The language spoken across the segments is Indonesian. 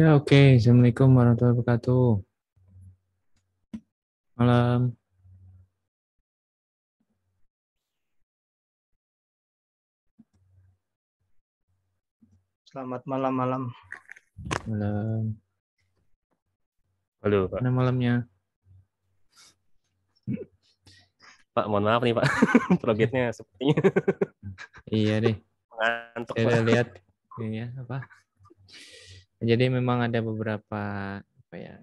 Ya oke, okay. Assalamualaikum warahmatullahi wabarakatuh. Malam. Selamat malam malam. Malam. Halo Pak. Mana malamnya? Pak, mohon maaf nih Pak, proyeknya sepertinya. iya deh. Mengantuk. Saya lihat ini ya apa? Jadi memang ada beberapa apa ya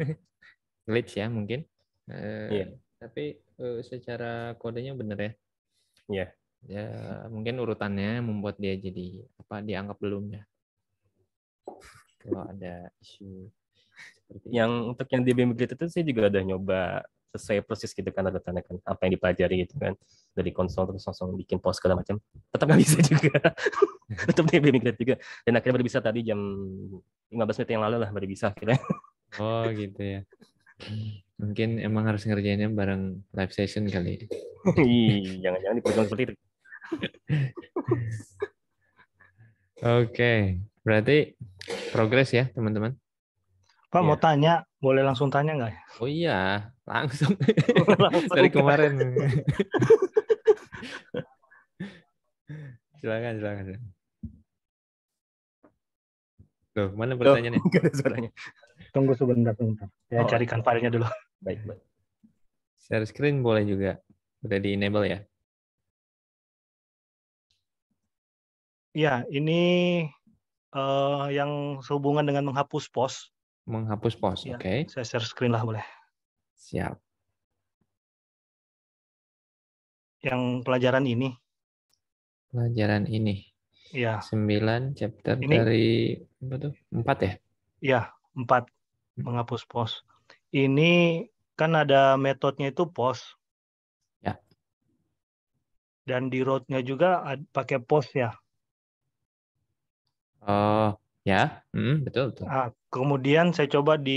glitch ya mungkin. Uh, eh, yeah. Tapi uh, secara kodenya benar ya. Iya. Yeah. Ya mungkin urutannya membuat dia jadi apa dianggap belum ya. Kalau ada isu yang untuk yang di BIM itu saya juga udah nyoba sesuai proses gitu kan ada tanda kan apa yang dipelajari gitu kan dari konsol terus langsung bikin post segala macam tetap nggak bisa juga tetap dia migrate juga dan akhirnya baru bisa tadi jam 15 menit yang lalu lah baru bisa akhirnya oh gitu ya mungkin emang harus ngerjainnya bareng live session kali ya. jangan-jangan dipegang seperti itu Oke, berarti progres ya teman-teman. Pak ya. mau iya. tanya, boleh langsung tanya nggak? Oh iya, Langsung. Langsung. Dari kemarin. silakan, silakan. Tuh, mana pertanyaannya? ada suaranya. Tunggu sebentar, sebentar. Ya, oh. carikan filenya dulu. Baik, baik. Share screen boleh juga. Udah di enable ya? Ya, ini uh, yang sehubungan dengan menghapus pos. Menghapus pos, ya, oke. Okay. Saya share screen lah boleh. Siap. Yang pelajaran ini. Pelajaran ini. Iya. 9 chapter ini, dari empat 4 ya? Iya, 4 hmm. menghapus pos. Ini kan ada metodenya itu pos. Ya. Dan di roadnya juga pakai pos ya. Oh, ya. Hmm, betul betul. Nah, kemudian saya coba di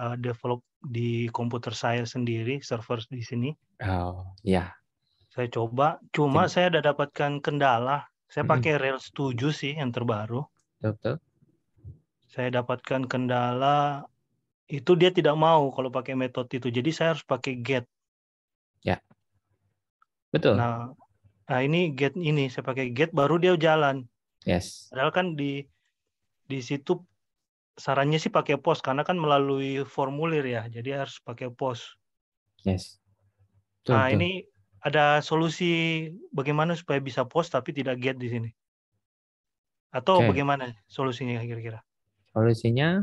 uh, develop di komputer saya sendiri server di sini. Oh ya. Yeah. Saya coba, cuma yeah. saya ada dapatkan kendala. Saya pakai mm Rails 7 sih yang terbaru. Betul. Saya dapatkan kendala itu dia tidak mau kalau pakai metode itu. Jadi saya harus pakai get. Ya. Yeah. Betul. Nah, nah ini get ini saya pakai get baru dia jalan. Yes. Padahal kan di di situ sarannya sih pakai pos karena kan melalui formulir ya, jadi harus pakai pos. Yes. Tuh, nah tuh. ini ada solusi bagaimana supaya bisa pos tapi tidak get di sini? Atau okay. bagaimana solusinya kira-kira? Solusinya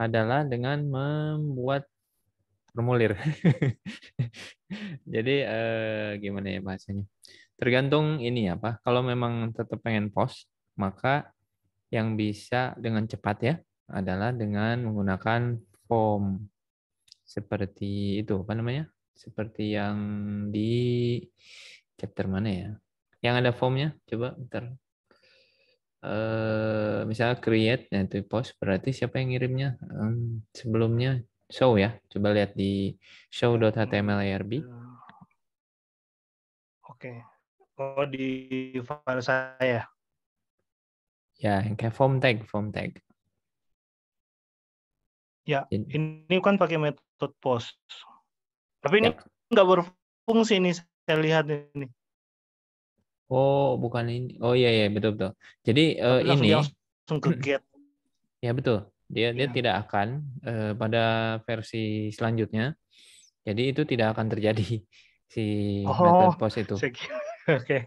adalah dengan membuat formulir. Jadi eh, gimana ya bahasanya? Tergantung ini apa. Kalau memang tetap pengen pos, maka yang bisa dengan cepat ya adalah dengan menggunakan form seperti itu apa namanya seperti yang di chapter mana ya yang ada formnya coba ntar uh, eh, misalnya create nah itu post berarti siapa yang ngirimnya um, sebelumnya show ya coba lihat di arb oke okay. oh di file saya Ya, yang kayak form tag, form tag. Ya, ini kan pakai metode post. Tapi ini ya. nggak berfungsi ini saya lihat ini. Oh, bukan ini. Oh iya iya betul betul. Jadi uh, ini langsung ke get. Ya betul. Dia ya. dia tidak akan uh, pada versi selanjutnya. Jadi itu tidak akan terjadi si oh, method post itu. Oke. Okay.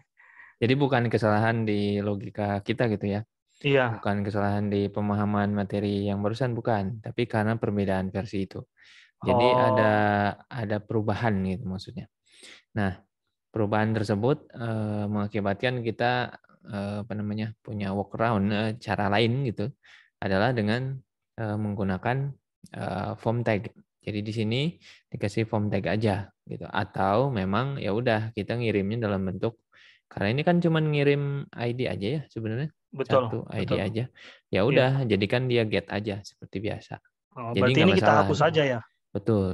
Jadi bukan kesalahan di logika kita gitu ya. Iya. Bukan kesalahan di pemahaman materi yang barusan bukan, tapi karena perbedaan versi itu. Jadi oh. ada ada perubahan gitu maksudnya. Nah, perubahan tersebut eh, mengakibatkan kita eh, apa namanya? punya workaround eh, cara lain gitu adalah dengan eh, menggunakan eh, form tag. Jadi di sini dikasih form tag aja gitu atau memang ya udah kita ngirimnya dalam bentuk karena ini kan cuma ngirim ID aja ya sebenarnya. Betul. Satu ID betul. aja. Ya iya. udah, yeah. jadikan dia get aja seperti biasa. Oh, Jadi berarti ini masalah. kita hapus aja ya. Betul.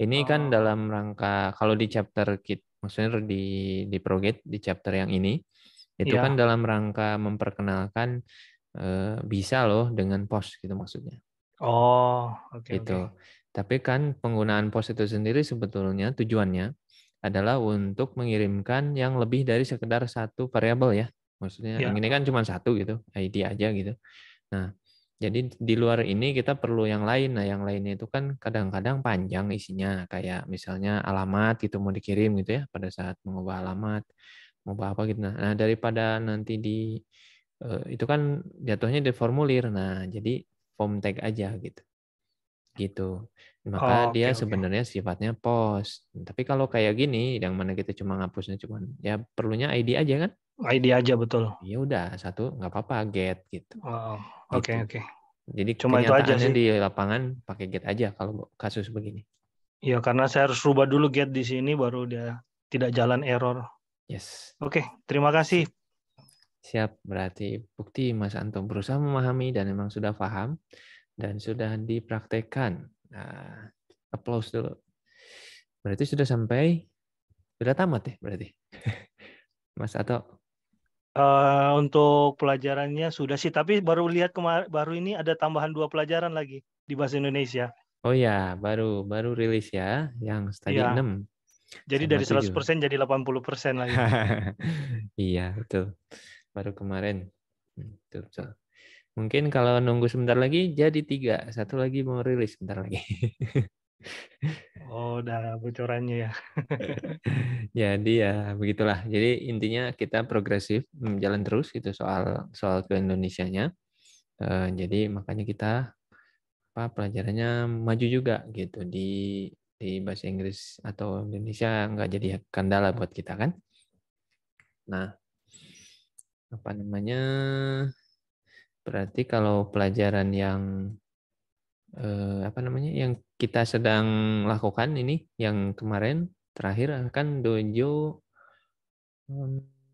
Ini kan oh. kan dalam rangka kalau di chapter kit maksudnya di di proget, di chapter yang ini itu yeah. kan dalam rangka memperkenalkan e, bisa loh dengan pos gitu maksudnya. Oh, oke. Okay, itu. Okay. Tapi kan penggunaan pos itu sendiri sebetulnya tujuannya adalah untuk mengirimkan yang lebih dari sekedar satu variabel ya Maksudnya ya. ini kan cuma satu gitu, ID aja gitu. Nah, jadi di luar ini kita perlu yang lain. Nah, yang lainnya itu kan kadang-kadang panjang isinya, kayak misalnya alamat gitu mau dikirim gitu ya pada saat mengubah alamat, mengubah apa gitu. Nah, nah daripada nanti di eh, itu kan jatuhnya di formulir. Nah, jadi form tag aja gitu. Gitu. Maka oh, dia okay. sebenarnya sifatnya post. Tapi kalau kayak gini yang mana kita cuma ngapusnya cuma ya perlunya ID aja kan? ID aja betul. Iya udah satu nggak apa-apa get gitu. Oh, oke gitu. oke. Okay, okay. Jadi cuma itu aja sih. di lapangan pakai get aja kalau kasus begini. Iya karena saya harus rubah dulu get di sini baru dia tidak jalan error. Yes. Oke, okay, terima kasih. Siap, berarti bukti Mas Anton berusaha memahami dan memang sudah paham dan sudah dipraktekkan. Nah, applause dulu. Berarti sudah sampai, sudah tamat ya berarti. Mas atau Uh, untuk pelajarannya sudah sih, tapi baru lihat kemarin baru ini ada tambahan dua pelajaran lagi di bahasa Indonesia. Oh ya, baru baru rilis ya, yang study ya. 6. Jadi dari 100% 7. jadi 80% lagi. iya, betul. Baru kemarin. Hmm, betul, betul. Mungkin kalau nunggu sebentar lagi jadi tiga, satu lagi mau rilis sebentar lagi. Oh, udah bocorannya ya. Jadi ya begitulah. Jadi intinya kita progresif jalan terus gitu soal soal ke Indonesia-nya. Eh, jadi makanya kita apa pelajarannya maju juga gitu di di bahasa Inggris atau Indonesia nggak jadi kendala buat kita kan. Nah, apa namanya? Berarti kalau pelajaran yang eh, apa namanya yang kita sedang lakukan ini yang kemarin terakhir kan dojo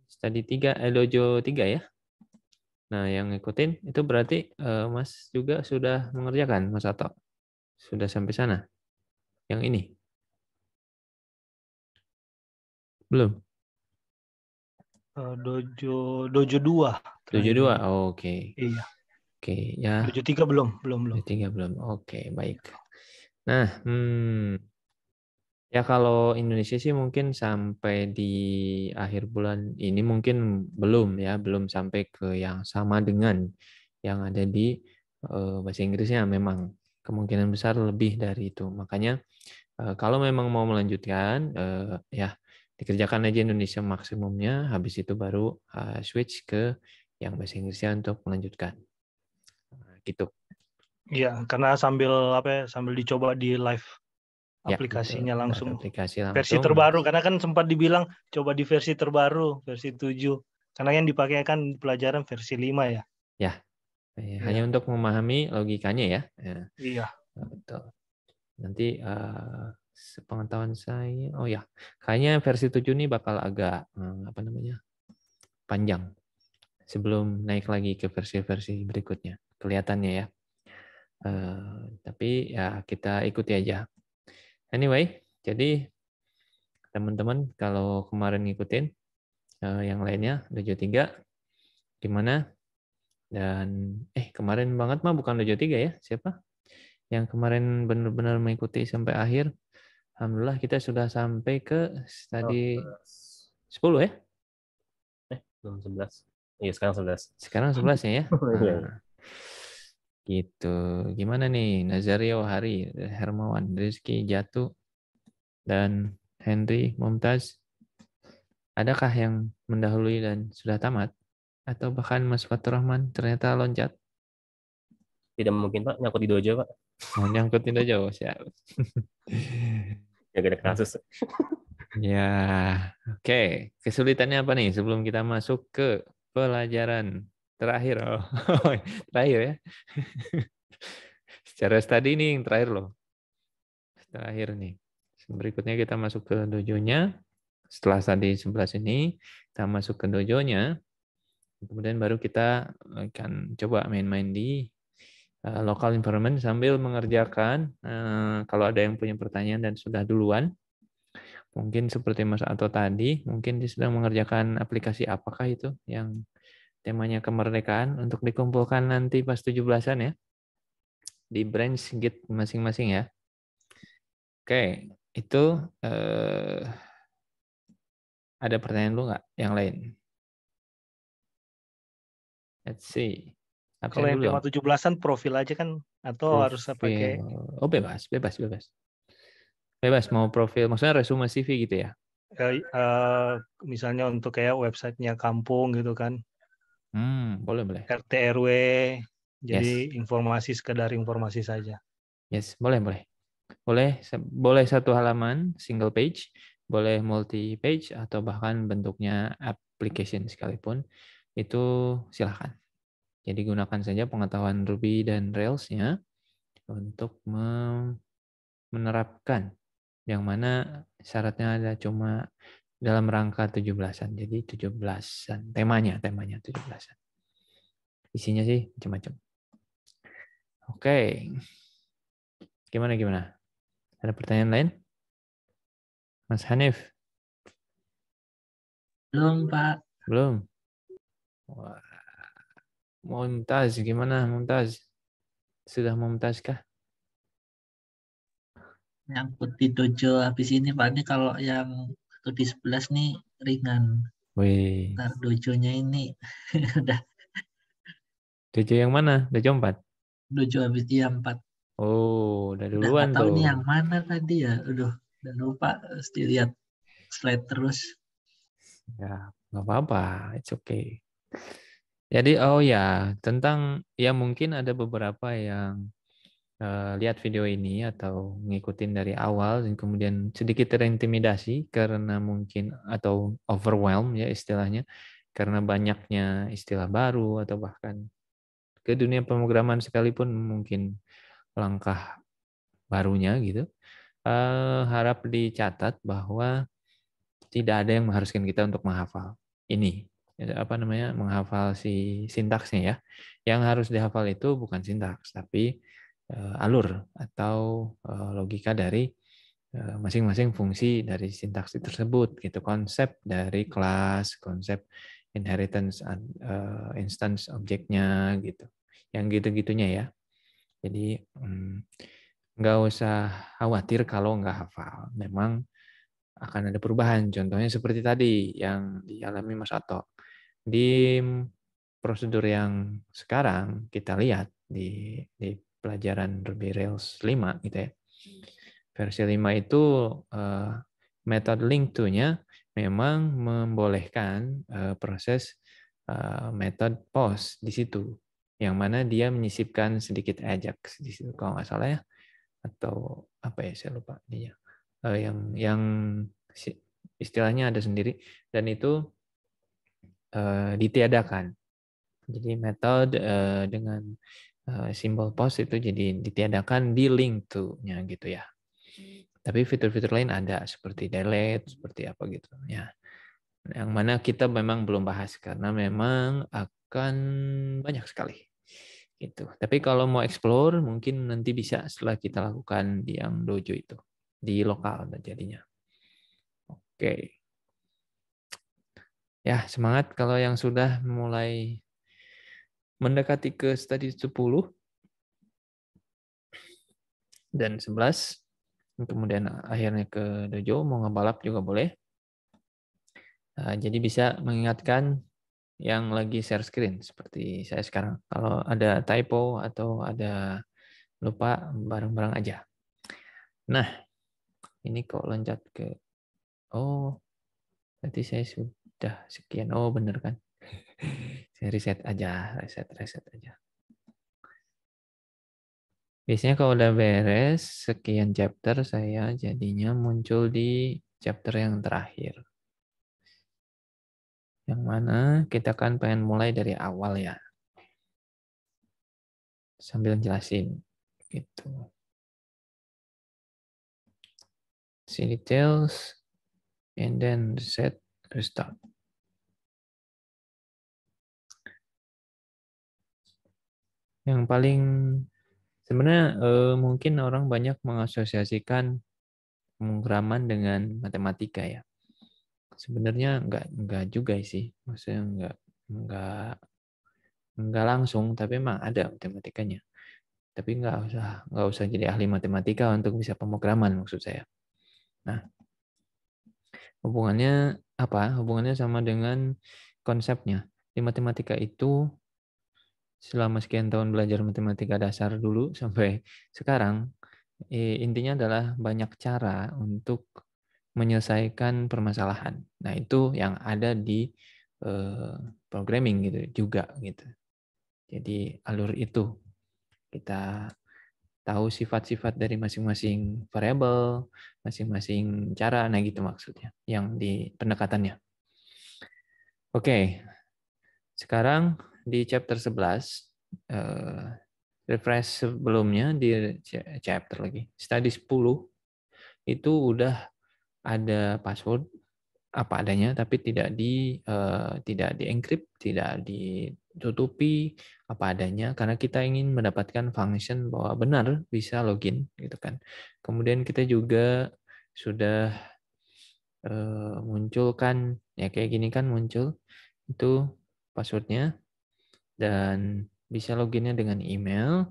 study 3 eh, dojo 3 ya. Nah, yang ngikutin itu berarti eh, Mas juga sudah mengerjakan Mas Ato. Sudah sampai sana. Yang ini. Belum. Eh, dojo dojo 2. Dojo 2. Oke. Okay. Iya. Oke, ya. 73 belum, belum, belum. 73 belum. Oke, baik. Nah, hmm, ya kalau Indonesia sih mungkin sampai di akhir bulan ini mungkin belum ya, belum sampai ke yang sama dengan yang ada di uh, bahasa Inggrisnya memang kemungkinan besar lebih dari itu. Makanya uh, kalau memang mau melanjutkan uh, ya dikerjakan aja Indonesia maksimumnya, habis itu baru uh, switch ke yang bahasa Inggrisnya untuk melanjutkan gitu. Iya, karena sambil apa ya, sambil dicoba di live ya, aplikasinya ya, langsung. Aplikasi langsung. Versi terbaru karena kan sempat dibilang coba di versi terbaru, versi 7. Karena yang dipakai kan pelajaran versi 5 ya. Ya. ya. Hanya untuk memahami logikanya ya. ya. Iya. Ya, betul. Nanti uh, sepengetahuan saya oh ya, kayaknya versi 7 ini bakal agak eh, apa namanya? panjang sebelum naik lagi ke versi-versi berikutnya kelihatannya ya. Uh, tapi ya kita ikuti aja. Anyway, jadi teman-teman kalau kemarin ngikutin uh, yang lainnya dojo tiga gimana? Dan eh kemarin banget mah bukan dojo tiga ya, siapa? Yang kemarin benar-benar mengikuti sampai akhir. Alhamdulillah kita sudah sampai ke tadi 10 ya? Eh, belum sebelas Iya, sekarang sebelas Sekarang sebelas ya ya. Gitu. Gimana nih Nazario Hari, Hermawan, Rizky Jatuh, dan Henry Mumtaz? Adakah yang mendahului dan sudah tamat? Atau bahkan Mas Fatur Rahman ternyata loncat? Tidak mungkin Pak, nyangkut di dojo Pak. Oh, nyangkut di dojo, oh, siap. Gak ada kasus. ya, oke. Okay. Kesulitannya apa nih sebelum kita masuk ke pelajaran Terakhir. Oh. terakhir ya. Secara tadi ini yang terakhir loh. Terakhir nih. Berikutnya kita masuk ke dojonya. Setelah tadi 11 ini, kita masuk ke dojonya. Kemudian baru kita akan coba main-main di eh, local environment sambil mengerjakan eh, kalau ada yang punya pertanyaan dan sudah duluan mungkin seperti Mas Ato tadi, mungkin dia sedang mengerjakan aplikasi apakah itu yang temanya kemerdekaan untuk dikumpulkan nanti pas 17-an ya di branch git masing-masing ya. Oke, itu eh, ada pertanyaan lu nggak yang lain? Let's see. Kalau yang tema tujuh belasan profil aja kan atau profil. harus pakai Oh, bebas, bebas, bebas. Bebas mau profil, maksudnya resume CV gitu ya. uh, misalnya untuk kayak websitenya kampung gitu kan Hmm, boleh boleh. RT RW. Jadi yes. informasi sekedar informasi saja. Yes, boleh boleh. Boleh boleh satu halaman single page, boleh multi page atau bahkan bentuknya application sekalipun itu silahkan. Jadi gunakan saja pengetahuan Ruby dan Rails-nya untuk menerapkan yang mana syaratnya ada cuma dalam rangka 17-an. Jadi 17-an temanya, temanya 17-an. Isinya sih macam-macam. Oke. Gimana gimana? Ada pertanyaan lain? Mas Hanif. Belum, Pak. Belum. Wah. Mumtaz gimana Mumtaz? Sudah Mumtaz kah? Yang di dojo habis ini Pak ini kalau yang di sebelas nih ringan. Wih. Ntar dojonya ini udah. Dojo yang mana? Dojo 4? Dojo habis dia 4. Oh, udah duluan udah, tuh. Tahu nih yang mana tadi ya? Udah, udah lupa. Harus lihat slide terus. Ya, nggak apa-apa. It's okay. Jadi, oh ya, tentang ya mungkin ada beberapa yang Eh, lihat video ini atau ngikutin dari awal dan kemudian sedikit terintimidasi karena mungkin atau overwhelm ya istilahnya karena banyaknya istilah baru atau bahkan ke dunia pemrograman sekalipun mungkin langkah barunya gitu uh, harap dicatat bahwa tidak ada yang mengharuskan kita untuk menghafal ini apa namanya menghafal si sintaksnya ya yang harus dihafal itu bukan sintaks tapi Eh, alur atau eh, logika dari eh, masing-masing fungsi dari sintaksis tersebut gitu konsep dari kelas konsep inheritance uh, instance objeknya gitu yang gitu-gitunya ya jadi mm, nggak usah khawatir kalau nggak hafal memang akan ada perubahan contohnya seperti tadi yang dialami Mas Ato di prosedur yang sekarang kita lihat di, di pelajaran Ruby Rails 5 gitu ya. Hmm. Versi 5 itu uh, method link to-nya memang membolehkan uh, proses uh, method post di situ yang mana dia menyisipkan sedikit Ajax di situ kalau nggak salah ya atau apa ya saya lupa dia uh, yang yang istilahnya ada sendiri dan itu uh, ditiadakan jadi metode uh, dengan Eh, simbol post itu jadi ditiadakan di link to-nya gitu ya. Tapi fitur-fitur lain ada seperti delete, seperti apa gitu ya. Yang mana kita memang belum bahas karena memang akan banyak sekali. Gitu. Tapi kalau mau explore mungkin nanti bisa setelah kita lakukan di yang dojo itu di lokal jadinya. Oke. Okay. Ya, semangat kalau yang sudah mulai mendekati ke tadi 10 dan 11 kemudian akhirnya ke dojo mau ngebalap juga boleh nah, jadi bisa mengingatkan yang lagi share screen seperti saya sekarang kalau ada typo atau ada lupa barang-barang aja nah ini kok loncat ke oh berarti saya sudah sekian oh bener kan Saya reset aja, reset, reset aja. Biasanya kalau udah beres sekian chapter saya jadinya muncul di chapter yang terakhir. Yang mana kita kan pengen mulai dari awal ya. Sambil jelasin gitu. See details and then reset restart. Yang paling sebenarnya eh, mungkin orang banyak mengasosiasikan pemrograman dengan matematika ya. Sebenarnya nggak nggak juga sih, maksudnya nggak nggak nggak langsung, tapi emang ada matematikanya. Tapi nggak usah nggak usah jadi ahli matematika untuk bisa pemrograman maksud saya. Nah, hubungannya apa? Hubungannya sama dengan konsepnya. Di matematika itu selama sekian tahun belajar matematika dasar dulu sampai sekarang eh, intinya adalah banyak cara untuk menyelesaikan permasalahan. Nah itu yang ada di eh, programming gitu juga gitu. Jadi alur itu kita tahu sifat-sifat dari masing-masing variabel, masing-masing cara, nah gitu maksudnya yang di pendekatannya. Oke, sekarang di chapter 11 uh, eh, refresh sebelumnya di chapter lagi study 10 itu udah ada password apa adanya tapi tidak di uh, tidak dienkrip tidak ditutupi apa adanya karena kita ingin mendapatkan function bahwa benar bisa login gitu kan kemudian kita juga sudah uh, munculkan ya kayak gini kan muncul itu passwordnya dan bisa loginnya dengan email,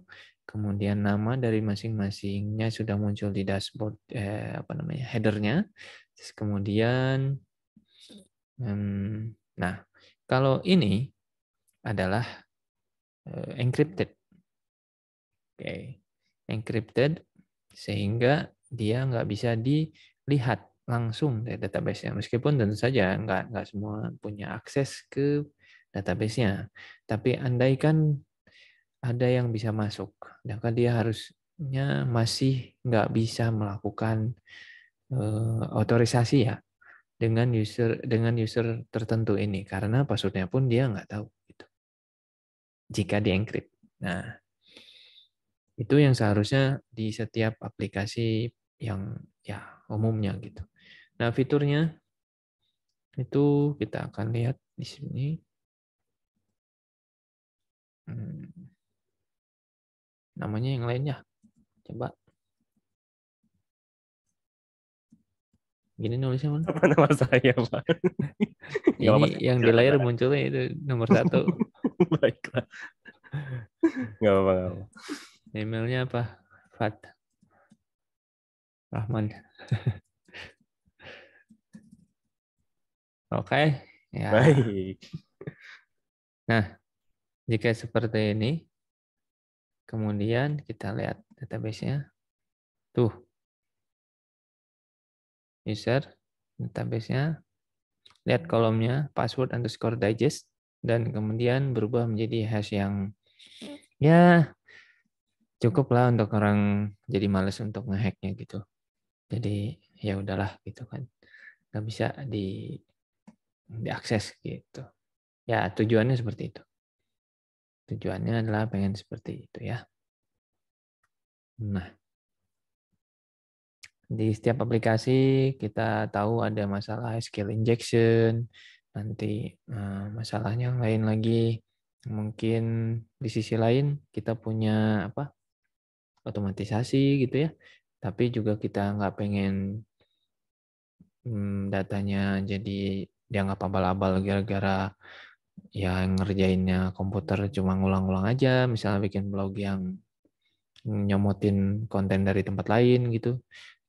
kemudian nama dari masing-masingnya sudah muncul di dashboard eh, apa namanya headernya, Terus kemudian, hmm, nah kalau ini adalah eh, encrypted, oke, okay. encrypted sehingga dia nggak bisa dilihat langsung dari databasenya meskipun tentu saja nggak nggak semua punya akses ke database-nya. Tapi andaikan ada yang bisa masuk, maka dia harusnya masih nggak bisa melakukan uh, otorisasi ya dengan user dengan user tertentu ini karena passwordnya pun dia nggak tahu gitu. Jika dienkrip. Nah, itu yang seharusnya di setiap aplikasi yang ya umumnya gitu. Nah, fiturnya itu kita akan lihat di sini. Hmm. Namanya yang lainnya. Coba. Gini nulisnya mana? Apa nama saya, Pak? Ini apa yang di layar munculnya itu nomor satu. Baiklah. nggak apa-apa. Emailnya apa? Fat. Rahman. Oke. Okay. Ya. Baik. Nah, jika seperti ini, kemudian kita lihat database-nya. Tuh. User, database-nya. Lihat hmm. kolomnya, password underscore digest. Dan kemudian berubah menjadi hash yang ya cukuplah untuk orang jadi males untuk ngehacknya gitu. Jadi ya udahlah gitu kan. Nggak bisa di diakses gitu. Ya tujuannya seperti itu. Tujuannya adalah pengen seperti itu ya. Nah, di setiap aplikasi kita tahu ada masalah SQL injection, nanti eh, masalahnya yang lain lagi. Mungkin di sisi lain kita punya apa otomatisasi gitu ya, tapi juga kita nggak pengen hmm, datanya jadi dianggap abal-abal gara-gara ya ngerjainnya komputer cuma ngulang ulang aja, misalnya bikin blog yang nyomotin konten dari tempat lain gitu.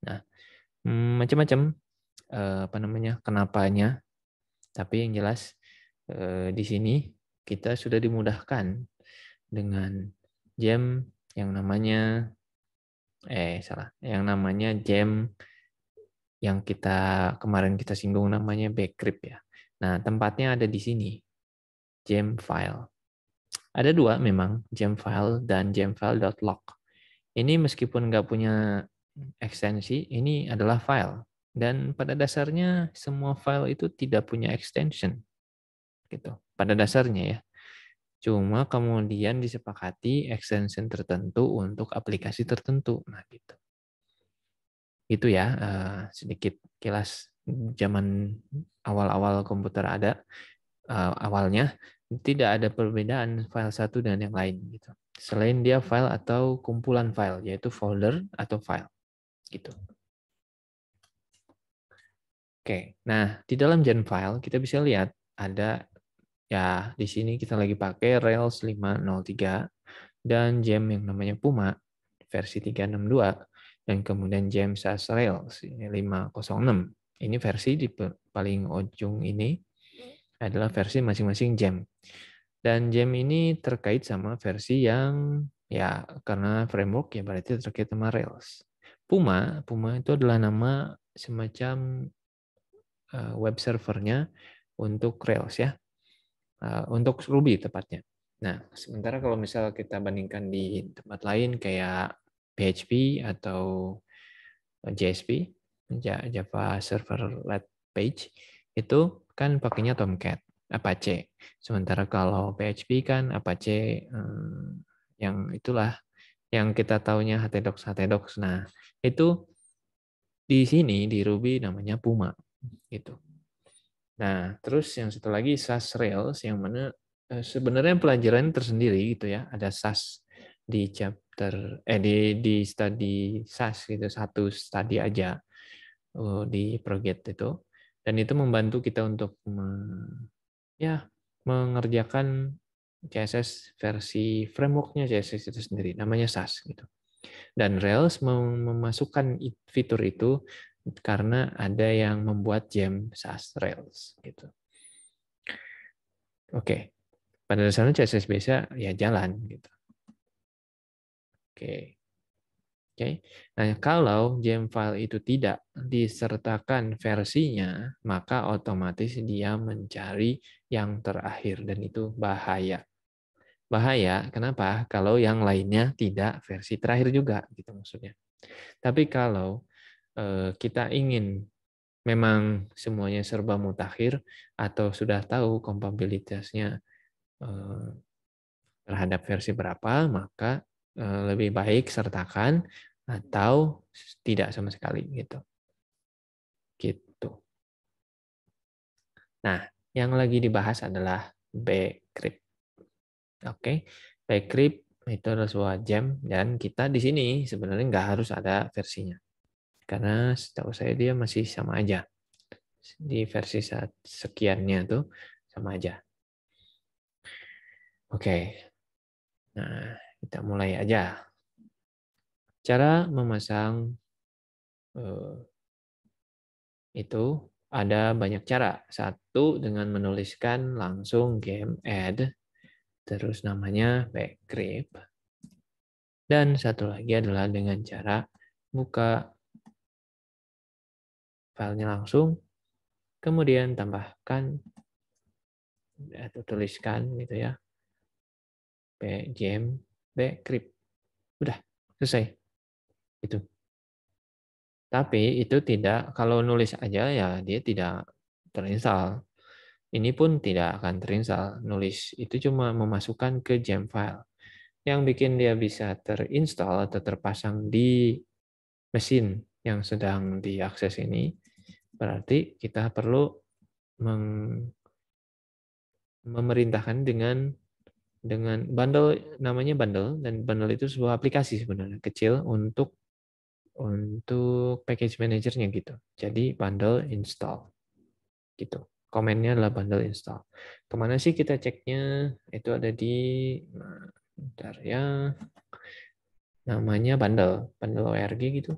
Nah, hmm, macam-macam eh, apa namanya? kenapanya. Tapi yang jelas eh, di sini kita sudah dimudahkan dengan jam yang namanya eh salah, yang namanya jam yang kita kemarin kita singgung namanya backrip ya. Nah, tempatnya ada di sini gem file. Ada dua memang, gem file dan log Ini meskipun nggak punya ekstensi, ini adalah file. Dan pada dasarnya semua file itu tidak punya extension. gitu. Pada dasarnya ya. Cuma kemudian disepakati extension tertentu untuk aplikasi tertentu. Nah gitu. Itu ya eh, sedikit kilas zaman awal-awal komputer ada eh, awalnya tidak ada perbedaan file satu dengan yang lain gitu. Selain dia file atau kumpulan file yaitu folder atau file gitu. Oke, nah di dalam gen file kita bisa lihat ada ya di sini kita lagi pakai Rails 503 dan gem yang namanya Puma versi 362 dan kemudian gem SAS Rails 506. Ini versi di paling ujung ini adalah versi masing-masing gem Dan gem ini terkait sama versi yang ya karena framework ya berarti terkait sama Rails. Puma, Puma itu adalah nama semacam eh, web servernya untuk Rails ya, eh, untuk Ruby tepatnya. Nah, sementara kalau misal kita bandingkan di tempat lain kayak PHP atau JSP, Java server Serverlet Page, itu kan pakainya Tomcat, Apache. Sementara kalau PHP kan Apache hmm, yang itulah yang kita taunya Htdocs Htdocs. Nah, itu di sini di Ruby namanya Puma gitu. Nah, terus yang satu lagi SAS Rails yang mana eh, sebenarnya pelajaran tersendiri gitu ya. Ada SAS di chapter eh di di study SAS gitu satu study aja oh, di project itu dan itu membantu kita untuk me, ya mengerjakan CSS versi frameworknya CSS itu sendiri namanya SAS gitu dan Rails mem memasukkan fitur itu karena ada yang membuat jam SAS Rails gitu oke pada dasarnya CSS biasa ya jalan gitu oke Oke. Okay. Nah, kalau gem file itu tidak disertakan versinya, maka otomatis dia mencari yang terakhir dan itu bahaya. Bahaya kenapa? Kalau yang lainnya tidak versi terakhir juga gitu maksudnya. Tapi kalau eh, kita ingin memang semuanya serba mutakhir atau sudah tahu kompabilitasnya eh, terhadap versi berapa, maka Eh, lebih baik sertakan atau tidak sama sekali gitu. Gitu. Nah, yang lagi dibahas adalah backgrip. Oke, okay? backgrip itu adalah sebuah jam dan kita di sini sebenarnya nggak harus ada versinya. Karena setahu saya dia masih sama aja. Di versi saat sekiannya tuh sama aja. Oke. Okay. Nah, kita mulai aja. Cara memasang eh, itu ada banyak cara. Satu dengan menuliskan langsung game add, terus namanya backgrip. Dan satu lagi adalah dengan cara buka filenya langsung, kemudian tambahkan atau tuliskan gitu ya pgm dekrip. Udah, selesai. Itu. Tapi itu tidak, kalau nulis aja ya dia tidak terinstall. Ini pun tidak akan terinstall. Nulis itu cuma memasukkan ke gem file. Yang bikin dia bisa terinstall atau terpasang di mesin yang sedang diakses ini, berarti kita perlu memerintahkan dengan dengan bundle namanya bundle dan bundle itu sebuah aplikasi sebenarnya kecil untuk untuk package manajernya gitu. Jadi bundle install gitu. Komennya adalah bundle install. Kemana sih kita ceknya? Itu ada di bentar ya. Namanya bundle, bundle org gitu.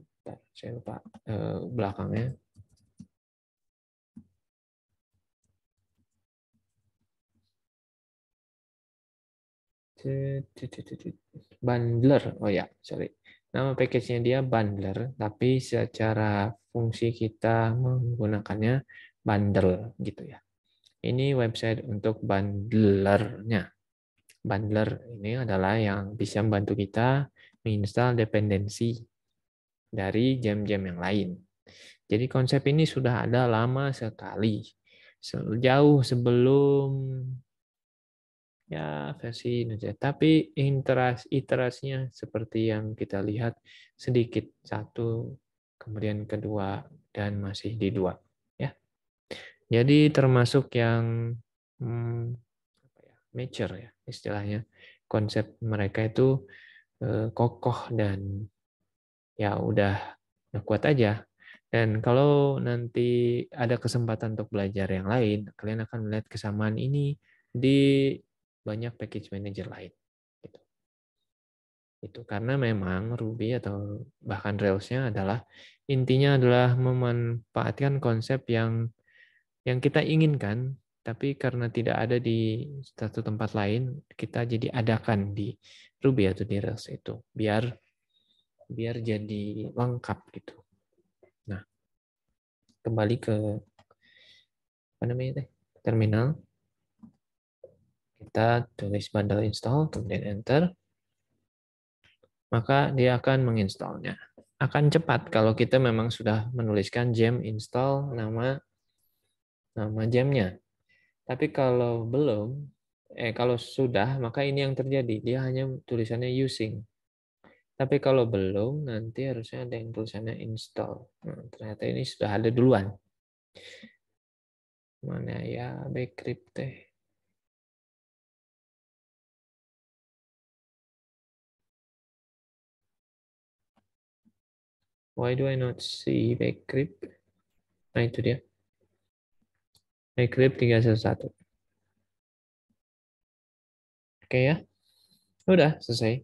saya lupa eh, belakangnya. bundler oh ya sorry nama package-nya dia bundler tapi secara fungsi kita menggunakannya bundle gitu ya ini website untuk bundlernya bundler ini adalah yang bisa membantu kita menginstal dependensi dari jam-jam yang lain jadi konsep ini sudah ada lama sekali jauh sebelum ya versi Indonesia. Tapi interas, iterasinya seperti yang kita lihat sedikit satu, kemudian kedua dan masih di dua. Ya, jadi termasuk yang hmm, apa ya, mature ya istilahnya konsep mereka itu eh, kokoh dan ya udah ya kuat aja. Dan kalau nanti ada kesempatan untuk belajar yang lain, kalian akan melihat kesamaan ini di banyak package manager lain. Gitu. Itu karena memang Ruby atau bahkan Rails-nya adalah intinya adalah memanfaatkan konsep yang yang kita inginkan, tapi karena tidak ada di satu tempat lain, kita jadi adakan di Ruby atau di Rails itu biar biar jadi lengkap gitu. Nah, kembali ke apa namanya teh terminal. Kita tulis bundle install, kemudian enter. Maka dia akan menginstalnya. Akan cepat kalau kita memang sudah menuliskan gem install nama nama gemnya. Tapi kalau belum, eh kalau sudah, maka ini yang terjadi. Dia hanya tulisannya using. Tapi kalau belum, nanti harusnya ada yang tulisannya install. Nah, ternyata ini sudah ada duluan. Mana ya, bcrypt teh. Why do I not see backgrip? Nah itu dia. Backgrip 311. Oke ya. Udah selesai.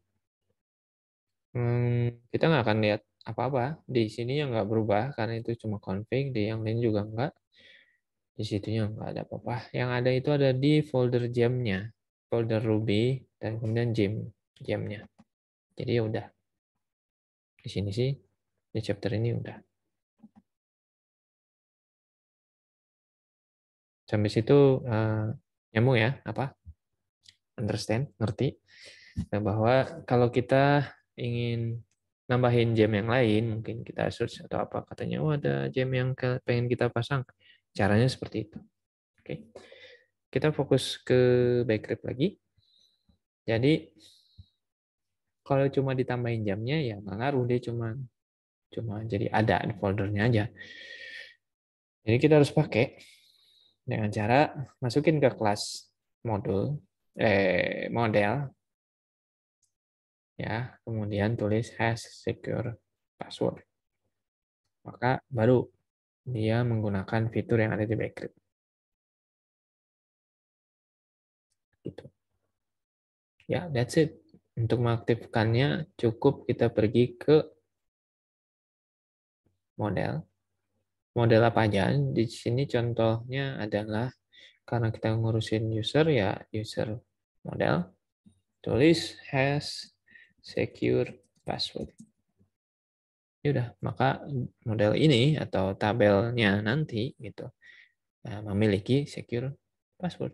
Hmm, kita nggak akan lihat apa-apa. Di sini yang nggak berubah karena itu cuma config. Di yang lain juga nggak. Di situnya nggak ada apa-apa. Yang ada itu ada di folder jamnya. Folder Ruby dan kemudian gem jamnya. Jadi ya udah. Di sini sih Ya chapter ini udah. Sampai situ uh, nyambung ya, apa? Understand, ngerti? Nah, bahwa kalau kita ingin nambahin jam yang lain, mungkin kita search atau apa katanya, oh ada jam yang pengen kita pasang. Caranya seperti itu. Oke. Okay. Kita fokus ke backrip lagi. Jadi kalau cuma ditambahin jamnya ya nggak ngaruh dia cuma cuma jadi ada di foldernya aja. Jadi kita harus pakai dengan cara masukin ke kelas modul eh model ya, kemudian tulis hash secure password. Maka baru dia menggunakan fitur yang ada di backrip. Gitu. Ya, that's it. Untuk mengaktifkannya cukup kita pergi ke model. Model apa aja? Di sini contohnya adalah karena kita ngurusin user ya user model. Tulis has secure password. Ya udah, maka model ini atau tabelnya nanti gitu eh, memiliki secure password.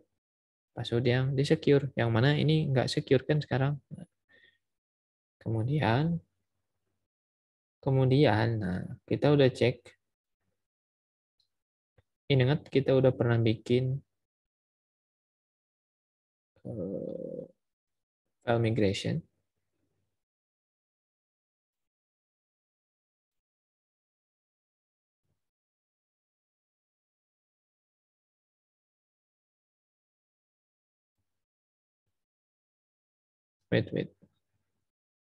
Password yang di secure yang mana ini nggak secure kan sekarang. Kemudian Kemudian, nah, kita udah cek. Ingat kita udah pernah bikin eh, file migration. Wait, wait.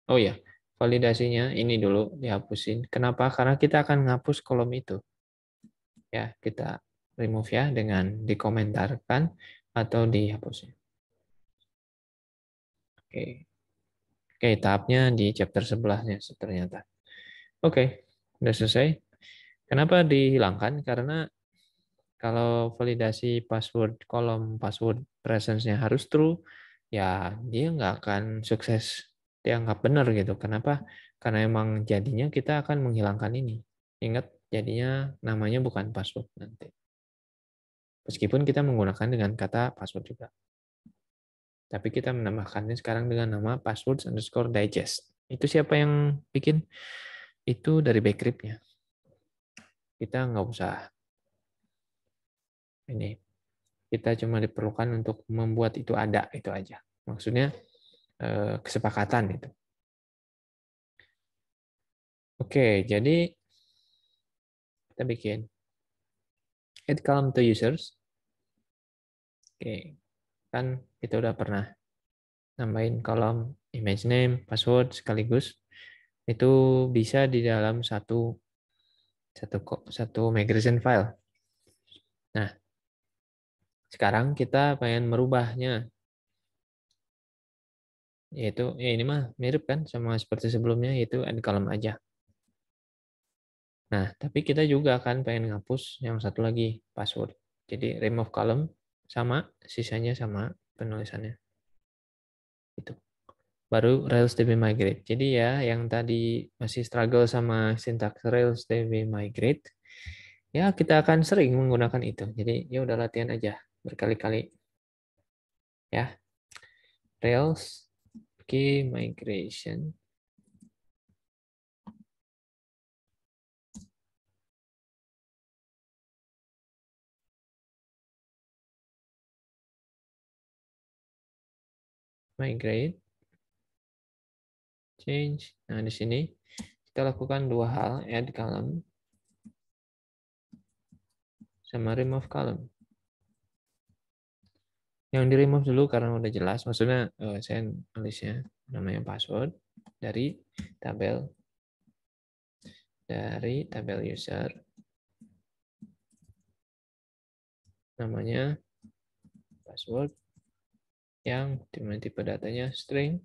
Oh ya, yeah validasinya ini dulu dihapusin. Kenapa? Karena kita akan ngapus kolom itu. Ya, kita remove ya dengan dikomentarkan atau dihapusin. Oke. Oke, tahapnya di chapter sebelahnya ternyata. Oke, udah selesai. Kenapa dihilangkan? Karena kalau validasi password kolom password presence-nya harus true, ya dia nggak akan sukses dianggap benar gitu. Kenapa? Karena emang jadinya kita akan menghilangkan ini. Ingat, jadinya namanya bukan password nanti. Meskipun kita menggunakan dengan kata password juga. Tapi kita menambahkannya sekarang dengan nama password underscore digest. Itu siapa yang bikin? Itu dari backripnya. Kita nggak usah ini kita cuma diperlukan untuk membuat itu ada itu aja maksudnya Eh, kesepakatan itu. Oke, jadi kita bikin add column to users. Oke, kan kita udah pernah nambahin kolom image name, password sekaligus. Itu bisa di dalam satu satu satu migration file. Nah, sekarang kita pengen merubahnya yaitu ya ini mah mirip kan sama seperti sebelumnya yaitu add column aja. Nah, tapi kita juga akan pengen ngapus yang satu lagi password. Jadi remove column sama sisanya sama penulisannya. Itu. Baru Rails DB migrate. Jadi ya yang tadi masih struggle sama sintaks Rails DB migrate ya kita akan sering menggunakan itu. Jadi ya udah latihan aja berkali-kali. Ya. Rails okay, migration. Migrate. Change. Nah, di sini kita lakukan dua hal, add column sama remove column yang di remove dulu karena udah jelas maksudnya uh, saya nulisnya namanya password dari tabel dari tabel user namanya password yang dimana tipe datanya string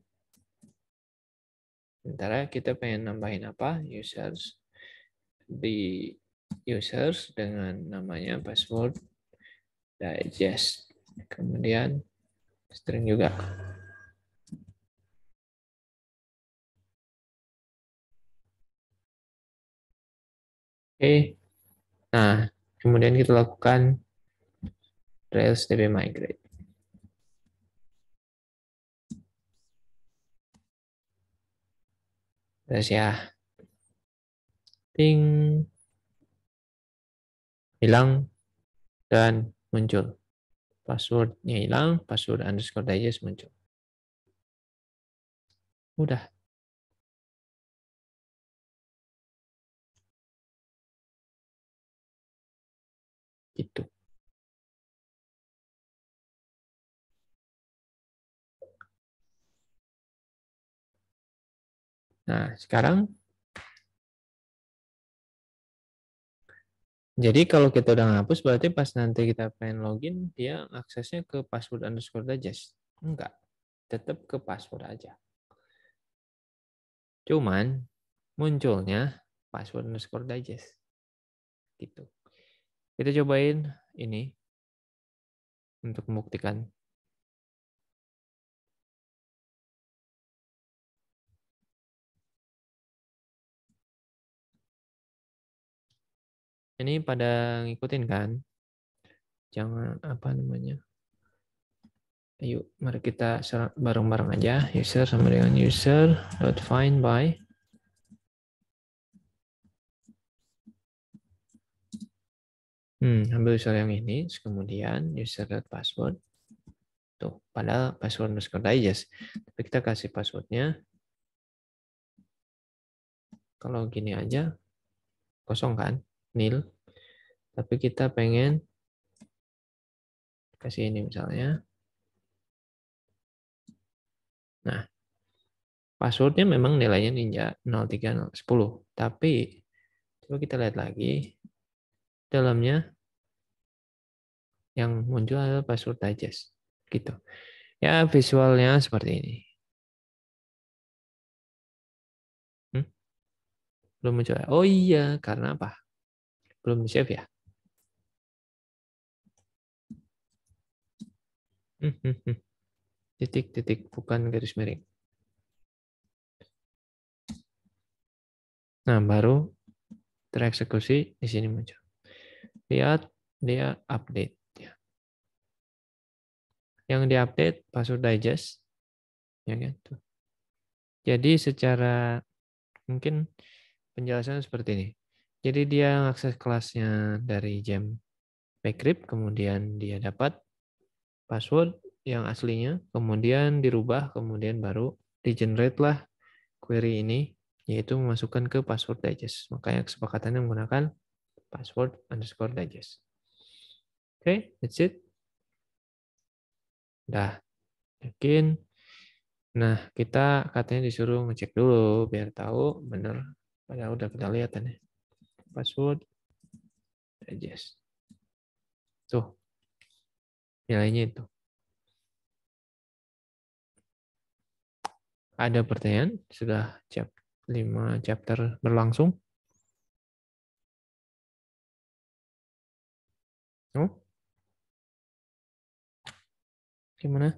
sementara kita pengen nambahin apa users di users dengan namanya password digest kemudian string juga. Oke, nah kemudian kita lakukan Rails DB migrate. Terus ya, ting, hilang, dan muncul passwordnya hilang, password underscore digest muncul. mudah Gitu. Nah, sekarang Jadi kalau kita udah ngapus berarti pas nanti kita pengen login dia aksesnya ke password underscore digest. Enggak. Tetap ke password aja. Cuman munculnya password underscore digest. Gitu. Kita cobain ini untuk membuktikan ini pada ngikutin kan? Jangan apa namanya? Ayo, mari kita bareng-bareng aja. User sama dengan user dot find by Hmm, ambil user yang ini, kemudian user Dot password. Tuh, padahal password underscore digest. Tapi kita kasih passwordnya. Kalau gini aja, kosong kan? Nil tapi kita pengen kasih ini misalnya. Nah, passwordnya memang nilainya ninja 0310, tapi coba kita lihat lagi dalamnya yang muncul adalah password digest gitu. Ya, visualnya seperti ini. Hmm? Belum muncul. Ya? Oh iya, karena apa? Belum di save ya? Titik-titik, hmm, hmm, hmm. bukan garis miring. Nah, baru tereksekusi di sini muncul. Lihat, dia update. Ya. Yang diupdate password digest. Ya, gitu. Jadi secara mungkin penjelasan seperti ini. Jadi dia akses kelasnya dari jam Backgrip, kemudian dia dapat password yang aslinya, kemudian dirubah, kemudian baru di-generate lah query ini, yaitu memasukkan ke password digest. Makanya kesepakatannya menggunakan password underscore digest. Oke, okay, that's it. Dah, yakin. Nah, kita katanya disuruh ngecek dulu biar tahu benar. Padahal udah kita lihat nih. Password digest. Tuh, nilainya itu. Ada pertanyaan? Sudah chap 5 chapter berlangsung? No? Oh? Gimana?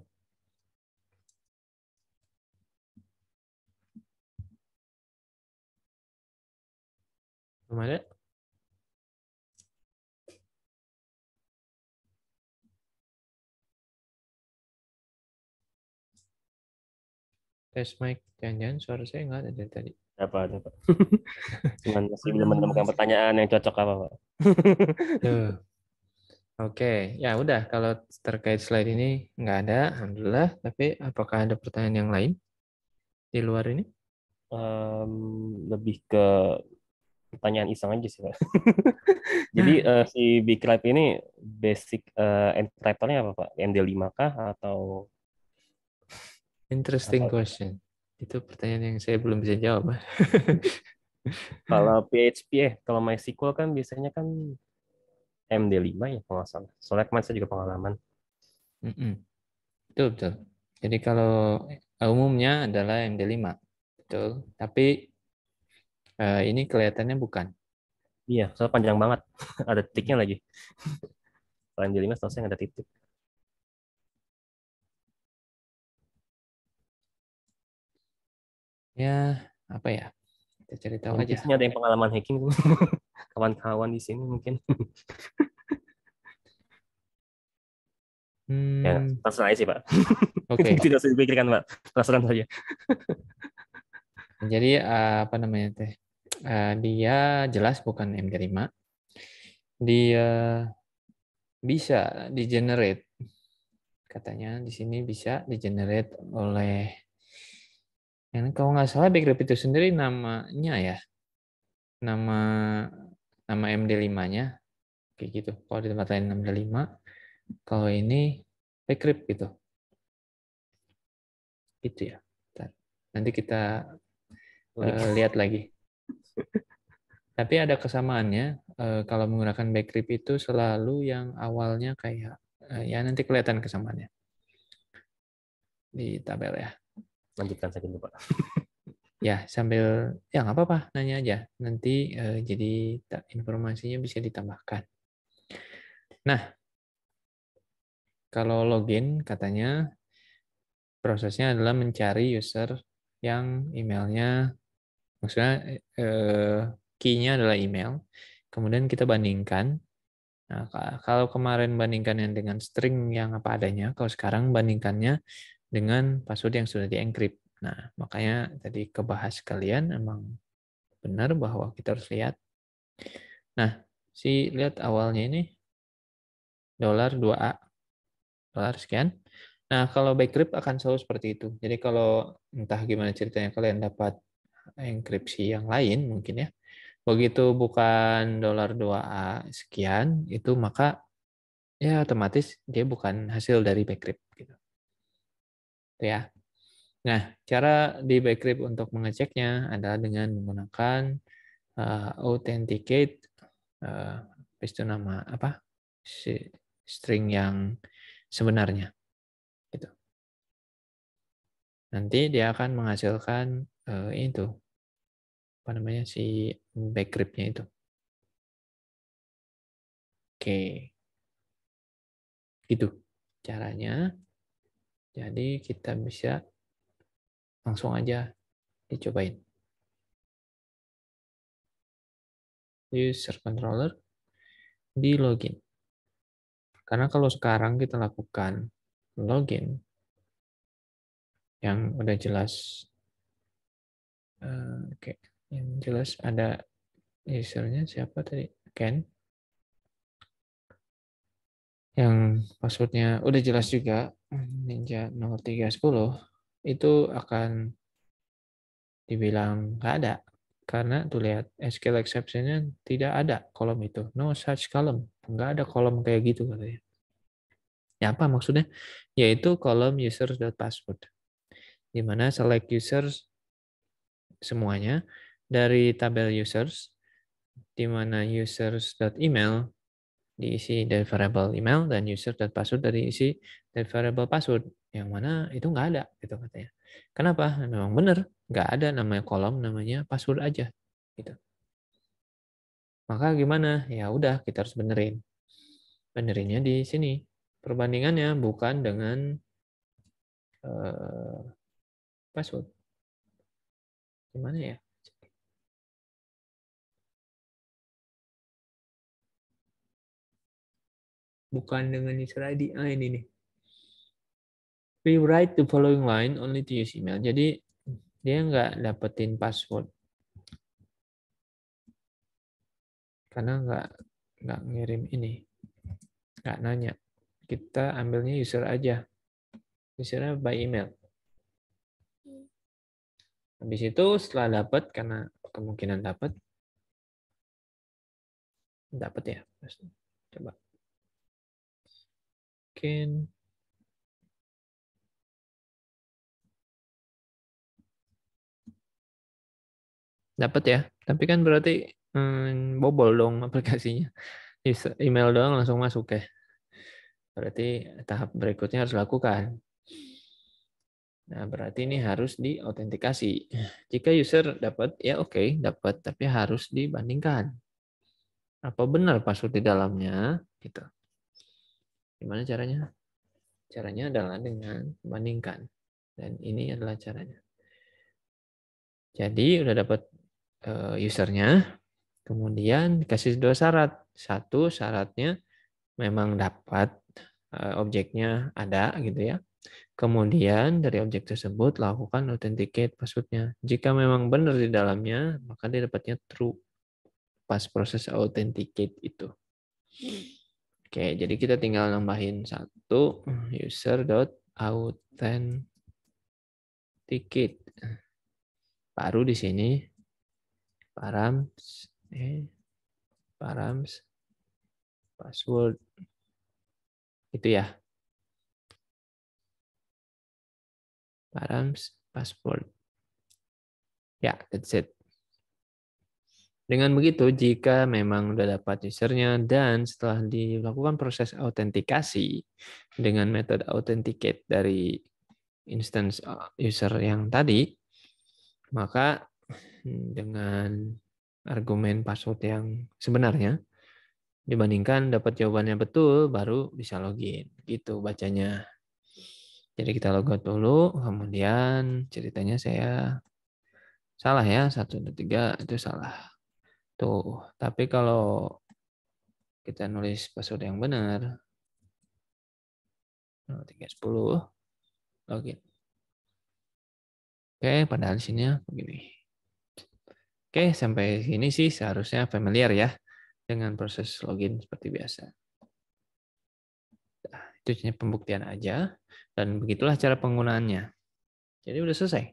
Gimana? Tes mic, jangan-jangan suara saya nggak ada dari tadi. Apa ada Pak? Cuman masih belum menemukan pertanyaan yang cocok apa Pak? Oke, okay. ya udah kalau terkait slide ini nggak ada, alhamdulillah. Tapi apakah ada pertanyaan yang lain di luar ini? Um, lebih ke pertanyaan iseng aja sih pak. Jadi uh, si Big Lab ini basic uh, eh, nya apa pak? MD5 kah atau Interesting question. Itu pertanyaan yang saya belum bisa jawab. kalau PHP ya, eh, kalau MySQL kan biasanya kan MD5 ya kalau nggak salah. Soalnya kemarin saya juga pengalaman. Mm Betul, betul. Jadi kalau eh, umumnya adalah MD5. Betul. Tapi uh, ini kelihatannya bukan. Iya, soalnya panjang banget. ada titiknya lagi. kalau MD5 selesai ada titik. ya apa ya kita cari tahu aja ada yang pengalaman hacking kawan-kawan di sini mungkin hmm. ya terserah aja sih pak oke okay. tidak usah dipikirkan pak terserah saja jadi eh, apa namanya teh eh, dia jelas bukan m 5 dia bisa di generate katanya di sini bisa di generate oleh dan kalau nggak salah backrep itu sendiri namanya ya, nama nama MD5-nya kayak gitu. Kalau di tempat lain MD5, kalau ini backrep gitu. Gitu ya. Nanti kita uh, lihat lagi. Tapi ada kesamaannya uh, kalau menggunakan backrip itu selalu yang awalnya kayak uh, ya nanti kelihatan kesamaannya di tabel ya lanjutkan saja Pak. ya sambil ya nggak apa-apa nanya aja nanti eh, jadi informasinya bisa ditambahkan. Nah kalau login katanya prosesnya adalah mencari user yang emailnya maksudnya eh, key-nya adalah email kemudian kita bandingkan Nah, kalau kemarin bandingkannya dengan string yang apa adanya, kalau sekarang bandingkannya dengan password yang sudah dienkrip. Nah, makanya tadi kebahas kalian emang benar bahwa kita harus lihat. Nah, si lihat awalnya ini dolar 2A. Dolar sekian. Nah, kalau backrip akan selalu seperti itu. Jadi kalau entah gimana ceritanya kalian dapat enkripsi yang lain mungkin ya. Begitu bukan dolar 2A sekian, itu maka ya otomatis dia bukan hasil dari backrip. Gitu ya. Nah, cara di Backrip untuk mengeceknya adalah dengan menggunakan uh, authenticate uh, itu nama apa? si string yang sebenarnya. Gitu. Nanti dia akan menghasilkan uh, itu apa namanya si backripnya itu. Oke. itu caranya. Jadi kita bisa langsung aja dicobain. User controller di login. Karena kalau sekarang kita lakukan login yang udah jelas eh, oke, okay. yang jelas ada usernya siapa tadi? Ken. Yang passwordnya udah jelas juga Ninja 0310 itu akan dibilang nggak ada karena tuh lihat SQL exceptionnya tidak ada kolom itu no such column nggak ada kolom kayak gitu katanya ya apa maksudnya yaitu kolom users dot password dimana select users semuanya dari tabel users di mana email diisi dari variable email dan user dan password dari isi dari variable password yang mana itu nggak ada gitu katanya. Kenapa? Memang benar nggak ada namanya kolom namanya password aja gitu. Maka gimana? Ya udah kita harus benerin. Benerinnya di sini. Perbandingannya bukan dengan uh, password. Gimana ya? bukan dengan user ID. Ah ini nih. write the following line only to use email. Jadi dia nggak dapetin password karena nggak nggak ngirim ini nggak nanya kita ambilnya user aja usernya by email habis itu setelah dapat karena kemungkinan dapat dapat ya coba mungkin dapat ya tapi kan berarti hmm, bobol dong aplikasinya email doang langsung masuk ya berarti tahap berikutnya harus lakukan nah berarti ini harus diautentikasi jika user dapat ya oke okay, dapat tapi harus dibandingkan apa benar password di dalamnya gitu Gimana caranya? Caranya adalah dengan bandingkan. Dan ini adalah caranya. Jadi udah dapat eh, usernya, kemudian dikasih dua syarat. Satu syaratnya memang dapat eh, objeknya ada gitu ya. Kemudian dari objek tersebut lakukan authenticate passwordnya. Jika memang benar di dalamnya, maka dia dapatnya true pas proses authenticate itu. Oke, jadi kita tinggal nambahin satu user ticket Baru di sini params eh params password itu ya. Params password. Ya, yeah, that's it. Dengan begitu, jika memang sudah dapat usernya dan setelah dilakukan proses autentikasi dengan metode authenticate dari instance uh, user yang tadi, maka hmm, dengan argumen password yang sebenarnya dibandingkan dapat jawabannya betul baru bisa login gitu bacanya jadi kita logout dulu kemudian ceritanya saya salah ya satu dua tiga itu salah Gitu. tapi kalau kita nulis password yang benar, 0310, login. Oke, pada hasilnya begini. Oke, sampai sini sih seharusnya familiar ya dengan proses login seperti biasa. Nah, itu hanya pembuktian aja dan begitulah cara penggunaannya. Jadi sudah selesai.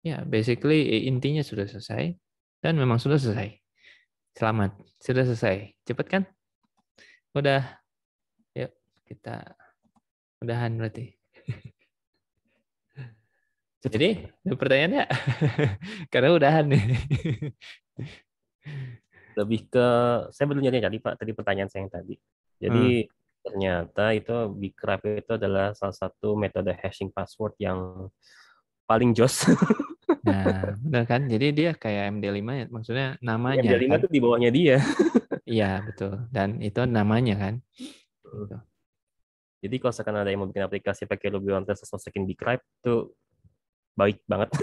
Ya, basically intinya sudah selesai. Dan memang sudah selesai. Selamat, sudah selesai. Cepat kan? Udah. Yuk, kita udahan berarti. Cepet. Jadi, ada pertanyaan ya? Karena udahan nih. Lebih ke, saya belum nyari tadi Pak, tadi pertanyaan saya yang tadi. Jadi, hmm ternyata itu Bcrypt itu adalah salah satu metode hashing password yang paling jos. nah, benar kan? Jadi dia kayak MD5 ya, maksudnya namanya. MD5 kan? tuh di bawahnya dia. Iya, betul. Dan itu namanya kan. Jadi kalau misalkan ada yang mau bikin aplikasi pakai Ruby on Rails yang di Stripe itu baik banget.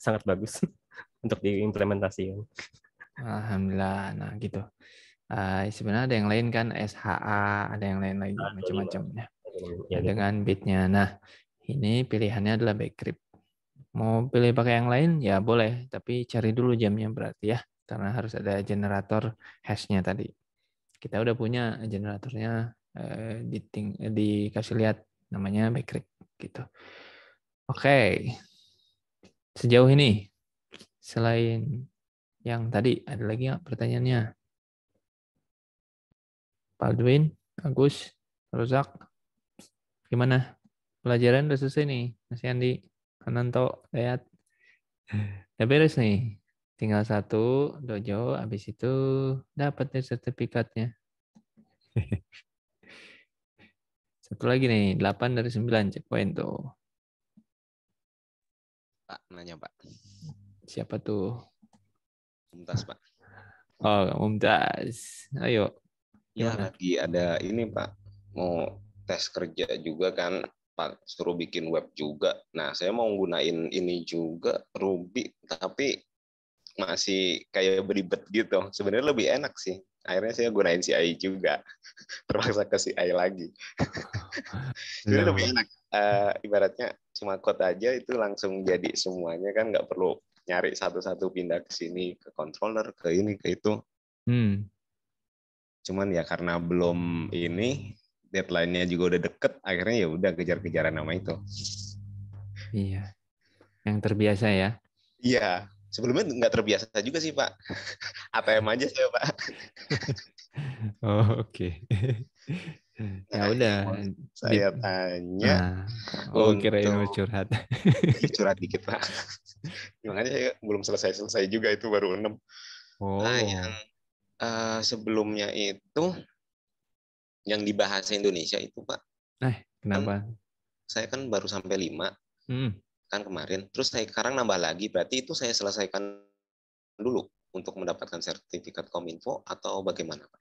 Sangat bagus untuk diimplementasikan. Alhamdulillah. Nah, gitu. Uh, sebenarnya ada yang lain kan SHA, ada yang lain lagi macam-macam ya. Gitu. Dengan bitnya. Nah, ini pilihannya adalah backrip. Mau pilih pakai yang lain? Ya boleh, tapi cari dulu jamnya berarti ya. Karena harus ada generator hashnya tadi. Kita udah punya generatornya eh, di ting eh, dikasih lihat namanya backrick gitu. Oke. Okay. Sejauh ini selain yang tadi ada lagi nggak pertanyaannya? Pak Agus, Rozak, gimana? Pelajaran udah selesai nih, Mas Andi kanan to lihat udah beres nih tinggal satu dojo habis itu dapat nih sertifikatnya satu lagi nih 8 dari 9 checkpoint tuh Pak nanya Pak siapa tuh Mumtaz Pak oh Mumtaz ayo ya lagi ada ini Pak mau tes kerja juga kan suruh bikin web juga. Nah, saya mau gunain ini juga Ruby, tapi masih kayak beribet gitu. Sebenarnya lebih enak sih. Akhirnya saya gunain CI juga. Terpaksa ke CI lagi. Jadi iya, lebih iya. enak. Uh, ibaratnya cuma code aja itu langsung jadi semuanya kan nggak perlu nyari satu-satu pindah ke sini ke controller ke ini ke itu. Hmm. Cuman ya karena belum ini deadline-nya juga udah deket akhirnya ya udah kejar-kejaran nama itu iya yang terbiasa ya iya sebelumnya nggak terbiasa juga sih pak ATM aja sih pak oh, oke okay. ya udah saya tanya nah, oh kira ini curhat curhat dikit pak makanya saya belum selesai selesai juga itu baru enam oh. nah yang uh, sebelumnya itu yang di bahasa Indonesia itu pak eh kenapa kan, saya kan baru sampai lima hmm. kan kemarin terus saya sekarang nambah lagi berarti itu saya selesaikan dulu untuk mendapatkan sertifikat kominfo atau bagaimana pak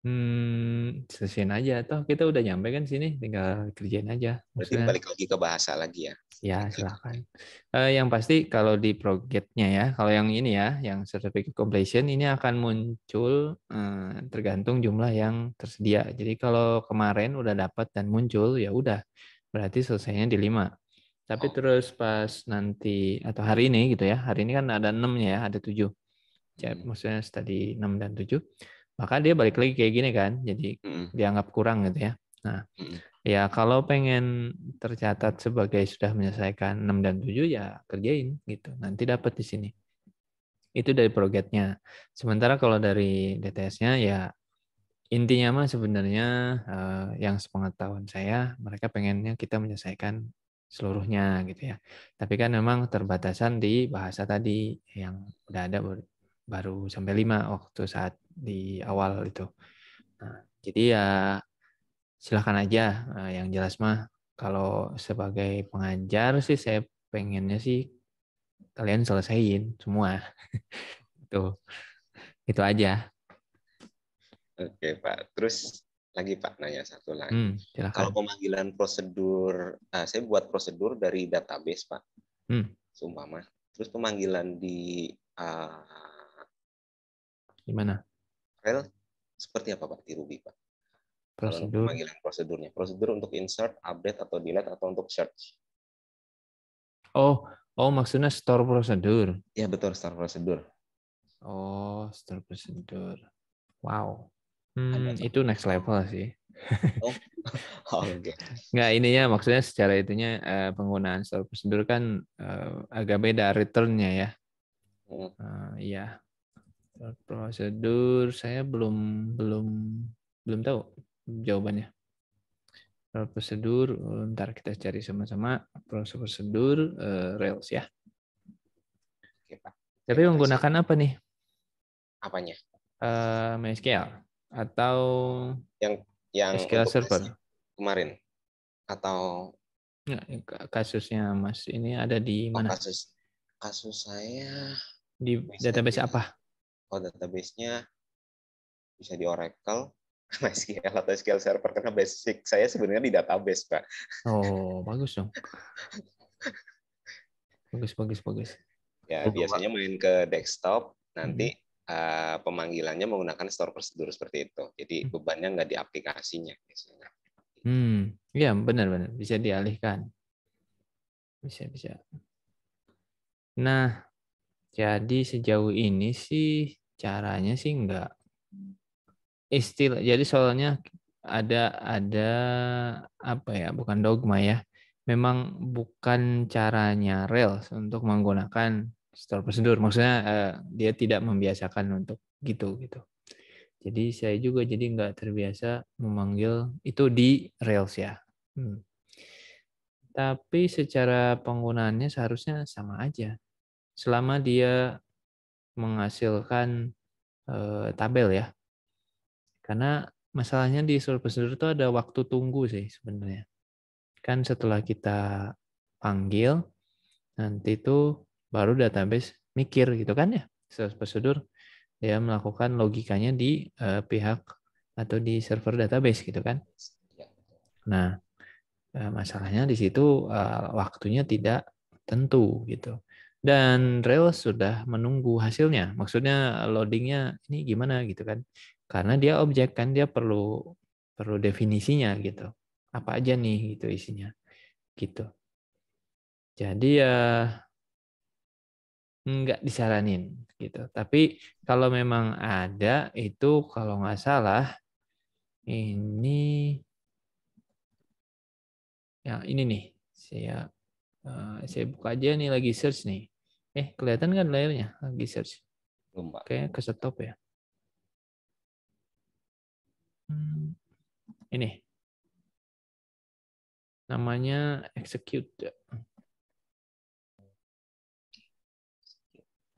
Hmm, selesaiin aja. Toh kita udah nyampe kan sini, tinggal kerjain aja. Maksudnya, balik lagi ke bahasa lagi ya? Ya, silakan. Uh, yang pasti kalau di projectnya ya, kalau yang ini ya, yang certificate completion ini akan muncul uh, tergantung jumlah yang tersedia. Jadi kalau kemarin udah dapat dan muncul, ya udah. Berarti selesainya di lima. Tapi oh. terus pas nanti, atau hari ini gitu ya, hari ini kan ada enamnya ya, ada tujuh. Hmm. Maksudnya tadi enam dan tujuh maka dia balik lagi kayak gini kan jadi mm. dianggap kurang gitu ya nah mm. ya kalau pengen tercatat sebagai sudah menyelesaikan 6 dan 7 ya kerjain gitu nanti dapat di sini itu dari progetnya sementara kalau dari DTS-nya ya intinya mah sebenarnya yang eh, yang sepengetahuan saya mereka pengennya kita menyelesaikan seluruhnya gitu ya tapi kan memang terbatasan di bahasa tadi yang udah ada baru sampai lima waktu saat di awal itu. Nah, jadi ya silahkan aja eh, yang jelas mah kalau sebagai pengajar sih saya pengennya sih kalian selesaiin semua. itu. Itu aja. Oke, Pak. Terus lagi Pak nanya satu lagi. Hmm, Kalau pemanggilan prosedur, nah, saya buat prosedur dari database Pak, hmm. mah. Terus pemanggilan di uh, Gimana? Rel seperti apa Pak di Ruby Pak? Prosedur. Pemanggilan prosedurnya. Prosedur untuk insert, update atau delete atau untuk search. Oh, oh maksudnya store prosedur. Ya betul store prosedur. Oh, store prosedur. Wow. Hmm, itu next level sih. Oh, oh oke. Okay. Nggak ininya maksudnya secara itunya eh, penggunaan store prosedur kan eh, agak beda returnnya ya. Hmm. Uh, prosedur saya belum belum belum tahu jawabannya. Prosedur eh, ntar kita cari sama-sama prosedur uh, Rails ya. Oke, Pak. Tapi menggunakan apa nih? Apanya? Uh, MySQL atau yang yang SQL server kemarin atau ya, kasusnya Mas ini ada di oh, mana? Kasus kasus saya di database apa? oh database-nya bisa di Oracle, MySQL atau SQL Server karena basic saya sebenarnya di database, Pak. Oh, bagus dong. bagus, bagus, bagus. Ya, oh, biasanya main ke desktop, nanti hmm. uh, pemanggilannya menggunakan store prosedur seperti itu. Jadi hmm. bebannya nggak di aplikasinya Hmm, ya benar-benar bisa dialihkan. Bisa, bisa. Nah, jadi sejauh ini sih caranya sih enggak istilah eh, jadi soalnya ada ada apa ya bukan dogma ya memang bukan caranya Rails untuk menggunakan store prosedur maksudnya eh, dia tidak membiasakan untuk gitu gitu jadi saya juga jadi nggak terbiasa memanggil itu di Rails ya hmm. tapi secara penggunaannya seharusnya sama aja selama dia menghasilkan e, tabel ya. Karena masalahnya di seluruh prosedur itu ada waktu tunggu sih sebenarnya. Kan setelah kita panggil nanti itu baru database mikir gitu kan ya. Seluruh prosedur dia melakukan logikanya di e, pihak atau di server database gitu kan. Ya, nah, eh, masalahnya di situ waktunya tidak tentu gitu dan Rails sudah menunggu hasilnya. Maksudnya loadingnya ini gimana gitu kan? Karena dia objek kan dia perlu perlu definisinya gitu. Apa aja nih gitu isinya gitu. Jadi ya nggak disaranin gitu. Tapi kalau memang ada itu kalau nggak salah ini ya ini nih saya eh, saya buka aja nih lagi search nih Eh, kelihatan kan layarnya? Lagi search. Belum, Pak. Kayaknya ke stop ya. Hmm, ini. Namanya execute.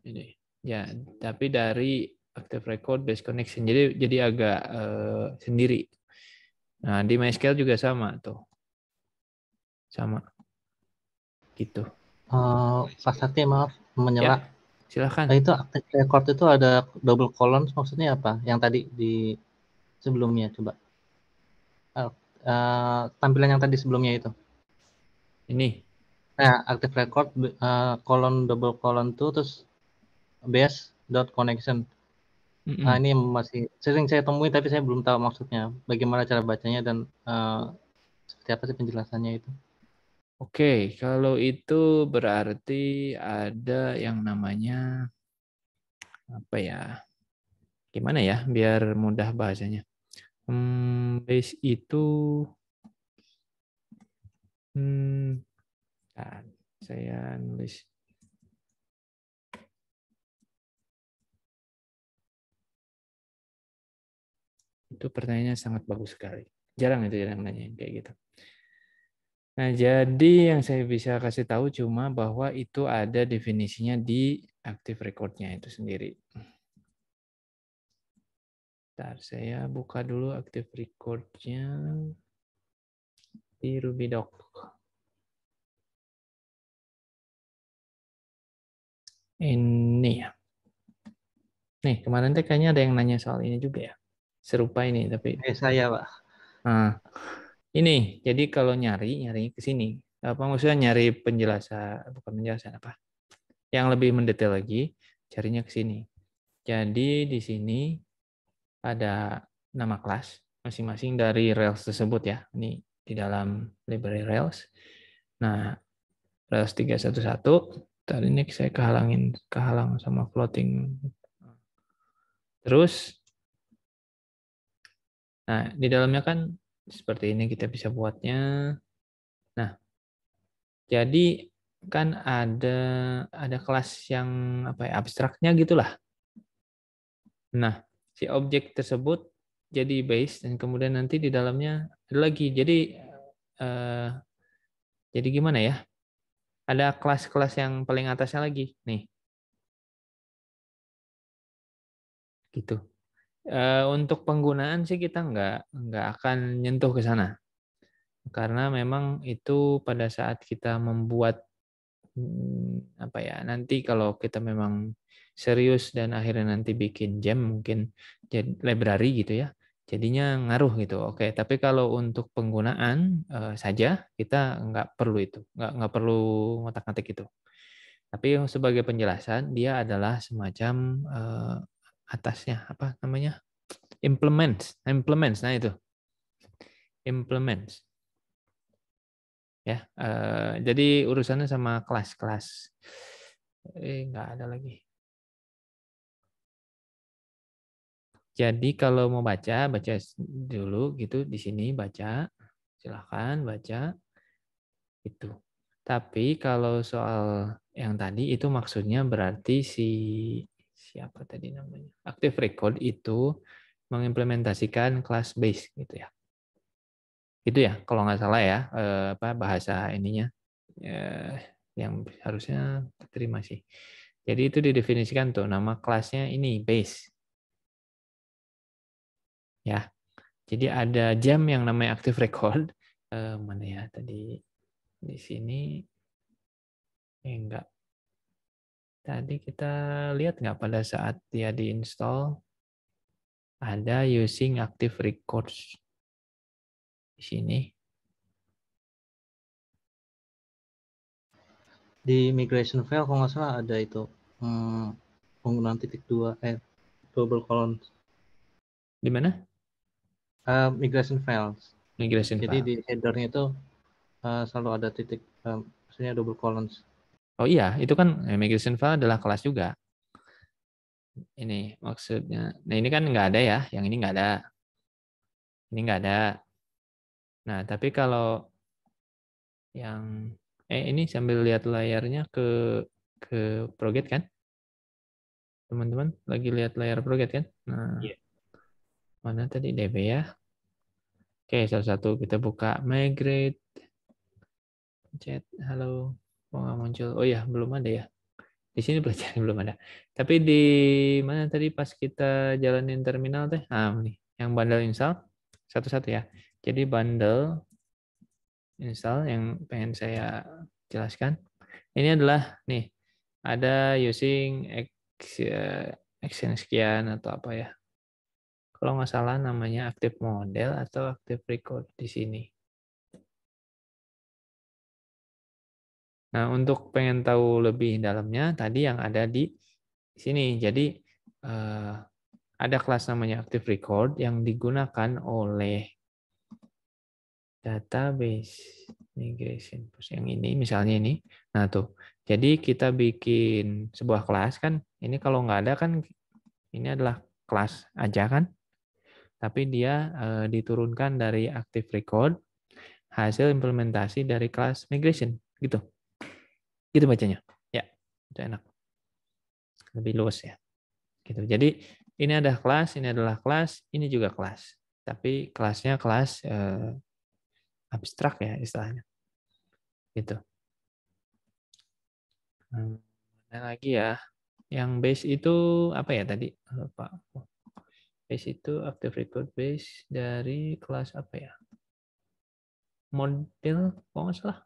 Ini. Ya, tapi dari active record base connection. Jadi jadi agak uh, sendiri. Nah, di MySQL juga sama tuh. Sama. Gitu. Uh, Pak Sakti, maaf menyela. Ya, silakan. Nah, itu active record itu ada double colon maksudnya apa? Yang tadi di sebelumnya coba. Uh, uh, tampilan yang tadi sebelumnya itu. Ini. Nah, active record uh, colon double colon itu terus base dot connection. Mm -hmm. Nah, ini masih sering saya temui tapi saya belum tahu maksudnya bagaimana cara bacanya dan uh, seperti apa sih penjelasannya itu. Oke, kalau itu berarti ada yang namanya apa ya? Gimana ya biar mudah bahasanya? Hmm, base itu hmm, nah, saya nulis itu pertanyaannya sangat bagus sekali. Jarang itu jarang yang kayak gitu. Nah, jadi yang saya bisa kasih tahu cuma bahwa itu ada definisinya di active recordnya itu sendiri. Bentar, saya buka dulu active recordnya di RubyDoc. Ini ya. Nih, kemarin teh kayaknya ada yang nanya soal ini juga ya. Serupa ini, tapi... Eh, saya, Pak. Nah ini jadi kalau nyari nyari ke sini apa maksudnya nyari penjelasan bukan penjelasan apa yang lebih mendetail lagi carinya ke sini jadi di sini ada nama kelas masing-masing dari Rails tersebut ya ini di dalam library Rails nah Rails 311 tadi ini saya kehalangin kehalang sama floating terus nah di dalamnya kan seperti ini kita bisa buatnya. Nah, jadi kan ada ada kelas yang apa ya abstraknya gitulah. Nah, si objek tersebut jadi base dan kemudian nanti di dalamnya ada lagi. Jadi eh, jadi gimana ya? Ada kelas-kelas yang paling atasnya lagi nih. Gitu. Uh, untuk penggunaan sih kita nggak nggak akan nyentuh ke sana karena memang itu pada saat kita membuat mm, apa ya nanti kalau kita memang serius dan akhirnya nanti bikin jam mungkin jadi library gitu ya jadinya ngaruh gitu oke tapi kalau untuk penggunaan uh, saja kita nggak perlu itu nggak nggak perlu ngotak-ngatik itu tapi sebagai penjelasan dia adalah semacam uh, atasnya apa namanya implements implements nah itu implements ya uh, jadi urusannya sama kelas-kelas eh nggak ada lagi jadi kalau mau baca baca dulu gitu di sini baca silahkan baca itu tapi kalau soal yang tadi itu maksudnya berarti si siapa tadi namanya Active Record itu mengimplementasikan class base gitu ya itu ya kalau nggak salah ya eh, apa bahasa ininya eh, yang harusnya terima sih jadi itu didefinisikan tuh nama kelasnya ini base ya jadi ada jam yang namanya Active Record eh, mana ya tadi di sini eh, enggak Tadi kita lihat nggak pada saat dia diinstall ada using active records di sini. Di migration file kalau nggak salah ada itu hmm, penggunaan titik dua eh double colon. Di mana? Uh, migration files. Migration Jadi file. di headernya itu uh, selalu ada titik, um, maksudnya double colons. Oh iya, itu kan eh, immigration file adalah kelas juga. Ini maksudnya. Nah ini kan nggak ada ya, yang ini nggak ada. Ini nggak ada. Nah tapi kalau yang eh ini sambil lihat layarnya ke ke Proget kan? Teman-teman lagi lihat layar Proget kan? Nah. Yeah. Mana tadi DB ya? Oke, satu-satu kita buka migrate. Chat, halo. Oh nggak muncul. Oh iya belum ada ya. Di sini pelajaran belum ada. Tapi di mana tadi pas kita jalanin terminal teh? Ah ini. yang bundle install satu-satu ya. Jadi bundle install yang pengen saya jelaskan. Ini adalah nih ada using action eh, sekian atau apa ya. Kalau nggak salah namanya active model atau active record di sini. Nah, untuk pengen tahu lebih dalamnya, tadi yang ada di sini. Jadi, eh, ada kelas namanya Active Record yang digunakan oleh database migration. Terus yang ini, misalnya ini. Nah, tuh. Jadi, kita bikin sebuah kelas kan. Ini kalau nggak ada kan, ini adalah kelas aja kan. Tapi dia eh, diturunkan dari Active Record, hasil implementasi dari kelas migration. Gitu. Gitu bacanya. Ya, itu enak. Lebih luas ya. Gitu. Jadi ini ada kelas, ini adalah kelas, ini juga kelas. Tapi kelasnya kelas eh, abstrak ya istilahnya. Gitu. Nah, lagi ya. Yang base itu apa ya tadi? Lupa. Base itu active record base dari kelas apa ya? Model, kok nggak salah.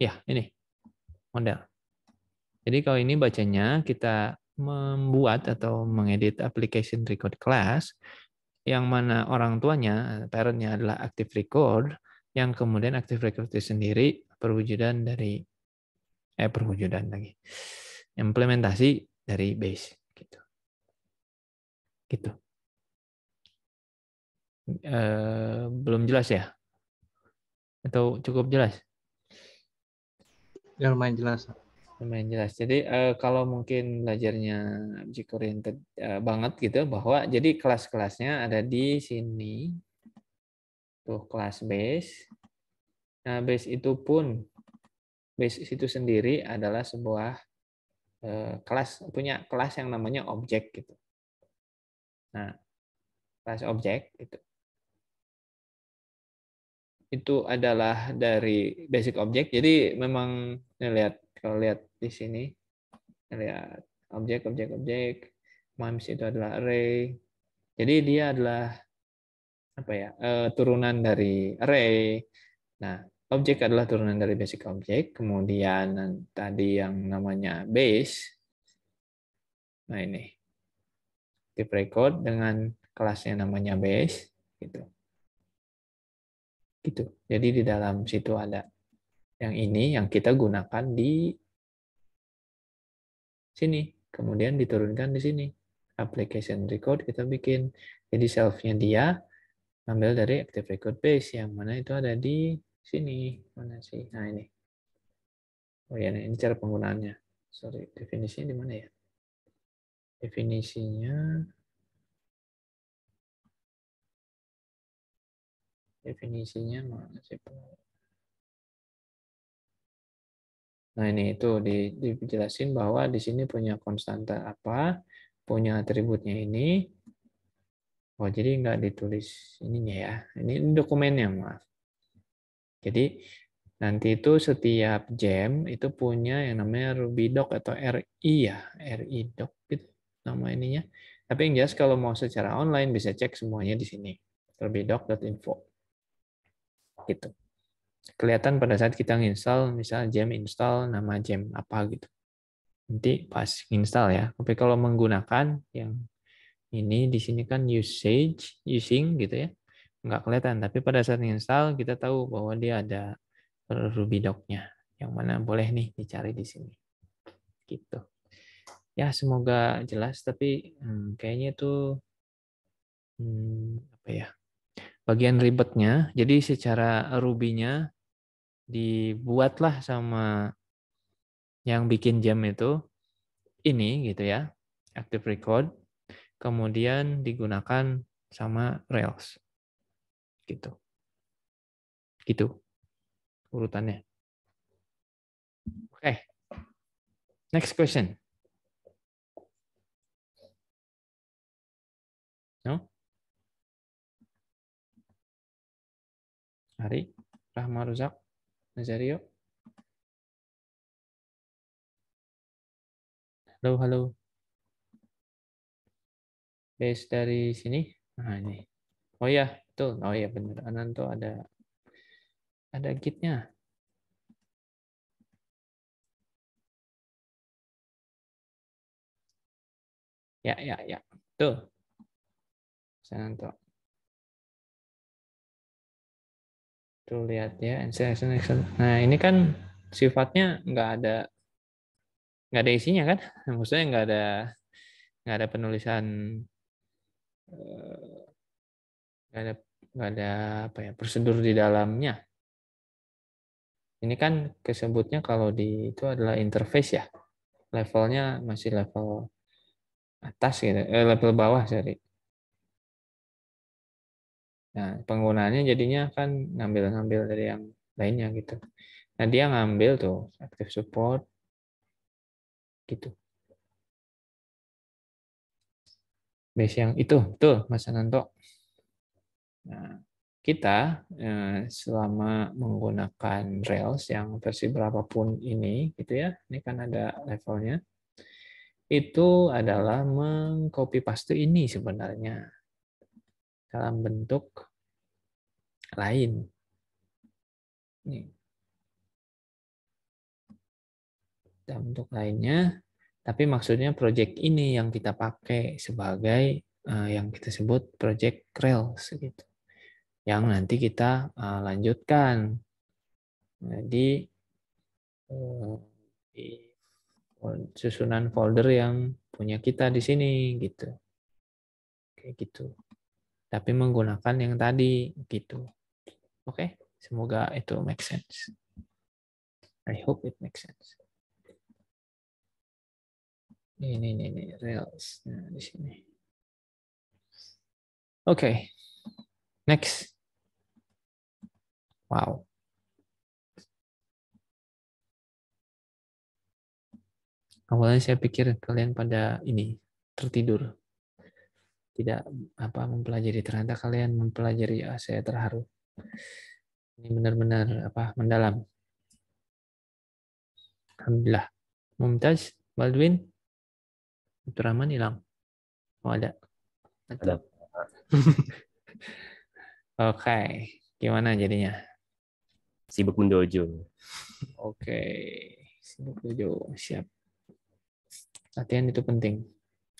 Ya, ini model. Jadi kalau ini bacanya kita membuat atau mengedit application record class yang mana orang tuanya, parentnya adalah active record, yang kemudian active record itu sendiri perwujudan dari eh perwujudan lagi implementasi dari base gitu gitu e, belum jelas ya atau cukup jelas ya lumayan jelas lumayan jelas jadi uh, kalau mungkin belajarnya object oriented uh, eh, banget gitu bahwa jadi kelas-kelasnya ada di sini tuh kelas base nah base itu pun base itu sendiri adalah sebuah uh, kelas punya kelas yang namanya objek gitu nah kelas objek itu, itu adalah dari basic object. Jadi memang ini lihat kalau lihat di sini lihat objek objek objek MIMES itu adalah array. Jadi dia adalah apa ya? Eh, turunan dari array. Nah, objek adalah turunan dari basic object, kemudian tadi yang namanya base. Nah, ini. Active record dengan kelasnya namanya base gitu. Gitu. Jadi di dalam situ ada yang ini yang kita gunakan di sini. Kemudian diturunkan di sini. Application record kita bikin. Jadi self-nya dia ambil dari active record base yang mana itu ada di sini. Mana sih? Nah ini. Oh ya, ini cara penggunaannya. Sorry, definisinya di mana ya? Definisinya definisinya mana sih? Nah, ini itu di, dijelasin bahwa di sini punya konstanta apa, punya atributnya ini. Oh, jadi nggak ditulis ininya ya. Ini dokumennya, maaf. Jadi, nanti itu setiap jam itu punya yang namanya RubyDoc atau RI ya, RI-Doc gitu nama ininya. Tapi yang jelas kalau mau secara online bisa cek semuanya di sini, rubydoc.info. Gitu kelihatan pada saat kita install misalnya jam install nama jam apa gitu nanti pas install ya tapi kalau menggunakan yang ini di sini kan usage using gitu ya nggak kelihatan tapi pada saat install kita tahu bahwa dia ada Ruby doc-nya yang mana boleh nih dicari di sini gitu ya semoga jelas tapi hmm, kayaknya tuh hmm, apa ya bagian ribetnya jadi secara Ruby-nya dibuatlah sama yang bikin jam itu ini gitu ya, active record, kemudian digunakan sama Rails. Gitu. Gitu urutannya. Oke. Okay. Next question. No? Hari rahmaruzak Nazario? Halo, halo. Base dari sini? Nah, ini. Oh iya, tuh, Oh iya, benar. Ananto ada ada gitnya. Ya, ya, ya. tuh, Ananto. tuh lihat ya action action nah ini kan sifatnya nggak ada nggak ada isinya kan maksudnya nggak ada nggak ada penulisan eh, nggak ada nggak ada apa ya prosedur di dalamnya ini kan kesebutnya kalau di itu adalah interface ya levelnya masih level atas gitu eh, level bawah sorry Nah, penggunaannya jadinya akan ngambil-ngambil dari yang lainnya gitu. Nah, dia ngambil tuh active support gitu. Base yang itu, tuh Mas Ananto. Nah, kita eh, selama menggunakan Rails yang versi berapapun ini gitu ya, ini kan ada levelnya. Itu adalah mengcopy paste ini sebenarnya dalam bentuk lain. Ini. Dalam bentuk lainnya, tapi maksudnya project ini yang kita pakai sebagai uh, yang kita sebut project Rails gitu. Yang nanti kita uh, lanjutkan. Jadi eh, di susunan folder yang punya kita di sini gitu. Kayak gitu tapi menggunakan yang tadi gitu. Oke, okay? semoga itu make sense. I hope it makes sense. Ini ini ini Rails nah, di sini. Oke. Okay. Next. Wow. Awalnya saya pikir kalian pada ini tertidur tidak apa mempelajari ternyata kalian mempelajari ya, saya terharu ini benar-benar apa mendalam alhamdulillah mumtaz Baldwin Abdurrahman hilang oh ada ada oke okay. gimana jadinya sibuk mendojo oke okay. sibuk mendojo siap latihan itu penting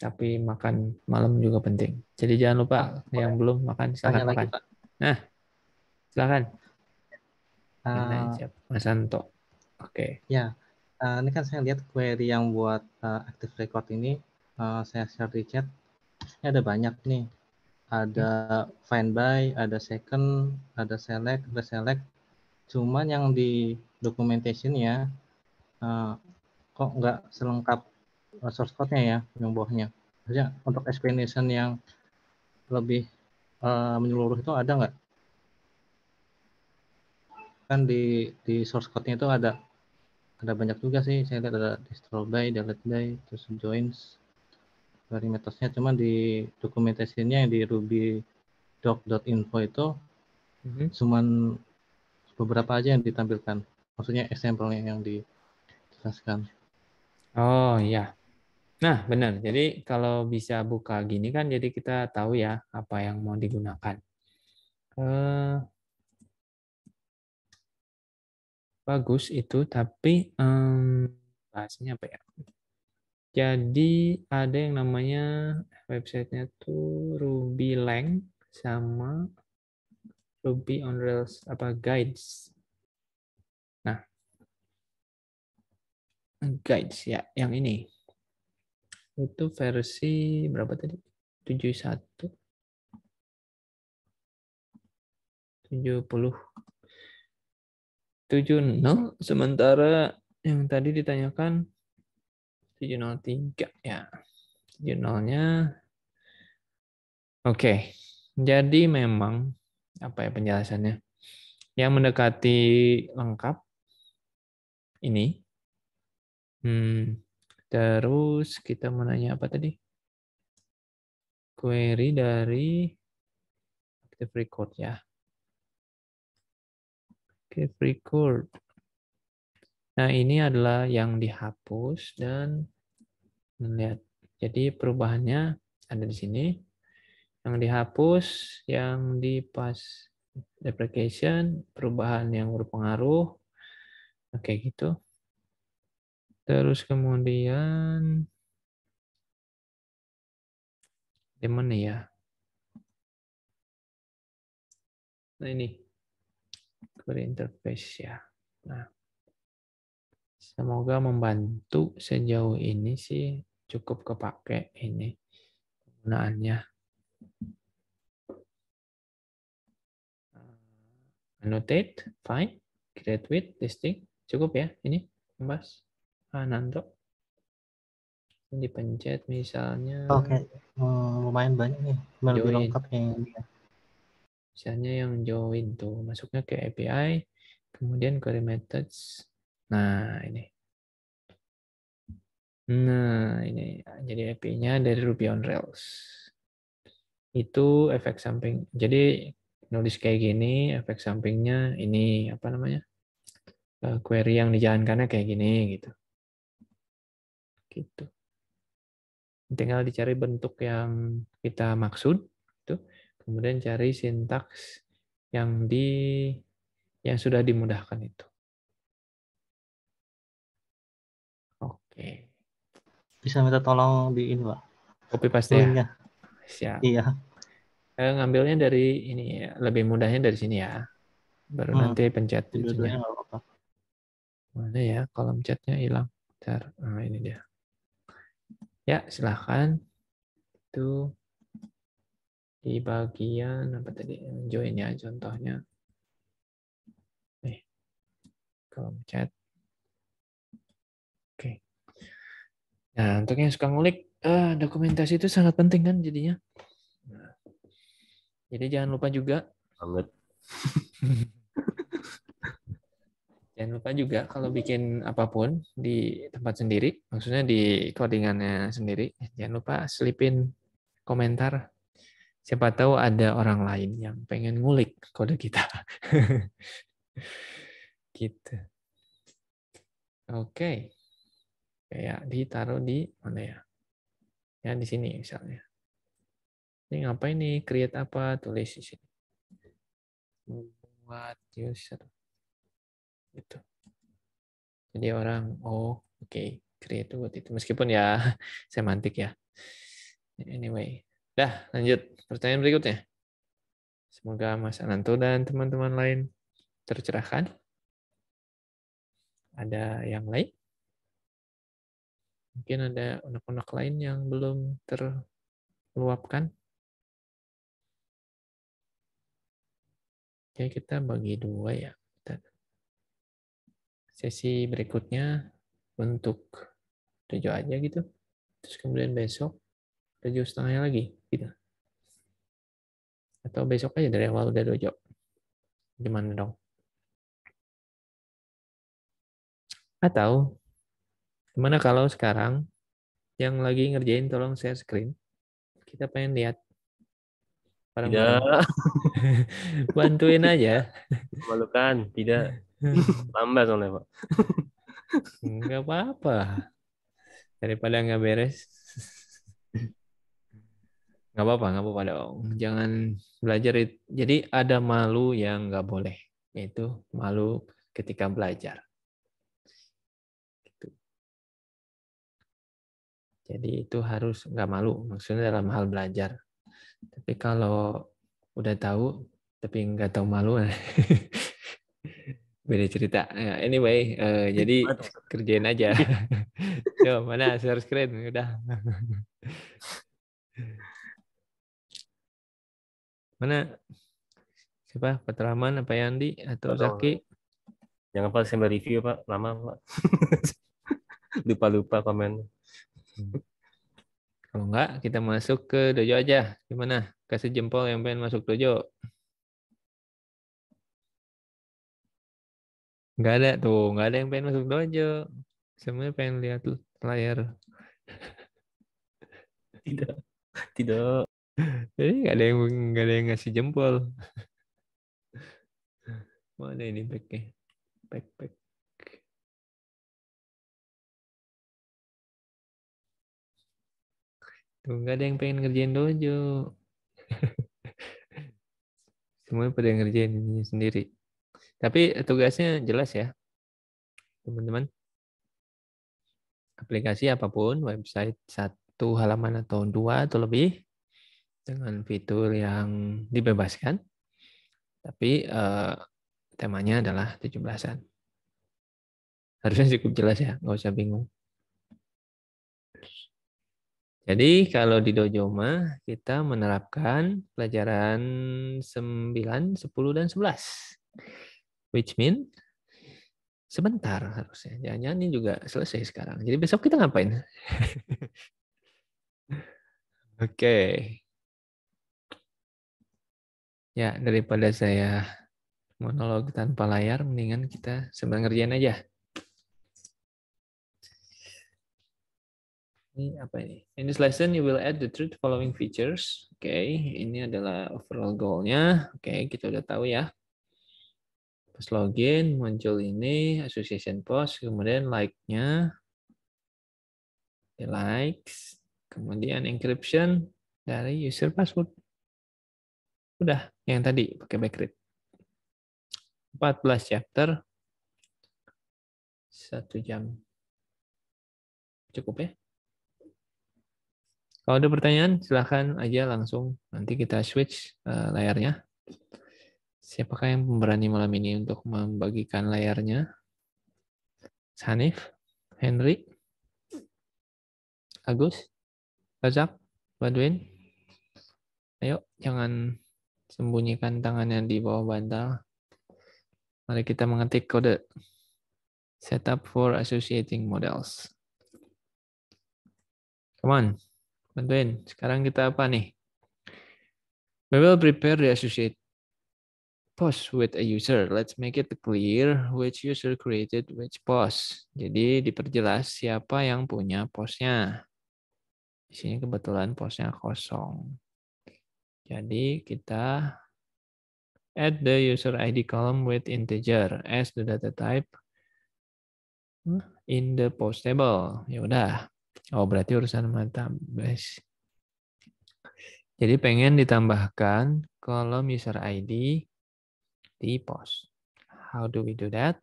tapi makan malam juga penting. Jadi jangan lupa Oke. Ah, yang belum makan silakan makan. Lagi, Nah, silakan. Uh, Mas Anto. Oke. Okay. Ya, uh, ini kan saya lihat query yang buat uh, active record ini uh, saya share di chat. Ini ada banyak nih. Ada hmm. find by, ada second, ada select, ada select. Cuman yang di documentation ya uh, kok nggak selengkap source code-nya ya, yang bawahnya. Maksudnya untuk explanation yang lebih uh, menyeluruh itu ada nggak? Kan di di source code-nya itu ada ada banyak juga sih. Saya lihat ada destroy by, delete by, terus joins, dari metodenya cuman di dokumentasinya yang di Ruby doc.info itu mm-hmm. cuman beberapa aja yang ditampilkan. Maksudnya example yang dijelaskan. Oh iya. Nah, benar. Jadi kalau bisa buka gini kan jadi kita tahu ya apa yang mau digunakan. Eh, bagus itu, tapi eh, bahasanya apa ya? Jadi ada yang namanya websitenya tuh Ruby Lang sama Ruby on Rails apa guides. Nah, guides ya, yang ini. Itu versi berapa tadi? 71. 70. 70. Sementara yang tadi ditanyakan 703 ya. 70-nya Oke. Jadi memang apa ya penjelasannya? Yang mendekati lengkap ini hmm, Terus kita mau nanya apa tadi? Query dari active record ya. Active record. Nah, ini adalah yang dihapus dan melihat. Jadi perubahannya ada di sini. Yang dihapus, yang di pas deprecation, perubahan yang berpengaruh. Oke, nah, gitu. Terus kemudian di mana ya? Nah ini query interface ya. Nah, semoga membantu sejauh ini sih cukup kepake ini penggunaannya. Annotate, find, create with, testing, Cukup ya ini membahas. Ah, nantok. Dipencet misalnya. Oke, okay. hmm, lumayan banyak nih. Lebih lengkap yang ya. Misalnya yang join tuh masuknya ke API, kemudian query methods. Nah, ini. Nah, ini jadi API-nya dari Ruby on Rails. Itu efek samping. Jadi nulis kayak gini, efek sampingnya ini apa namanya? Eh, query yang dijalankannya kayak gini gitu gitu tinggal dicari bentuk yang kita maksud itu kemudian cari sintaks yang di yang sudah dimudahkan itu oke bisa minta tolong di ini pak copy paste ya iya. siap iya eh, ngambilnya dari ini ya, lebih mudahnya dari sini ya baru hmm. nanti pencet ya. Ya, mana ya kolom chatnya hilang Bentar. nah ini dia Ya, silahkan. Itu di bagian apa tadi? Join ya contohnya. Eh, kolom chat. Oke. Nah, untuk yang suka ngulik, eh, dokumentasi itu sangat penting kan jadinya. Nah, jadi jangan lupa juga. Jangan lupa juga kalau bikin apapun di tempat sendiri, maksudnya di codingannya sendiri, jangan lupa selipin komentar. Siapa tahu ada orang lain yang pengen ngulik kode kita. gitu. Oke. Kayak ditaruh di mana ya? Ya di sini misalnya. Ini ngapain nih? Create apa? Tulis di sini. Buat user gitu. Jadi orang oh oke okay, create buat itu meskipun ya semantik ya. Anyway, dah lanjut pertanyaan berikutnya. Semoga Mas Ananto dan teman-teman lain tercerahkan. Ada yang lain? Mungkin ada anak-anak lain yang belum terluapkan. Oke, ya, kita bagi dua ya sesi berikutnya untuk tujuh aja gitu. Terus kemudian besok tujuh setengahnya lagi gitu. Atau besok aja dari awal udah dojo. Gimana dong? Atau gimana kalau sekarang yang lagi ngerjain tolong share screen. Kita pengen lihat Para tidak. Bantuin aja. Malukan, tidak. Tambah soalnya Pak. Enggak apa-apa. Daripada nggak beres. Nggak apa-apa, nggak apa-apa dong. Jangan belajar. Jadi ada malu yang nggak boleh. Yaitu malu ketika belajar. Gitu. Jadi itu harus nggak malu. Maksudnya dalam hal belajar. Tapi kalau udah tahu tapi nggak tahu malu beda cerita. Ya, anyway, uh, jadi kerjain aja. Yo, mana share screen udah. mana siapa? Pak Rahman apa Yandi atau Zaki? Jangan lupa sambil review Pak, lama Pak. Lupa-lupa komen. Kalau enggak, kita masuk ke dojo aja. Gimana? Kasih jempol yang pengen masuk dojo. Nggak ada tuh, nggak ada yang pengen masuk dojo. Semuanya pengen lihat layar. Tidak, tidak. Jadi nggak ada yang nggak ada yang ngasih jempol. Mana ini backnya? Back, back. Tuh nggak ada yang pengen ngerjain dojo. Semuanya pada ngerjain ini sendiri. Tapi tugasnya jelas ya, teman-teman. Aplikasi apapun, website satu halaman atau dua atau lebih, dengan fitur yang dibebaskan, tapi eh, temanya adalah 17-an. Harusnya cukup jelas ya, nggak usah bingung. Jadi kalau di Dojoma kita menerapkan pelajaran 9, 10, dan 11. Which mean sebentar harusnya. Jangan-jangan ini juga selesai sekarang. Jadi besok kita ngapain? Oke. okay. Ya, daripada saya monolog tanpa layar, mendingan kita sambil ngerjain aja. ini apa ini? In this lesson, you will add the three following features. Oke, okay, ini adalah overall goalnya. Oke, okay, kita udah tahu ya. Terus login muncul ini association post, kemudian like-nya likes, kemudian encryption dari user password. Udah, yang tadi pakai backrate. 14 chapter. 1 jam. Cukup ya? Kalau ada pertanyaan, silahkan aja langsung. Nanti kita switch eh, layarnya. Siapakah yang pemberani malam ini untuk membagikan layarnya? Sanif? Henry? Agus? Razak? Badwin? Ayo, jangan sembunyikan tangannya di bawah bantal. Mari kita mengetik kode setup for associating models. Come on, bantuin. Sekarang kita apa nih? We will prepare the associate post with a user. Let's make it clear which user created which post. Jadi diperjelas siapa yang punya postnya. Di sini kebetulan postnya kosong. Jadi kita add the user ID column with integer as the data type in the post table. Ya udah. Oh berarti urusan guys. Jadi pengen ditambahkan kolom user ID di pos. How do we do that?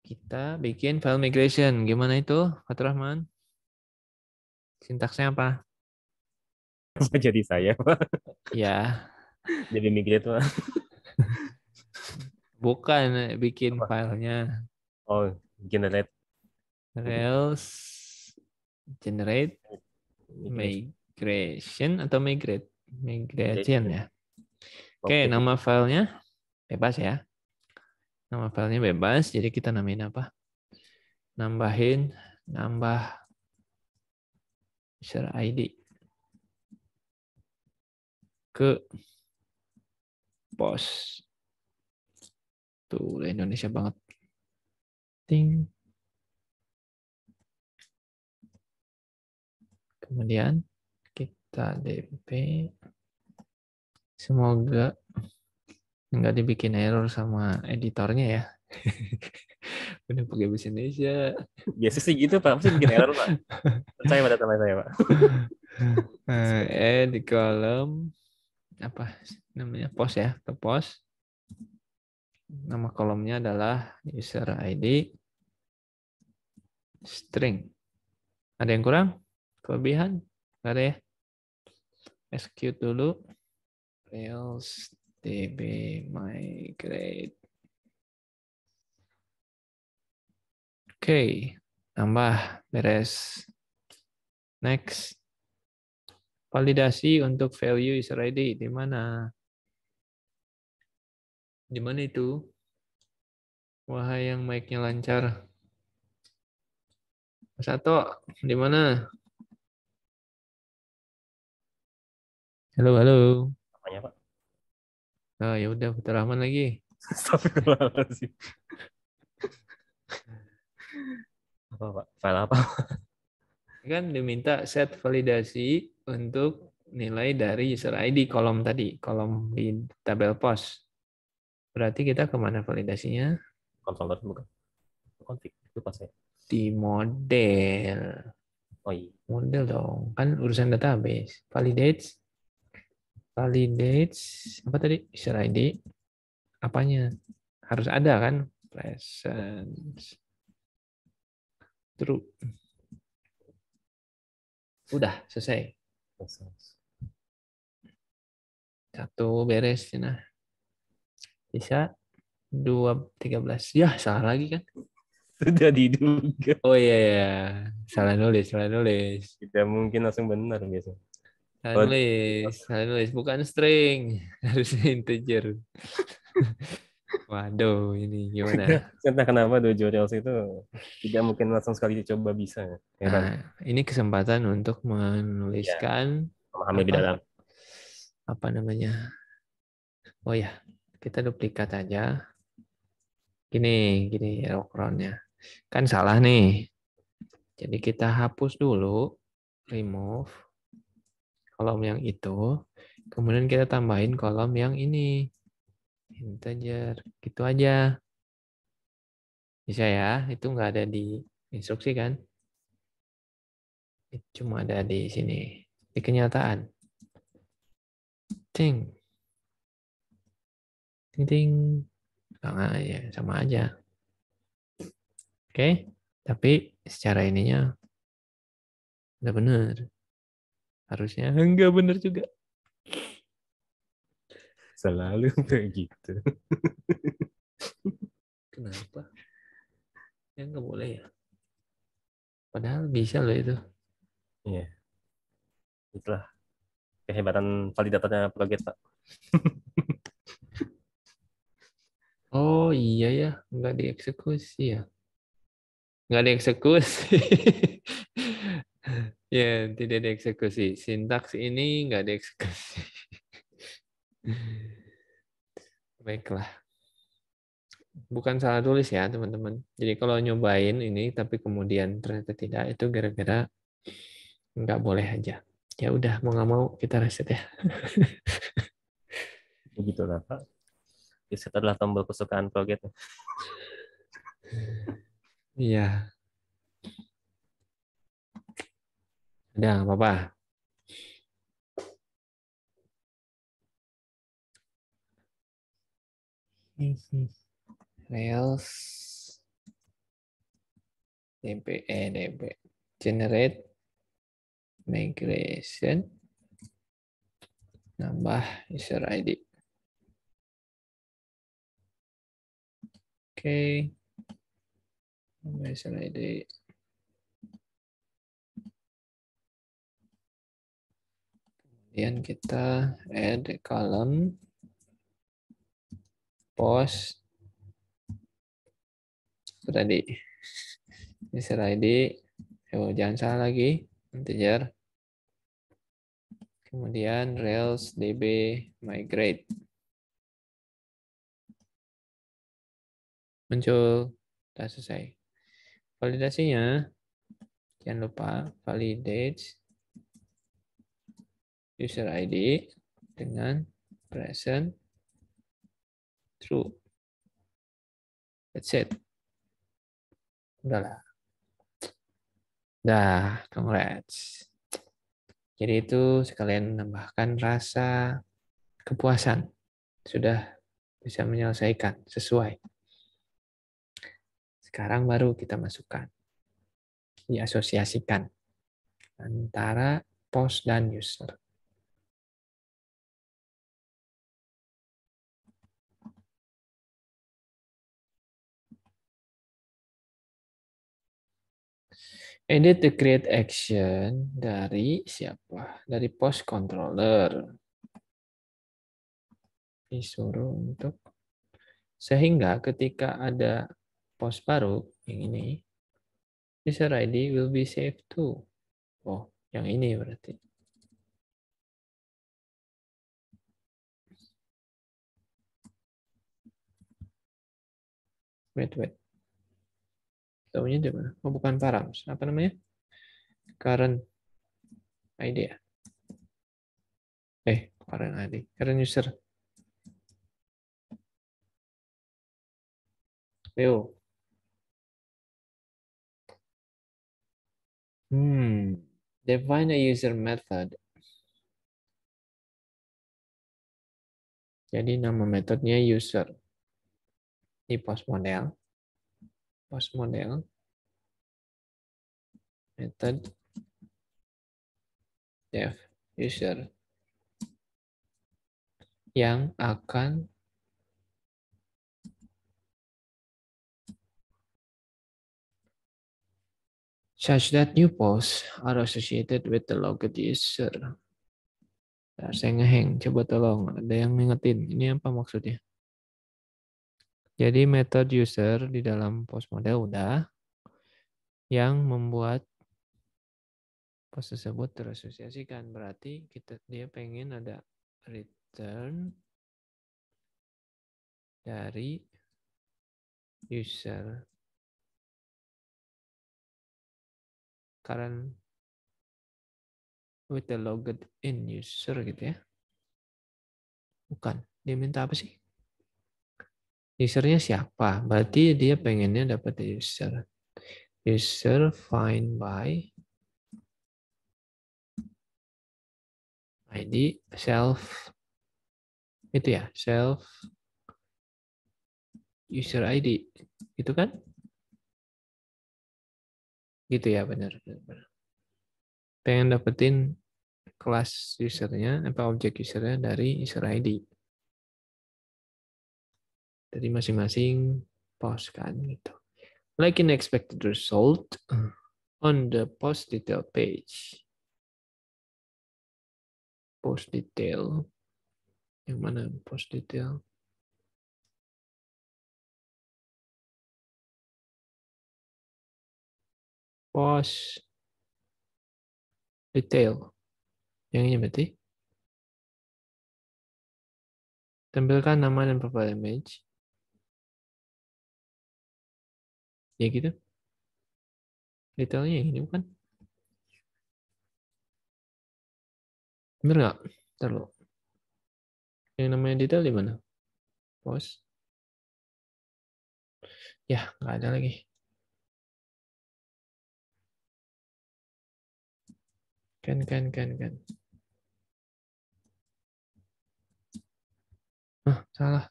Kita bikin file migration. Gimana itu, Pak Rahman? Sintaksnya apa? Apa jadi saya, Ya. Jadi migrate, Pak. Bukan, bikin apa? filenya. Oh, generate. Rails generate migration atau migrate migration ya. Oke, okay, nama filenya Bebas ya. Nama filenya bebas, jadi kita namain apa? Nambahin, nambah share ID ke pos. Tuh, Indonesia banget. Ting. Kemudian kita DP. Semoga nggak dibikin error sama editornya ya udah pakai bahasa Indonesia biasa sih gitu pak mesti bikin error pak percaya pada teman saya pak eh, eh di kolom apa namanya post ya ke post? nama kolomnya adalah user ID string ada yang kurang kelebihan Gak ada ya execute dulu else DB migrate. Oke, okay. tambah beres. Next. Validasi untuk value is ready di mana? Di mana itu? Wahai yang mic-nya lancar. Satu, di mana? Halo, halo. Oh, ya udah Rahman lagi. Astagfirullahaladzim. apa Pak? File apa? kan diminta set validasi untuk nilai dari user ID kolom tadi, kolom di tabel pos. Berarti kita kemana validasinya? Controller bukan. itu pas ya. Di model. Oh iya. Model dong, kan urusan database. Validates validates apa tadi user ID apanya harus ada kan presence true udah selesai satu beres nah bisa dua tiga belas ya salah lagi kan sudah diduga oh iya, iya salah nulis salah nulis tidak mungkin langsung benar biasanya Harmless, harmless, bukan string, harus integer. Waduh, ini gimana? Entah kenapa dojo Rails itu tidak mungkin langsung sekali coba bisa. Ya ini kesempatan untuk menuliskan ya, memahami apa, di dalam apa namanya? Oh ya, kita duplikat aja. Gini, gini ya Kan salah nih. Jadi kita hapus dulu, remove kolom yang itu. Kemudian kita tambahin kolom yang ini. Integer. Gitu aja. Bisa ya, itu nggak ada di instruksi kan? Itu Cuma ada di sini, di kenyataan. Ting. Ting ting. Sama aja, ya, sama aja. Oke, tapi secara ininya udah bener harusnya enggak bener juga selalu begitu kenapa ya nggak boleh ya padahal bisa loh itu iya itulah kehebatan validatornya proget Pak oh iya ya nggak dieksekusi ya nggak dieksekusi ya, tidak dieksekusi. Sintaks ini nggak dieksekusi. Baiklah. Bukan salah tulis ya, teman-teman. Jadi kalau nyobain ini tapi kemudian ternyata tidak, itu gara-gara nggak boleh aja. Ya udah, mau nggak mau kita reset ya. Begitulah, ya Pak. Reset ya, adalah tombol kesukaan gitu. Iya. Ada apa-apa? Rails DP, eh, DP. Generate migration nambah user ID. Oke. Okay. Nambah user ID. Kemudian kita add column post itu tadi user ID. Eh, oh, jangan salah lagi integer. Kemudian Rails DB migrate. Muncul sudah selesai. Validasinya jangan lupa validate user ID dengan present true. That's it. Udahlah. Dah, congrats. Jadi itu sekalian menambahkan rasa kepuasan. Sudah bisa menyelesaikan sesuai. Sekarang baru kita masukkan. Diasosiasikan antara post dan user. edit the create action dari siapa? Dari post controller. Disuruh untuk sehingga ketika ada post baru yang ini, user ID will be saved to. Oh, yang ini berarti. Wait, wait tahunya di mana? Oh, bukan params. Apa namanya? Current ID Eh, current ID. Current user. Leo. Hmm. Define a user method. Jadi nama metodenya user. Di post model post model method dev user yang akan such that new posts are associated with the logged user. Nah, saya ngeheng, coba tolong ada yang ngingetin. Ini apa maksudnya? Jadi method user di dalam model udah yang membuat post tersebut terasosiasikan. Berarti kita dia pengen ada return dari user current with the logged in user gitu ya. Bukan. Dia minta apa sih? Usernya siapa? Berarti dia pengennya dapat user. User find by ID self itu ya self user ID itu kan gitu ya benar benar pengen dapetin kelas usernya apa objek usernya dari user ID dari masing-masing pos kan gitu. Like an expected result uh, on the post detail page. Post detail. Yang mana post detail? Post detail. Yang ini berarti. Tampilkan nama dan profile image. ya gitu detailnya ini bukan bener nggak terlalu yang namanya detail di mana bos ya nggak ada lagi kan kan kan kan ah salah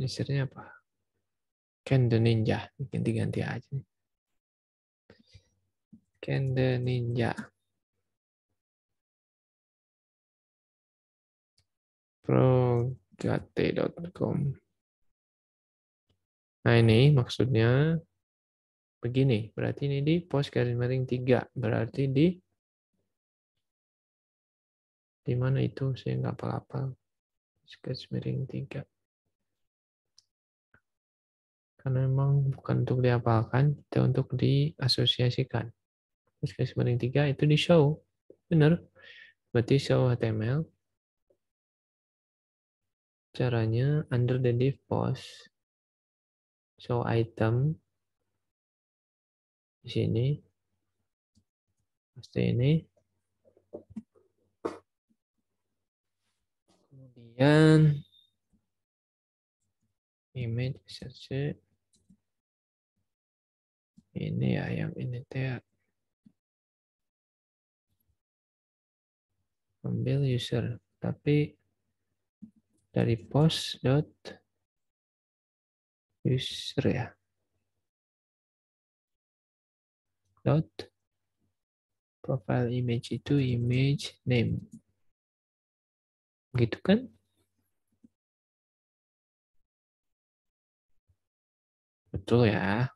Nyisirnya apa? Ken the Ninja. Ganti-ganti aja nih. Ken the Ninja. Progate.com Nah ini maksudnya begini. Berarti ini di pos garis miring 3. Berarti di di mana itu saya nggak apa-apa. Garis miring 3 karena memang bukan untuk diapalkan, kita untuk diasosiasikan. Terus garis miring tiga itu di show. Benar. Berarti show HTML. Caranya under the div post. Show item. Di sini. Pasti ini. Kemudian image search ini ayam ini teh. Ya. Ambil user, tapi dari post dot user ya. Dot profile image itu image name. Gitu kan? Betul ya.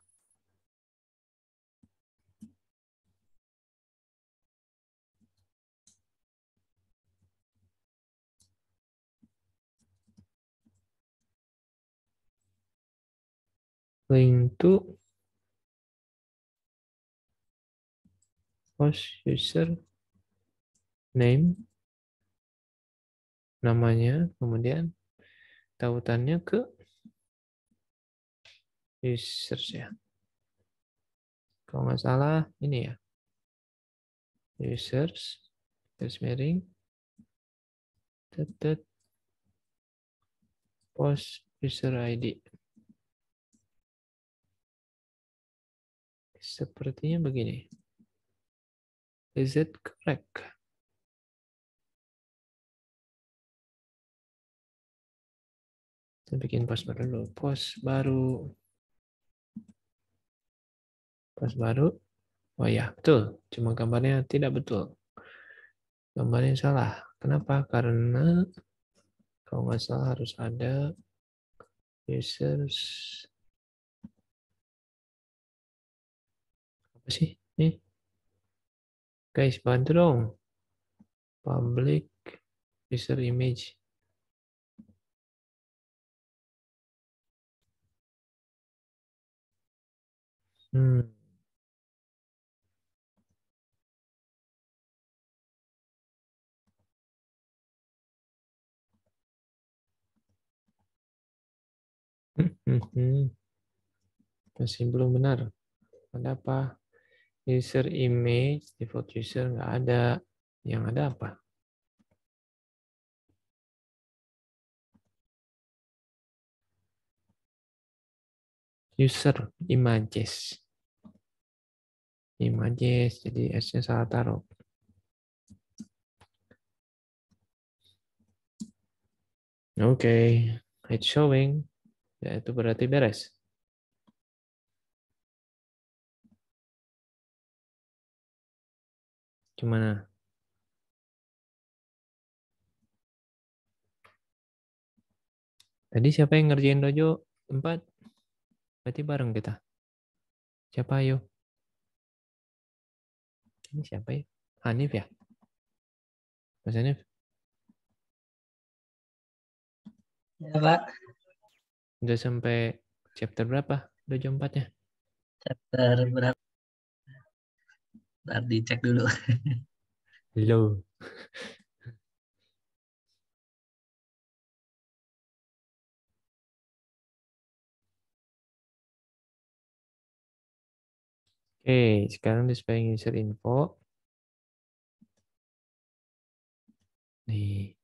link to post user name namanya kemudian tautannya ke users ya kalau nggak salah ini ya users terus miring tetet post user ID Sepertinya begini. Is it correct? Saya bikin baru dulu. Pos baru. Pos baru. Oh ya, betul. Cuma gambarnya tidak betul. Gambarnya salah. Kenapa? Karena kalau nggak salah harus ada users apa sih ini guys bantu dong public user image hmm Hmm, hmm. hmm. Masih belum benar. Ada apa? user image, default user nggak ada. Yang ada apa? User images. Images, jadi S-nya salah taruh. Oke, okay. it's showing. Ya, itu berarti beres. Gimana? Tadi siapa yang ngerjain dojo? Empat. Berarti bareng kita. Siapa ayo? Ini siapa ya? Hanif ya? Mas Hanif? Ya, Pak. Udah sampai chapter berapa? Dojo empatnya? Chapter berapa? Ntar dicek dulu. Halo. Oke, okay, sekarang display user info. Nih.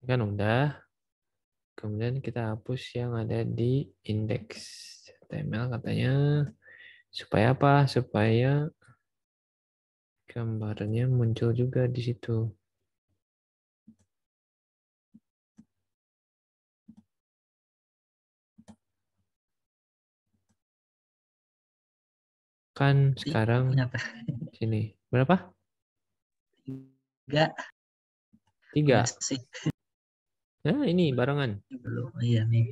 Ini kan udah. Kemudian kita hapus yang ada di index HTML katanya. Supaya apa? Supaya gambarnya muncul juga di situ. Kan iya, sekarang Ternyata. sini. Berapa? Tiga. Tiga. Nah, ini barengan. Belum, iya nih.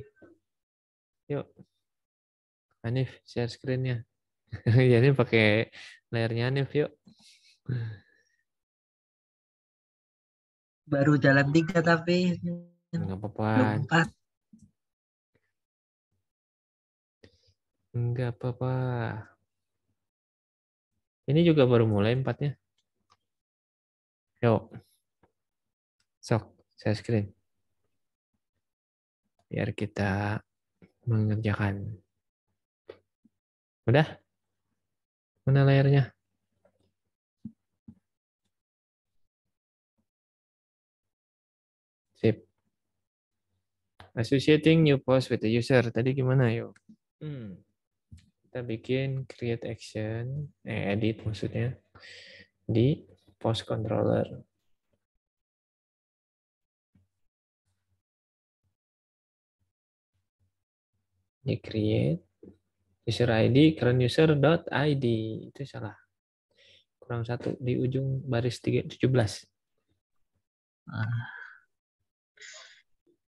Yuk. Anif share screen-nya. Jadi pakai layarnya Anif yuk. Baru jalan tiga tapi. Enggak apa-apa. Empat. Enggak apa-apa. Ini juga baru mulai empatnya. Yuk. Sok, saya screen. Biar kita mengerjakan. Udah? Mana layarnya? Associating new post with the user. Tadi gimana yuk? Hmm. Kita bikin create action, eh, edit maksudnya, di post controller. Di create user ID current user dot ID itu salah kurang satu di ujung baris 3, 17 belas ah.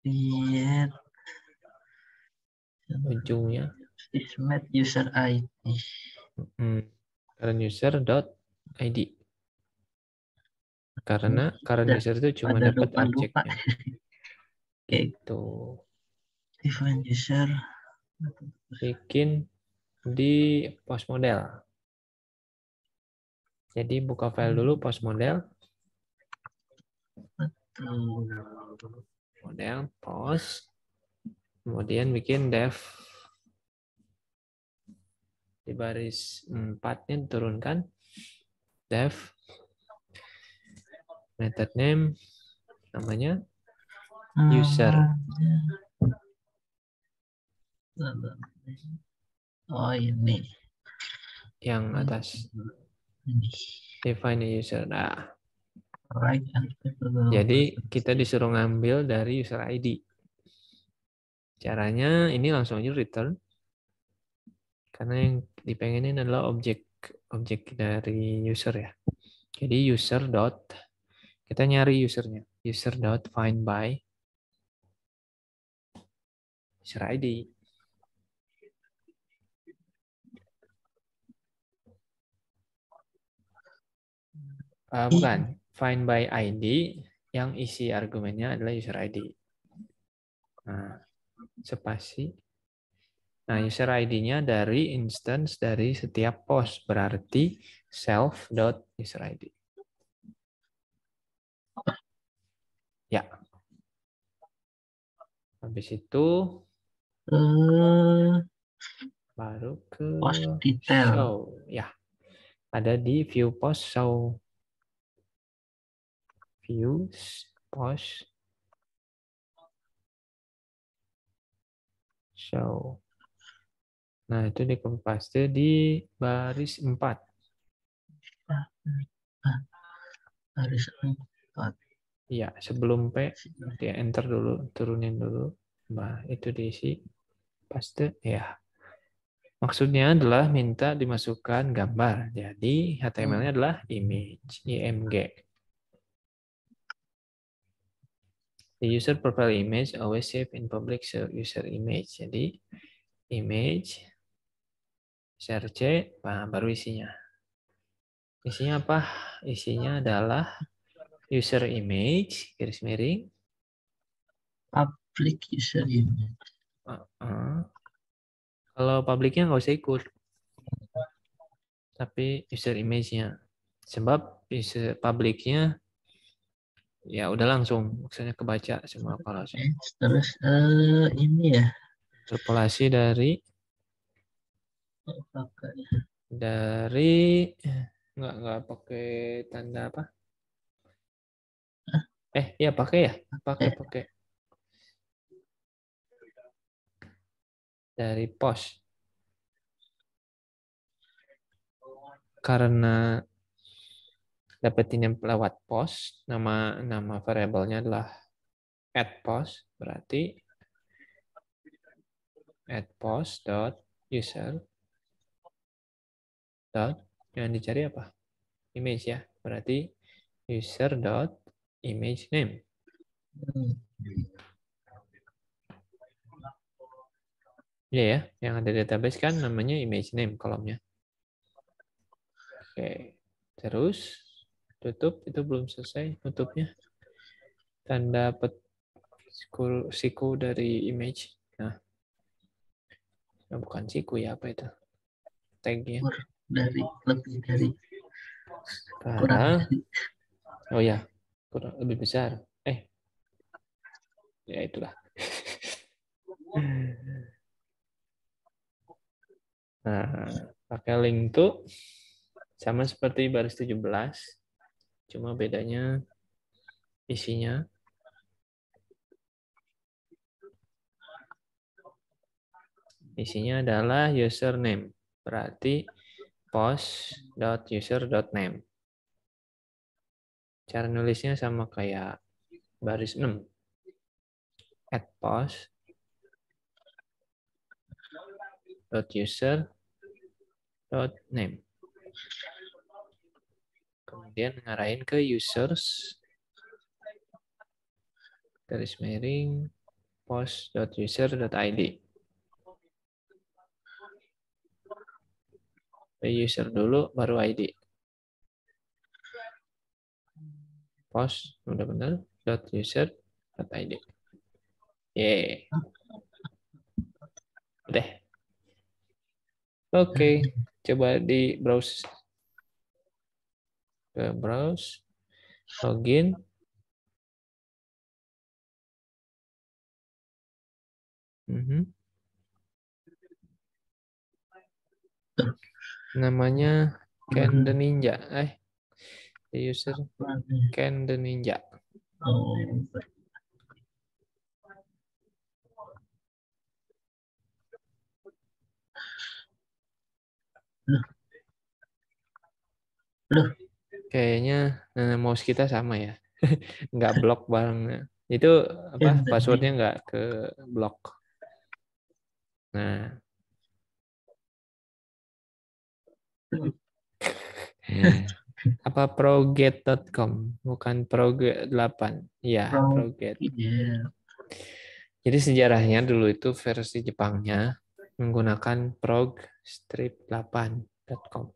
Lihat. Ujungnya. Ismet user ID. karena Current user dot ID. Karena current user itu cuma dapat objeknya. Oke. Itu. Event user. Bikin di post model. Jadi buka file hmm. dulu post model model post kemudian bikin dev di baris empatnya turunkan dev method name namanya hmm, user ya. oh ini yang atas define user nah jadi kita disuruh ngambil dari user ID. Caranya ini langsung aja return. Karena yang dipengenin adalah objek objek dari user ya. Jadi user dot kita nyari usernya. User dot find by user ID. Uh, ah, bukan, find by ID yang isi argumennya adalah user ID. Nah, spasi. Nah, user ID-nya dari instance dari setiap post berarti self dot user id. Ya. Habis itu hmm. baru ke post detail. Show. Ya. Ada di view post show views, post, show. Nah, itu di paste di baris 4. Baris 4. Iya, sebelum P, dia enter dulu, turunin dulu. Nah, itu diisi. Paste, ya. Maksudnya adalah minta dimasukkan gambar. Jadi HTML-nya adalah image, img. the user profile image always save in public so user image. Jadi image C, nah, baru isinya. Isinya apa? Isinya adalah user image garis miring public user image. Uh -uh. Kalau publiknya nggak usah ikut, tapi user image-nya. Sebab user publiknya ya udah langsung maksudnya kebaca semua kolase terus uh, ini ya interpolasi dari dari nggak nggak pakai tanda apa Hah? eh ya pakai ya pakai pakai dari pos karena dapetinnya lewat post nama nama variabelnya adalah add post berarti add post dot user dot yang dicari apa image ya berarti user dot image name Iya ya, yang ada database kan namanya image name kolomnya. Oke, terus tutup itu belum selesai tutupnya, tanda pet siku, siku dari image nah nah, bukan siku ya apa itu tagnya dari lebih dari sekarang kurang oh ya kurang lebih besar eh ya itulah nah pakai link tuh sama seperti baris 17 Cuma bedanya isinya. Isinya adalah username. Berarti post.user.name. Cara nulisnya sama kayak baris 6. At post dot user dot name Kemudian ngarahin ke users garis miring post.user.id. User dulu baru ID. Post udah benar dot user dot id. yeah Oke, okay. coba di browse ke browse, login. Mm -hmm. Namanya Ken the mhm. Ninja. Eh, the user Ken the Ninja. Oh. Loh. Loh kayaknya eh, mouse kita sama ya. nggak blok barangnya. Itu apa iya, passwordnya nggak ke blok. Nah. apa proget.com bukan proget 8 ya proget iya. jadi sejarahnya dulu itu versi Jepangnya menggunakan prog strip 8.com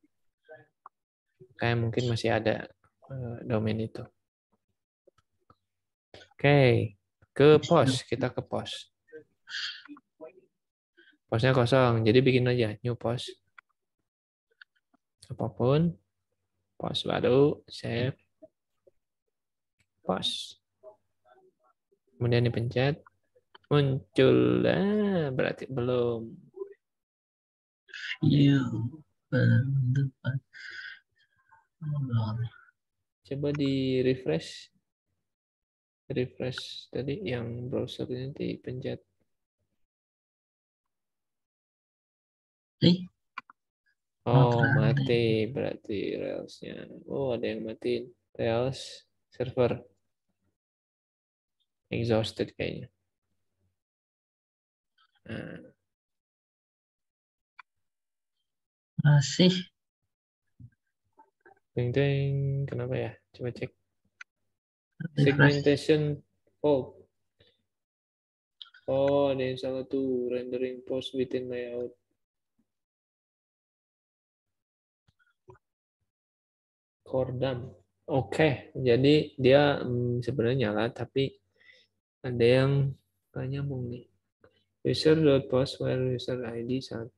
kayak mungkin masih ada eh, domain itu. Oke, ke pos, kita ke pos. Posnya kosong, jadi bikin aja new pos. Apapun, pos baru, save, pos. Kemudian dipencet, muncul, lah, berarti belum. Iya, Coba di refresh. Refresh tadi yang browser nanti pencet. Eh? Oh, oh mati berarti Rails-nya. Oh, ada yang mati Rails server. Exhausted kayaknya. Nah. Masih Ding ding, kenapa ya? Coba cek. Segmentation fault. Oh, ada yang salah tuh. Rendering post within layout. Kordam, Oke, okay. jadi dia hmm, sebenarnya nyala, tapi ada yang gak nyambung nih. User.post where user ID saat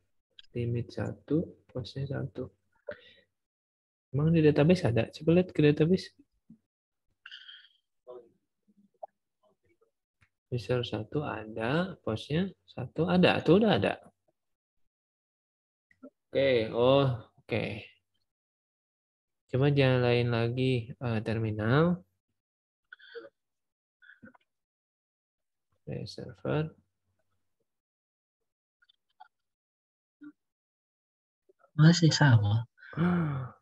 limit satu, postnya satu. Emang di database ada? Coba lihat ke database. User satu ada, posnya satu ada, tuh udah ada. Oke, okay. oh oke. Okay. Cuma jangan lain lagi uh, terminal. Okay, server. Masih sama.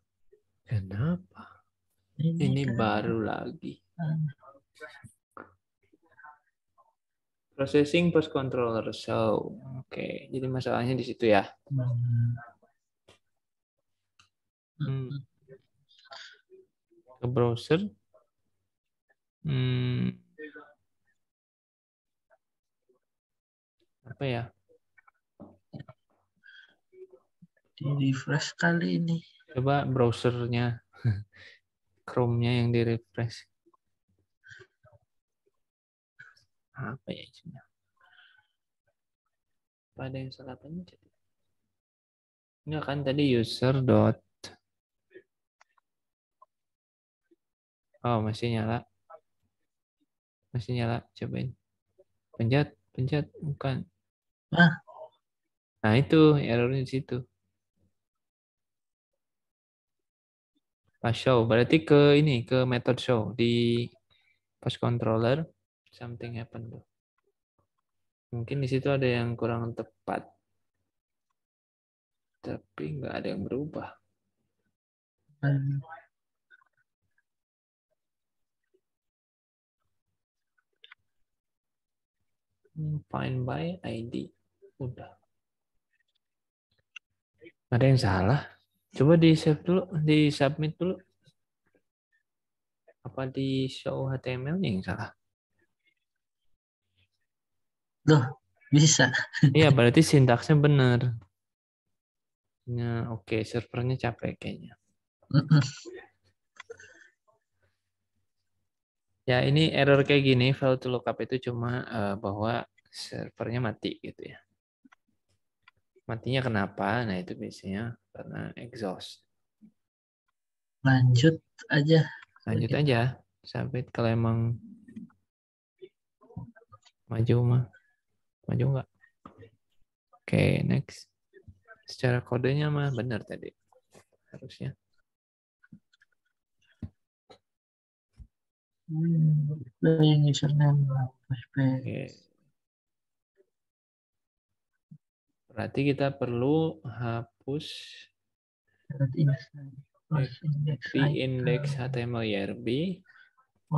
Kenapa? Ini, Ini kan baru lagi. Ah. Processing post controller. So, oke. Okay. Jadi masalahnya di situ ya. Hmm. Ke browser. Hmm. Apa ya? Di refresh kali ini. Coba browsernya, Chrome-nya yang direfresh Apa ya isinya? pada yang salah pencet? Enggak kan tadi user dot Oh, masih nyala. Masih nyala, cobain. Pencet, pencet, bukan. Nah, nah itu errornya di situ. pas show berarti ke ini ke method show di pas controller something happen tuh mungkin di situ ada yang kurang tepat tapi nggak ada yang berubah hmm, find by ID udah ada yang salah Coba di save dulu, di submit dulu. Apa di show HTML nih yang salah? Loh, bisa. Iya, berarti sintaksnya benar. Nah, oke, okay. servernya capek kayaknya. ya, ini error kayak gini, file to lookup itu cuma eh, bahwa servernya mati gitu ya. Matinya kenapa? Nah, itu biasanya karena exhaust. Lanjut aja. Lanjut aja. sampai kalau emang maju mah. Maju enggak? Oke, okay, next. Secara kodenya mah benar tadi. Harusnya. Hmm, username, okay. Berarti kita perlu hapus index HTML YRB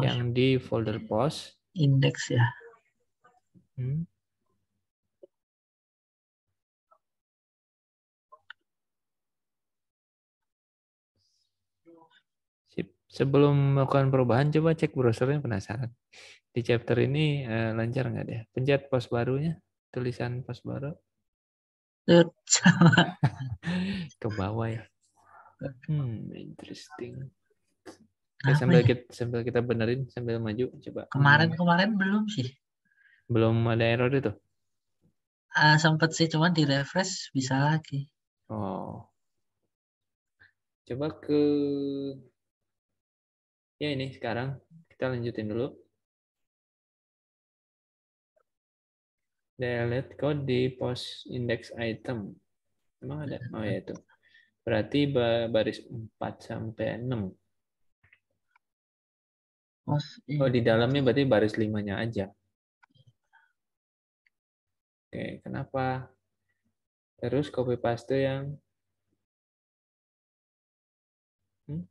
yang di folder post. Index ya. Hmm. sebelum melakukan perubahan coba cek browsernya penasaran di chapter ini eh, lancar nggak deh pencet pos barunya tulisan pos baru ke bawah ya hmm interesting eh, sambil ya? kita sambil kita benerin sambil maju coba kemarin hmm. kemarin belum sih belum ada error itu uh, sempet sih cuman di refresh bisa lagi oh coba ke ya ini sekarang kita lanjutin dulu delete code di post index item. Emang ada? Oh ya itu. Berarti baris 4 sampai 6. Oh, di dalamnya berarti baris limanya aja. Oke, kenapa? Terus copy paste yang hmm?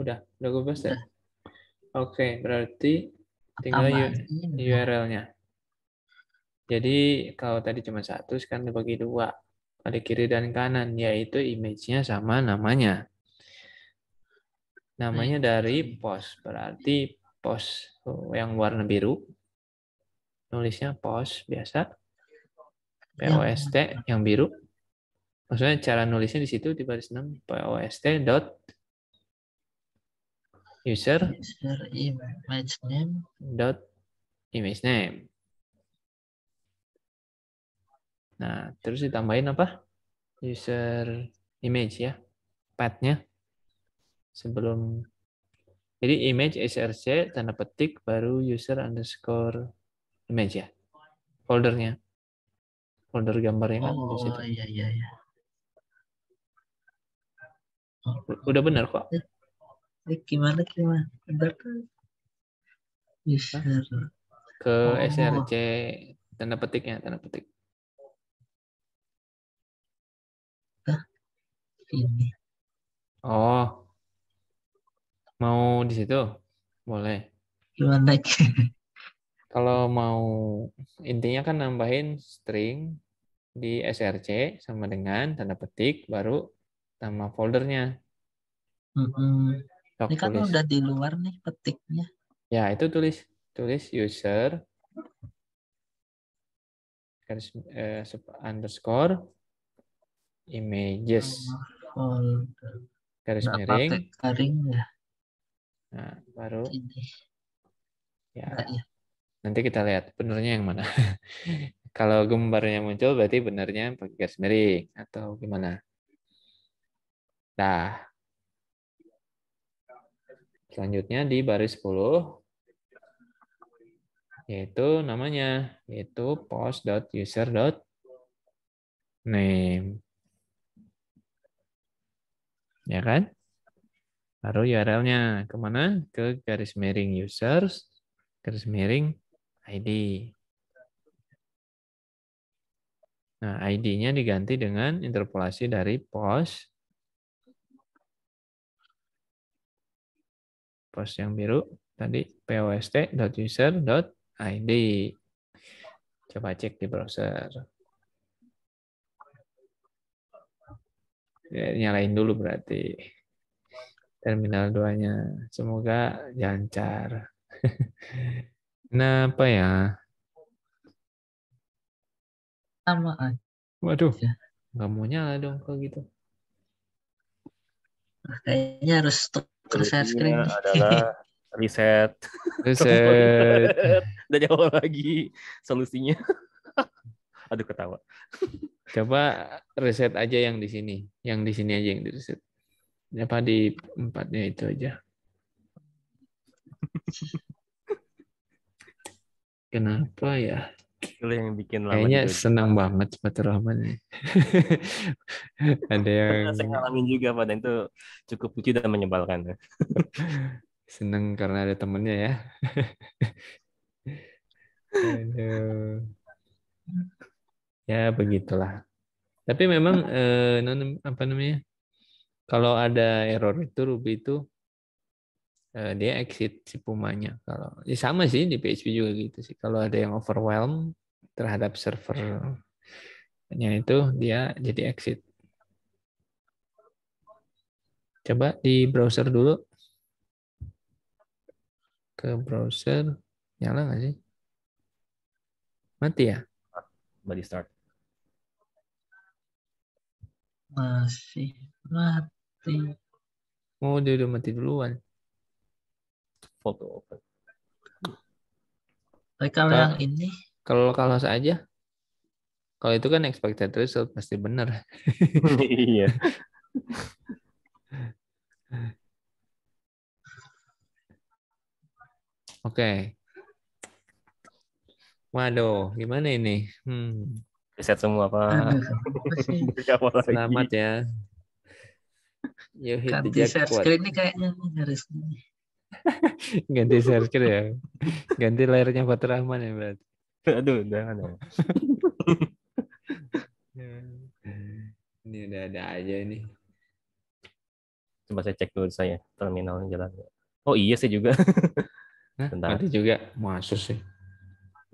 Udah, udah copy paste. Ya? Oke, berarti tinggal URL-nya. Jadi kalau tadi cuma satu, sekarang dibagi dua. Ada kiri dan kanan, yaitu image-nya sama namanya. Namanya dari pos, berarti pos oh, yang warna biru. Nulisnya pos biasa. Ya. POST yang biru. Maksudnya cara nulisnya di situ di baris 6 POST dot user, user image name dot image name Nah, terus ditambahin apa? User image ya. Path-nya. Sebelum jadi image src tanda petik baru user underscore image ya. Foldernya. Folder gambarnya kan oh, di situ. iya iya iya. Udah benar kok. Eh, eh gimana gimana? Bentar kan? User. Ke oh. src tanda petiknya, tanda petik. Ya, Iya. Oh, mau di situ? Boleh. Kalau mau intinya kan nambahin string di src sama dengan tanda petik baru nama foldernya. Mm -hmm. Ini kan tulis. udah di luar nih petiknya. Ya itu tulis tulis user eh, underscore images. Oh call garis nggak miring garing ya nah baru Ini. ya nah, ya nanti kita lihat benernya yang mana kalau gambarnya muncul berarti benarnya pakai garis miring atau gimana nah selanjutnya di baris 10 yaitu namanya yaitu post.user.name ya kan? Baru URL-nya kemana? Ke garis miring users, garis miring ID. Nah, ID-nya diganti dengan interpolasi dari post. Post yang biru tadi post.user.id. Coba cek di browser. Ya, nyalain dulu berarti terminal 2 Semoga lancar. Nah apa ya? Sama Waduh, iya. nggak mau nyala dong kalau gitu. Kayaknya harus stop share screen. adalah reset. Reset. Udah jauh lagi solusinya. Aduh ketawa. Coba reset aja yang di sini. Yang di sini aja yang di reset. Apa di empatnya itu aja. Kenapa ya? yang bikin lama Kayaknya juga. senang banget sepatu Rahman. Ya. Ada yang saya ngalamin juga pada itu cukup lucu dan menyebalkan. senang karena ada temennya ya. Aduh ya begitulah tapi memang eh, non apa namanya kalau ada error itu Ruby itu eh, dia exit si Pumanya kalau ya sama sih di PHP juga gitu sih kalau ada yang overwhelm terhadap servernya itu dia jadi exit coba di browser dulu ke browser nyala nggak sih mati ya body start masih mati. Oh, dia udah mati duluan. Foto open. Tapi kalau yang ini? Kalau kalau saja. Kalau itu kan expected result pasti benar. iya. Oke. Okay. Waduh, gimana ini? Hmm. Reset semua pak selamat ya Yuk, hit Ganti the jackpot. Share ini kayaknya harus. Ganti share screen ya. Ganti layarnya buat Rahman ya berarti. Aduh, jangan ada. ini udah ada aja ini. Coba saya cek dulu saya terminalnya jalan. Oh iya saya juga. Bentar. Nanti juga. Masuk sih.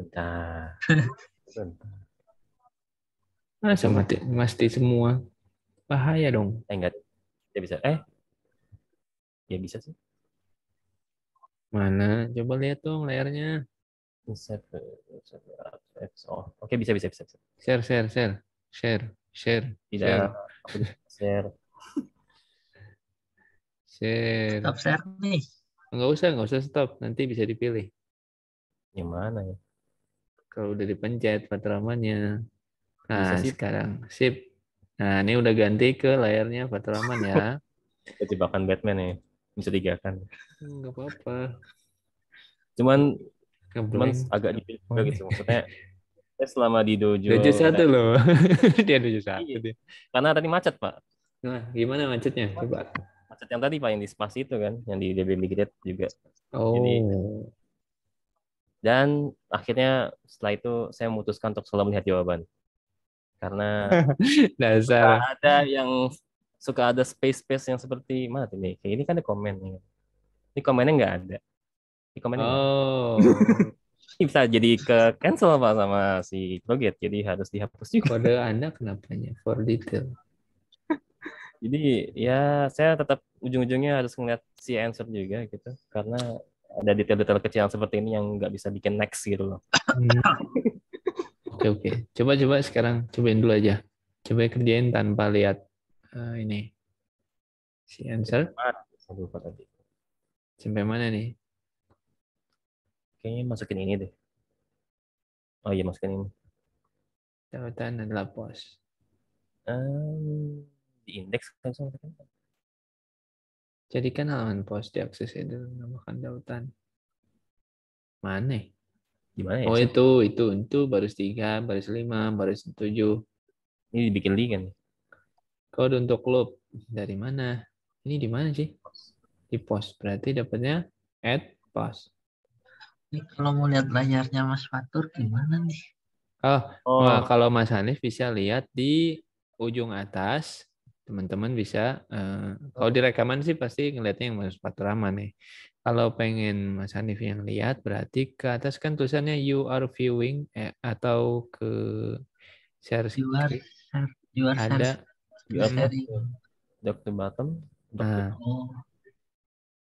Bentar. Bentar. Masa mati, mati semua? Bahaya dong. Eh, enggak. Ya bisa. Eh? Ya bisa sih. Mana? Coba lihat dong layarnya. Oke, bisa, bisa, bisa, bisa. Share, share, share. Share, share. Tidak. Share. share. Stop share nih. Enggak usah, enggak usah stop. Nanti bisa dipilih. gimana ya? Kalau udah dipencet patramannya. Nah, sip. sekarang sip. Nah, ini udah ganti ke layarnya Fatraman ya. Jebakan Batman nih. ya. Mencurigakan. Enggak apa-apa. Cuman cuman agak di gitu maksudnya. Saya selama di dojo. Dojo satu loh. dia dojo satu. Iya. Dia. Karena tadi macet, Pak. Nah, gimana macetnya? Coba. Macet yang tadi Pak yang di spasi itu kan, yang di DBB Gate juga. Oh. Jadi, dan akhirnya setelah itu saya memutuskan untuk selalu melihat jawaban karena suka ada yang suka ada space-space yang seperti mana tuh kayak ini kan ada komen nih ini komennya nggak ada ini komennya oh ini bisa jadi ke cancel apa sama si Proget jadi harus dihapus juga kode anda kenapanya for detail jadi ya saya tetap ujung-ujungnya harus ngeliat si answer juga gitu karena ada detail-detail kecil seperti ini yang nggak bisa bikin next gitu loh hmm. Oke oke. Coba coba sekarang cobain dulu aja. Coba kerjain tanpa lihat uh, ini. Si answer. Sampai mana nih? Kayaknya masukin ini deh. Oh iya masukin ini. Catatan adalah pos. Um, di indeks kan Jadikan halaman pos diakses dengan menambahkan dautan. Mana? Ya? Gimana ya? Oh itu, itu, itu baris tiga baris lima baris tujuh Ini dibikin liga nih. Kode untuk klub dari mana? Ini di mana sih? Di pos. Berarti dapatnya at post Ini kalau mau lihat layarnya Mas Fatur gimana nih? Oh, oh. Nah, kalau Mas Hanif bisa lihat di ujung atas teman-teman bisa uh, kalau di rekaman sih pasti ngelihatnya yang Mas fatur aman nih. Kalau pengen Mas Hanif yang lihat, berarti ke atas kan tulisannya you are viewing eh, atau ke share you are, you are ada you are sharing. Dok bottom. nah. Oh.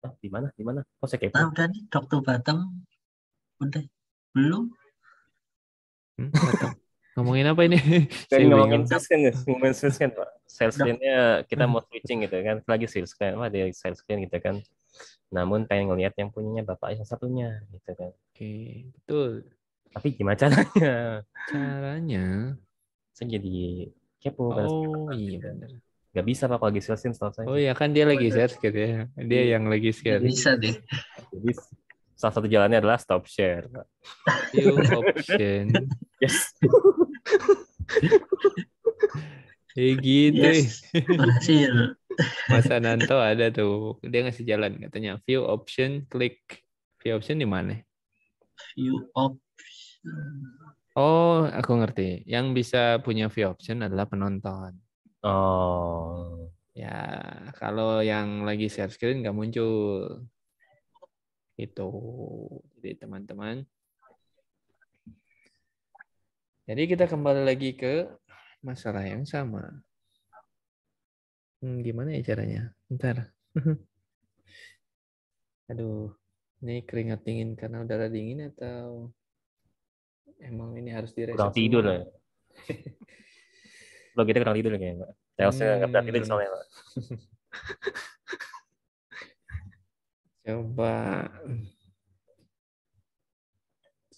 Ah, di mana? Di mana? Kok oh, saya kepo? udah nih dok bottom. Udah belum? Hmm, ngomongin apa ini? Saya ngomongin sales kan, ya, ngomongin sales kan, Pak. Sales kan kita mau switching gitu kan, lagi sales kan apa dia sales screen gitu kan namun pengen ngelihat yang punyanya bapak yang satunya gitu kan oke betul tapi gimana caranya caranya saya jadi kepo oh iya kan. iya benar Gak bisa pak lagi selesin setahu saya oh iya kan dia lagi share gitu ya dia iya. yang lagi share bisa deh jadi salah satu jalannya adalah stop share Stop option yes Ya gitu. Yes, berhasil masa Ananto ada tuh. Dia ngasih jalan katanya view option klik. View option di mana? View option. Oh, aku ngerti. Yang bisa punya view option adalah penonton. Oh. Ya, kalau yang lagi share screen nggak muncul. Itu. Jadi teman-teman. Jadi kita kembali lagi ke masalah yang sama. Hmm, gimana ya caranya? ntar Aduh, ini keringat dingin karena udara dingin atau emang ini harus direset? Kurang tidur ya? lah. Lo kita kurang tidur kayaknya, Pak. Telsnya nggak hmm. tidur soalnya, Mbak. Coba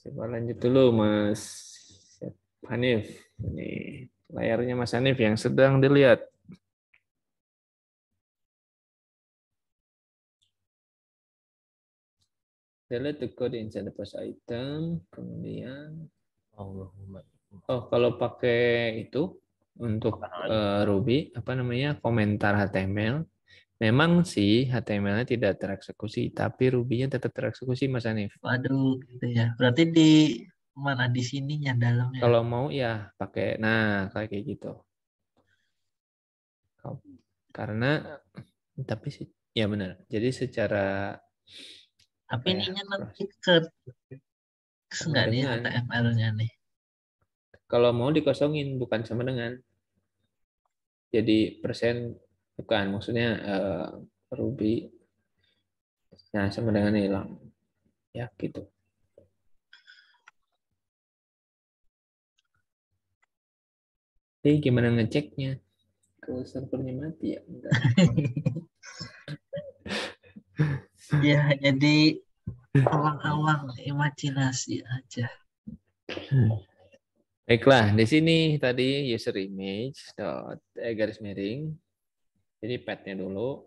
coba lanjut dulu Mas Hanif. Ini layarnya Mas Hanif yang sedang dilihat. Delete the code inside the post item. Kemudian Allahumma. Oh, kalau pakai itu untuk uh, Ruby apa namanya? komentar HTML. Memang sih HTML-nya tidak tereksekusi, tapi Ruby-nya tetap tereksekusi Mas Anif. Waduh, gitu ya. Berarti di mana di sininya dalamnya? Kalau mau ya pakai. Nah, kayak gitu. Karena tapi sih ya benar. Jadi secara tapi ini ininya nanti ke enggak nih nya nih. Kalau mau dikosongin bukan sama dengan. Jadi persen bukan maksudnya uh, Ruby nah sama dengan hilang ya gitu Jadi gimana ngeceknya? Kalau servernya mati ya? Enggak. ya, jadi awang-awang imajinasi aja. Baiklah, di sini tadi user image dot eh, garis miring. Jadi petnya dulu.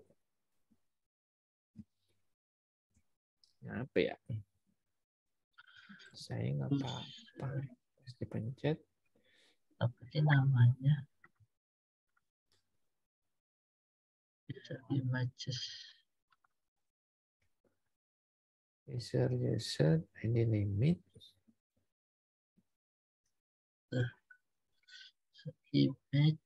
Apa ya? Saya nggak hmm. apa-apa. Terus dipencet. Apa sih namanya? Bisa images user user ini limit image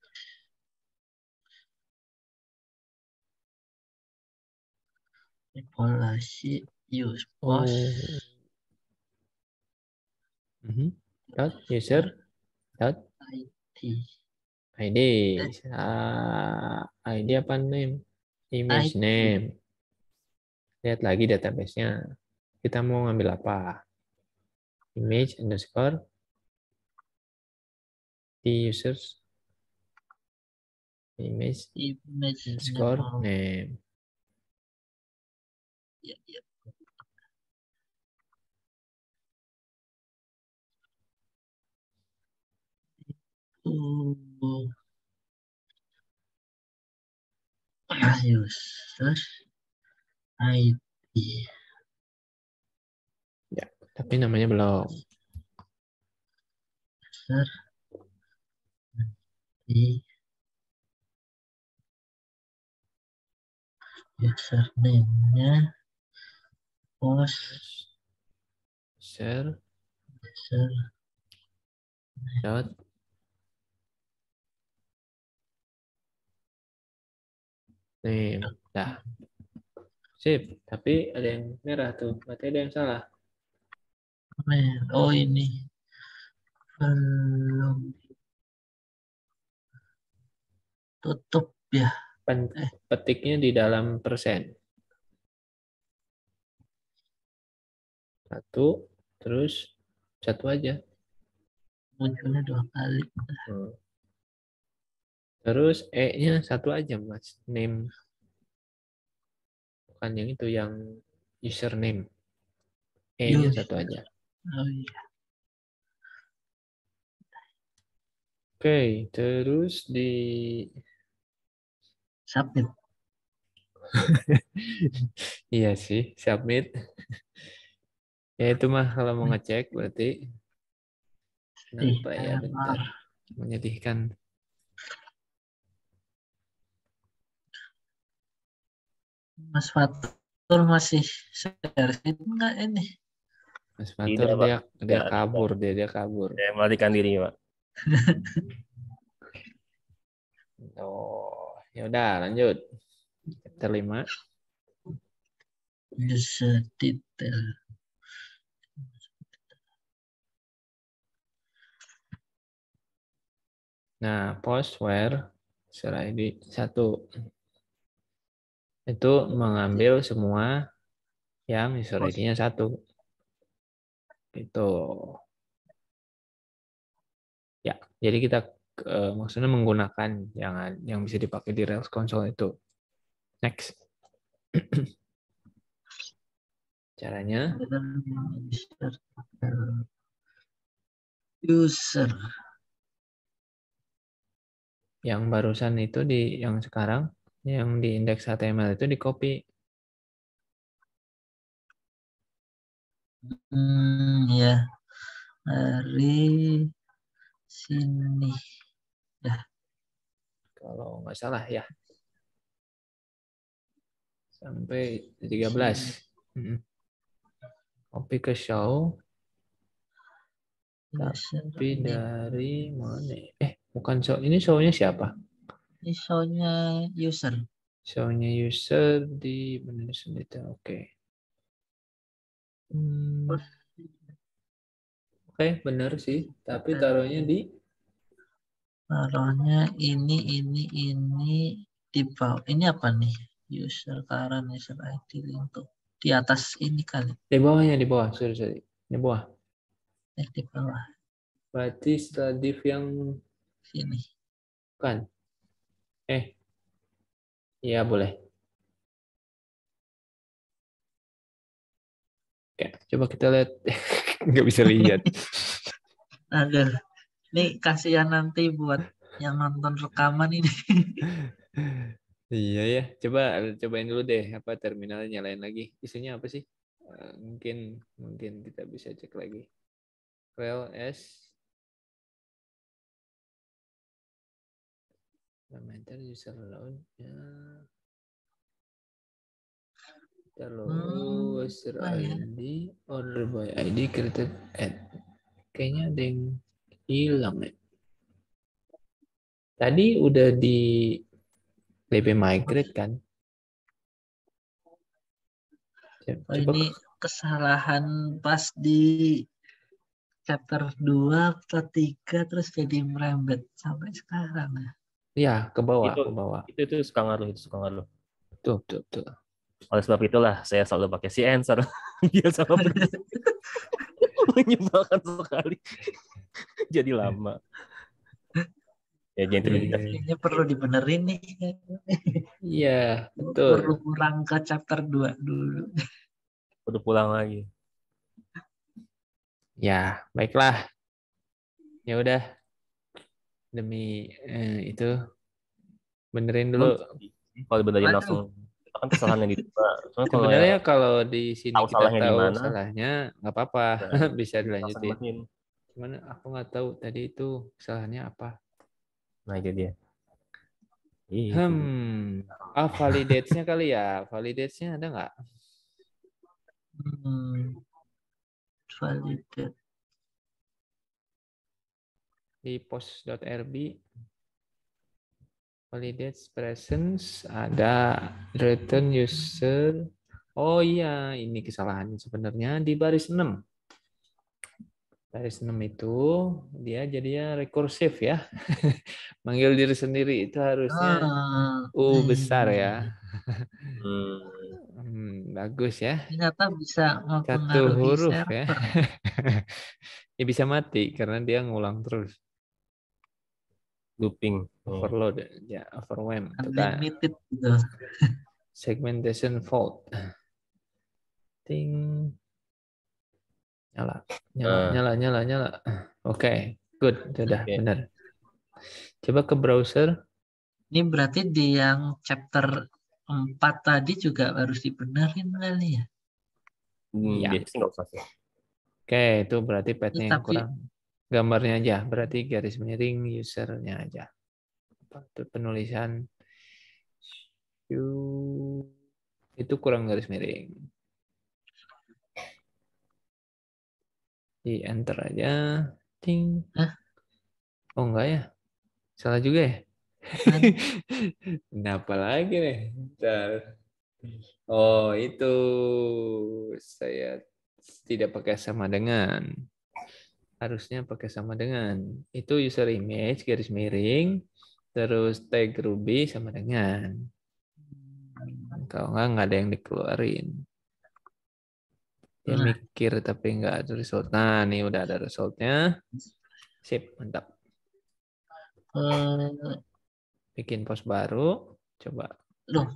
evaluasi use post mm -hmm. dot user dot id id uh, ah, id apa name image ID. name lihat lagi databasenya kita mau ngambil apa. Image underscore di users image, image underscore name. Ya, ya. Oh. Users ID. Tapi namanya belum. Ter ya, username-nya post share share, dot name dah sip tapi ada yang merah tuh berarti ada yang salah Amin. Oh ini. Belum tutup ya. Pen eh. Petiknya di dalam persen. Satu, terus satu aja. Munculnya dua kali. Hmm. Terus E-nya satu aja, Mas. Name. Bukan yang itu, yang username. E-nya satu aja. Oh iya. Oke, okay, terus di submit. iya sih, submit. ya itu mah kalau mau ngecek berarti nah, apa ya bentar menyedihkan. Mas Fatur masih share enggak ini? Mas Fatur Tidak, dia, dia, dia ya, kabur, dia dia kabur. Dia melatihkan diri, Pak. oh, ya udah lanjut. Chapter 5. Gesetitel. Nah, where secara ini satu itu mengambil semua yang user satu. Itu. Ya, jadi kita eh, maksudnya menggunakan yang yang bisa dipakai di Rails console itu. Next. Caranya user. Yang barusan itu di yang sekarang yang di indeks HTML itu di copy Hmm, ya. Dari sini. ya Kalau nggak salah ya. Sampai 13. Hmm. Copy ke show. Tapi dari mana? Eh, bukan show. Ini show-nya siapa? Ini show-nya user. Show-nya user di sendiri. Oke. Okay. Hmm. Oke, okay, benar sih. Tapi taruhnya di taruhnya ini ini ini di bawah. Ini apa nih? User current user ID untuk Di atas ini kali. Di bawahnya di bawah. Sorry, sorry. Di bawah. Eh, di bawah. Berarti setelah div yang sini. kan Eh. Iya, boleh. coba kita lihat. Nggak bisa lihat. ada Ini kasihan nanti buat yang nonton rekaman ini. iya ya, coba cobain dulu deh apa terminal nyalain lagi. Isinya apa sih? Eh, mungkin mungkin kita bisa cek lagi. Rel S Parameter user load. Ya. Hello, user hmm, ya? ID, order by ID created at. Kayaknya ada yang hilang ya. Tadi udah di DP migrate kan? Ya, oh, coba. Ini kesalahan pas di chapter 2 atau 3 terus jadi merembet sampai sekarang ya. Iya, ke bawah, itu, ke bawah. Itu, itu suka ngaruh, itu suka ngaruh. Tuh, tuh, tuh. Oleh sebab itulah saya selalu pakai si answer sama menyebalkan sekali. Jadi lama. Ya jadi Ini iya, iya, iya. perlu dibenerin nih. Iya, betul. Perlu kurang ke chapter 2 dulu. Perlu pulang lagi. Ya, baiklah. Ya udah. Demi eh, itu benerin dulu. Kalau benerin langsung kan kesalahan yang diterima. Sebenarnya kalau di sini tahu kita salahnya tahu dimana, salahnya nggak apa-apa, ya, bisa dilanjutin. Cuman aku nggak tahu tadi itu kesalahannya apa. Nah itu dia. Hmm, ah validates nya kali ya, validates nya ada nggak? Hmm, validate di post.rb validate presence ada return user. Oh iya, ini kesalahan sebenarnya di baris 6. Baris 6 itu dia jadinya rekursif ya. Manggil diri sendiri itu harusnya ah. U besar ya. Hmm. hmm, bagus ya. Ternyata bisa Satu huruf ya. ya bisa mati karena dia ngulang terus looping, oh. overload, ya overwhelm, kan. unlimited gitu. Segmentation fault. Ting. Nyala, nyala, uh. nyala, nyala, nyala. Oke, okay, good, sudah okay. benar. Coba ke browser. Ini berarti di yang chapter 4 tadi juga harus dibenerin kali ya? Hmm, iya. Hmm, ya. Biasanya nggak usah sih. Oke, itu berarti petnya yang kurang gambarnya aja berarti garis miring usernya aja penulisan itu kurang garis miring di enter aja ting Hah? oh enggak ya salah juga ya kenapa lagi nih Bentar. oh itu saya tidak pakai sama dengan harusnya pakai sama dengan. Itu user image garis miring terus tag Ruby sama dengan. Kalau nggak nggak ada yang dikeluarin. Dia nah. mikir tapi nggak ada result. Nah, nih udah ada resultnya. Sip, mantap. Eh. Bikin post baru. Coba. Loh.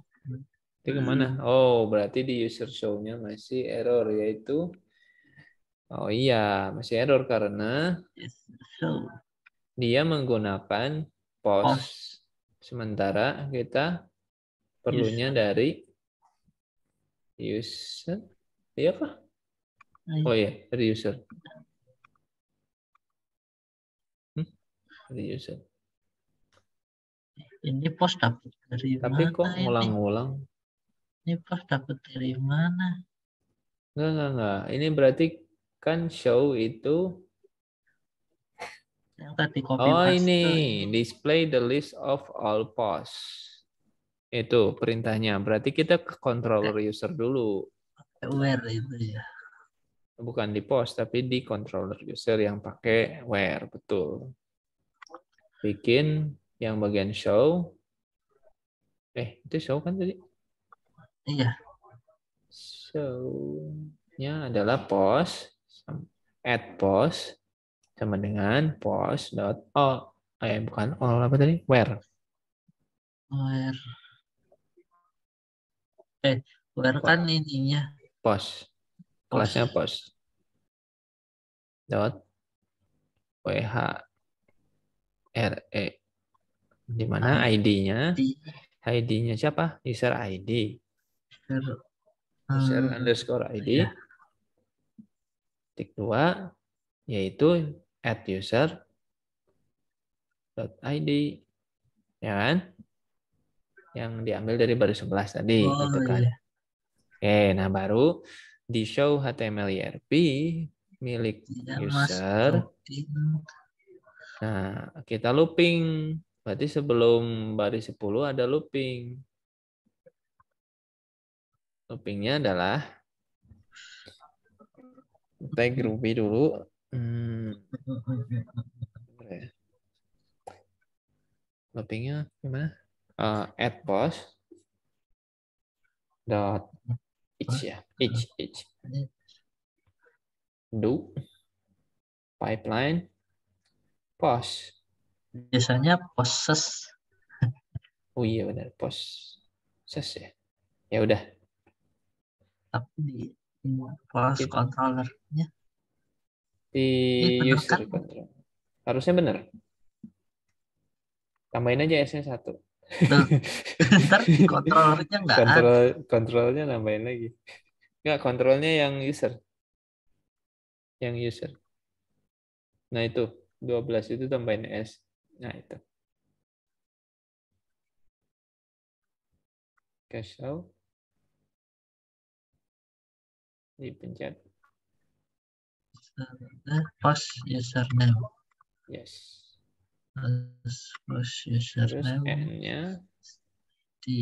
Itu kemana? Hmm. Oh, berarti di user show-nya masih error, yaitu Oh iya, masih error karena yes. so. dia menggunakan pos. pos. Sementara kita perlunya dari user. Iya kah? Oh iya, dari user. Hmm? Dari user. Ini pos dapat dari Tapi mana? Tapi kok ngulang-ngulang? Ini? ini pos dapat dari mana? Enggak, enggak, enggak. Ini berarti Kan show itu Oh, ini display the list of all posts. Itu perintahnya. Berarti kita ke controller eh. user dulu. Where itu ya. Bukan di post tapi di controller user yang pakai where, betul. Bikin yang bagian show. Eh, itu show kan tadi? Iya. Show-nya adalah post at post sama dengan post dot all eh oh, ya, bukan all apa tadi where where eh where post. kan ininya post kelasnya post dot wh re di mana ID-nya ID-nya siapa user ID user, user eh, underscore ID yeah titik dua yaitu add user .id ya kan yang diambil dari baris 11 tadi oh, gitu kan. Iya. Oke, nah baru di show HTML IRP milik ya, user. Nah, kita looping. Berarti sebelum baris 10 ada looping. Loopingnya adalah kita grupi dulu hmm. loopingnya gimana uh, eh, add post dot each ya each each do pipeline post biasanya poses oh iya benar poses ya ya udah tapi Plus gitu. controllernya di user kan? controller Harusnya benar. Tambahin aja S-nya satu. Ntar controllernya nggak kontrol, ada. Kontrolnya nambahin lagi. Nggak, kontrolnya yang user. Yang user. Nah itu, 12 itu tambahin S. Nah itu. Cash out dipencet pas username yes pas username terus n-nya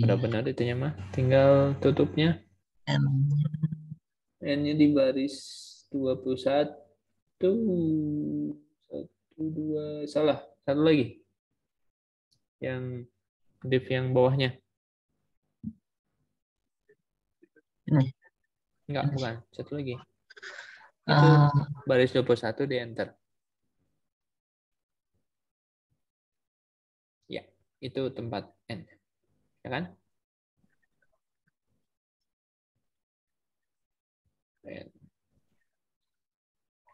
udah benar itunya mah tinggal tutupnya n n-nya di baris 21 satu dua salah satu lagi yang div yang bawahnya ini Enggak, bukan. Satu lagi. Itu uh, baris 21 di enter. Ya, itu tempat end. Ya kan?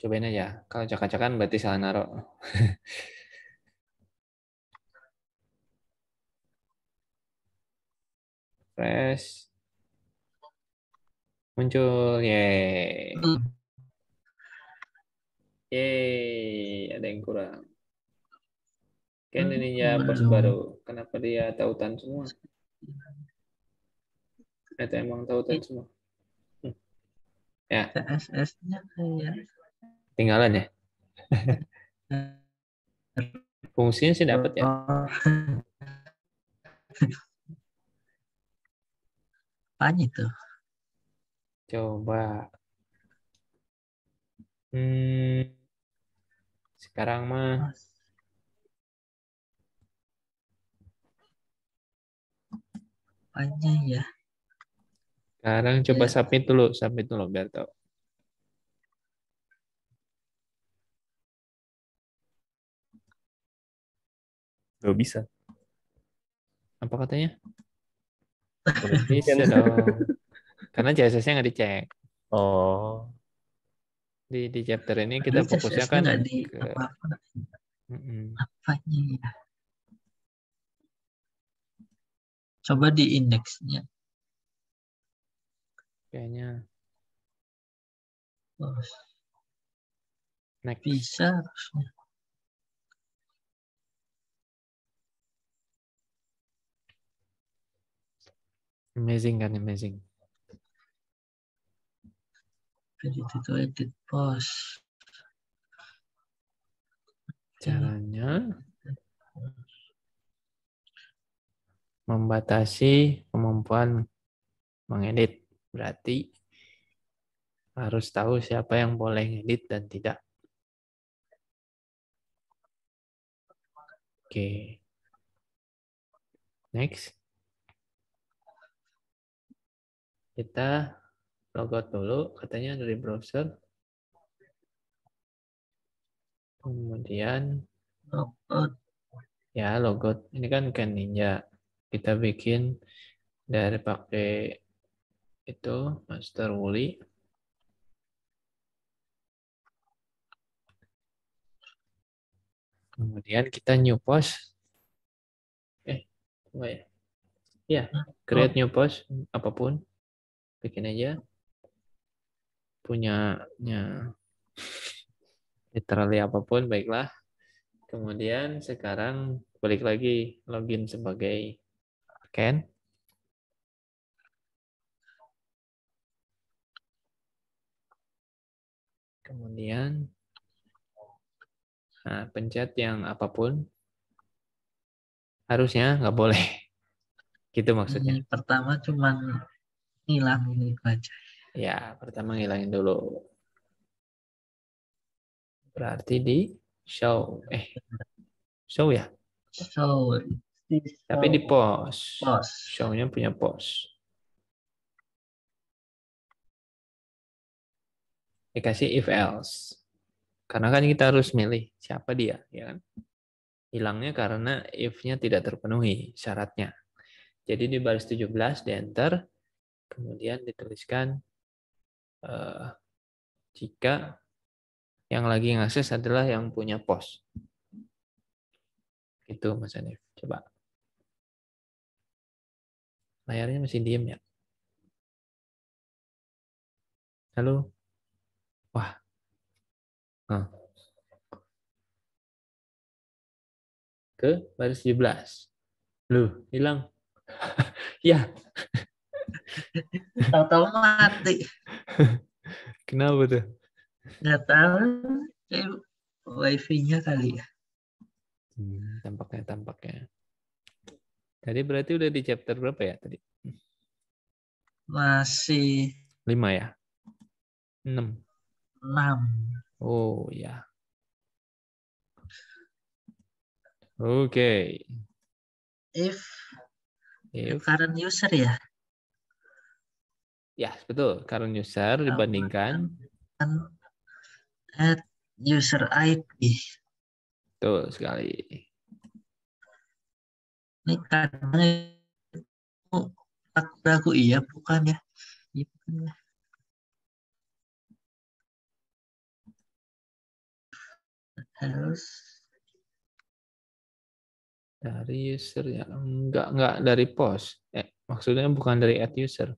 Cobain aja. Kalau cak-cakan berarti salah naro Press. Muncul, yay hmm. yay ada yang kurang. Ken ya hmm, bos baru. Kenapa dia tautan semua? Itu emang tautan semua. Hmm. Ya. SS nya kayak tinggalan ya. Fungsinya sih dapat ya. Oh. Apanya tuh? Coba. Hmm, sekarang mah banyak ya? Sekarang coba ya. submit dulu, submit dulu biar tahu. gak bisa. Apa katanya? bisa dong. Karena css nya nggak dicek. Oh. Di di chapter ini kita Jadi fokusnya kan di, ke apa-apa. mm ya? Coba di indeksnya. Kayaknya. Next. Bisa harusnya. Amazing kan, amazing edit itu edit post caranya membatasi kemampuan mengedit berarti harus tahu siapa yang boleh edit dan tidak oke okay. next kita logout dulu katanya dari browser kemudian logout ya logout ini kan kan ninja kita bikin dari pakai itu master wuli kemudian kita new post eh coba ya ya create new post apapun bikin aja punya nya literally apapun baiklah kemudian sekarang balik lagi login sebagai Ken kemudian nah, pencet yang apapun harusnya nggak boleh gitu maksudnya pertama cuman ngilangin ini Ya, pertama ngilangin dulu. Berarti di show eh show ya? Show. Tapi di pos. Pos. Show-nya punya pos. Dikasih if else. Karena kan kita harus milih siapa dia, ya kan? Hilangnya karena if-nya tidak terpenuhi syaratnya. Jadi di baris 17 di enter, kemudian dituliskan Eh, jika yang lagi ngakses adalah yang punya pos. Itu Mas Anif. Coba. Layarnya masih diem ya? Halo? Wah. Hmm. Ke baris 17. Loh, hilang. ya. Tahu-tahu mati. Kenapa tuh? Nggak tahu. wifi-nya kali ya. Hmm, tampaknya, tampaknya. Tadi berarti udah di chapter berapa ya tadi? Masih. Lima ya? Enam. Enam. Oh ya. Oke. Okay. If, if current user ya? Ya, betul. Current user dibandingkan kan? at user ID. Betul sekali. Ini kadang aku ragu iya bukan ya. Iya bukan ya. Terus dari user ya enggak enggak dari post eh maksudnya bukan dari at user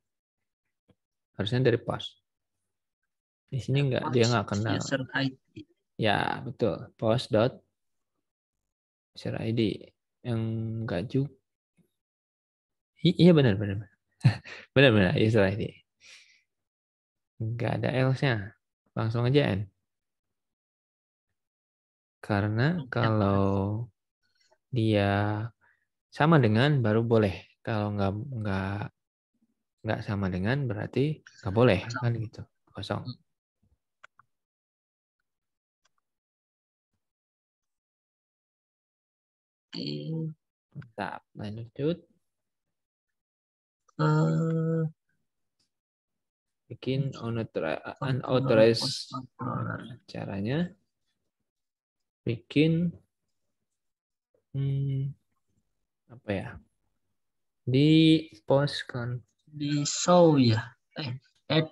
harusnya dari pos di sini enggak ya, dia nggak kenal user ID. ya betul pos dot user ID yang enggak juga iya benar benar benar benar user ID enggak ada else-nya langsung aja n karena kalau dia sama dengan baru boleh kalau nggak nggak nggak sama dengan berarti nggak boleh kan gitu kosong mantap lanjut eh. bikin unauthorized caranya bikin hmm, apa ya di post kan di show ya eh add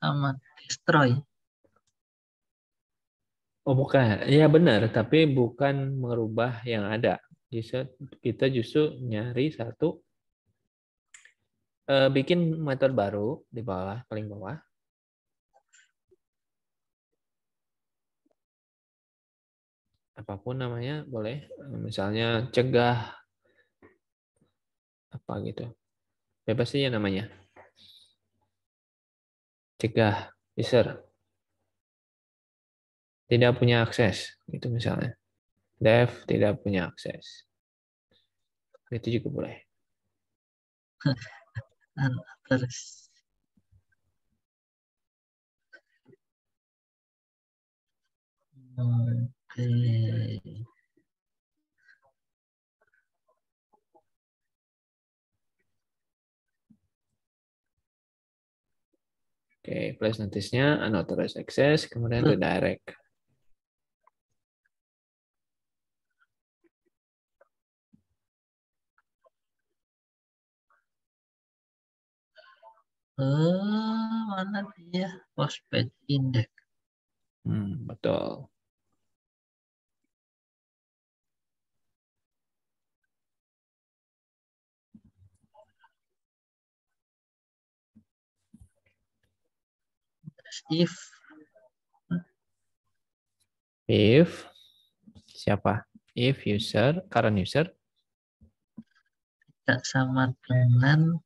sama destroy oh bukan ya benar tapi bukan merubah yang ada bisa kita justru nyari satu eh, bikin motor baru di bawah paling bawah apapun namanya boleh misalnya cegah apa gitu Bebas saja ya namanya. Cegah user tidak punya akses, itu misalnya. Dev tidak punya akses. Itu juga boleh. Anu, terus. Oke. Okay. Oke, okay, place notice-nya unauthorized access, kemudian hmm. redirect. Ah mana dia? Postpaid index. Hmm, betul. if if siapa? If user current user tidak sama dengan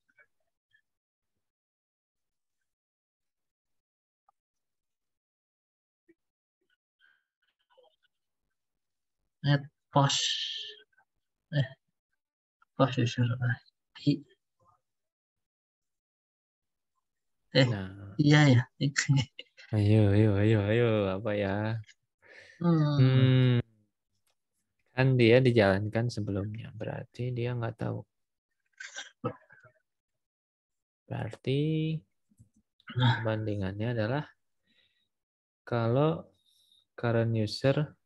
net post eh post user eh, ID Eh, nah. iya ya. ayo, ayo, ayo, ayo, apa ya? Hmm. hmm. Kan dia dijalankan sebelumnya, berarti dia nggak tahu. Berarti nah. bandingannya adalah kalau current user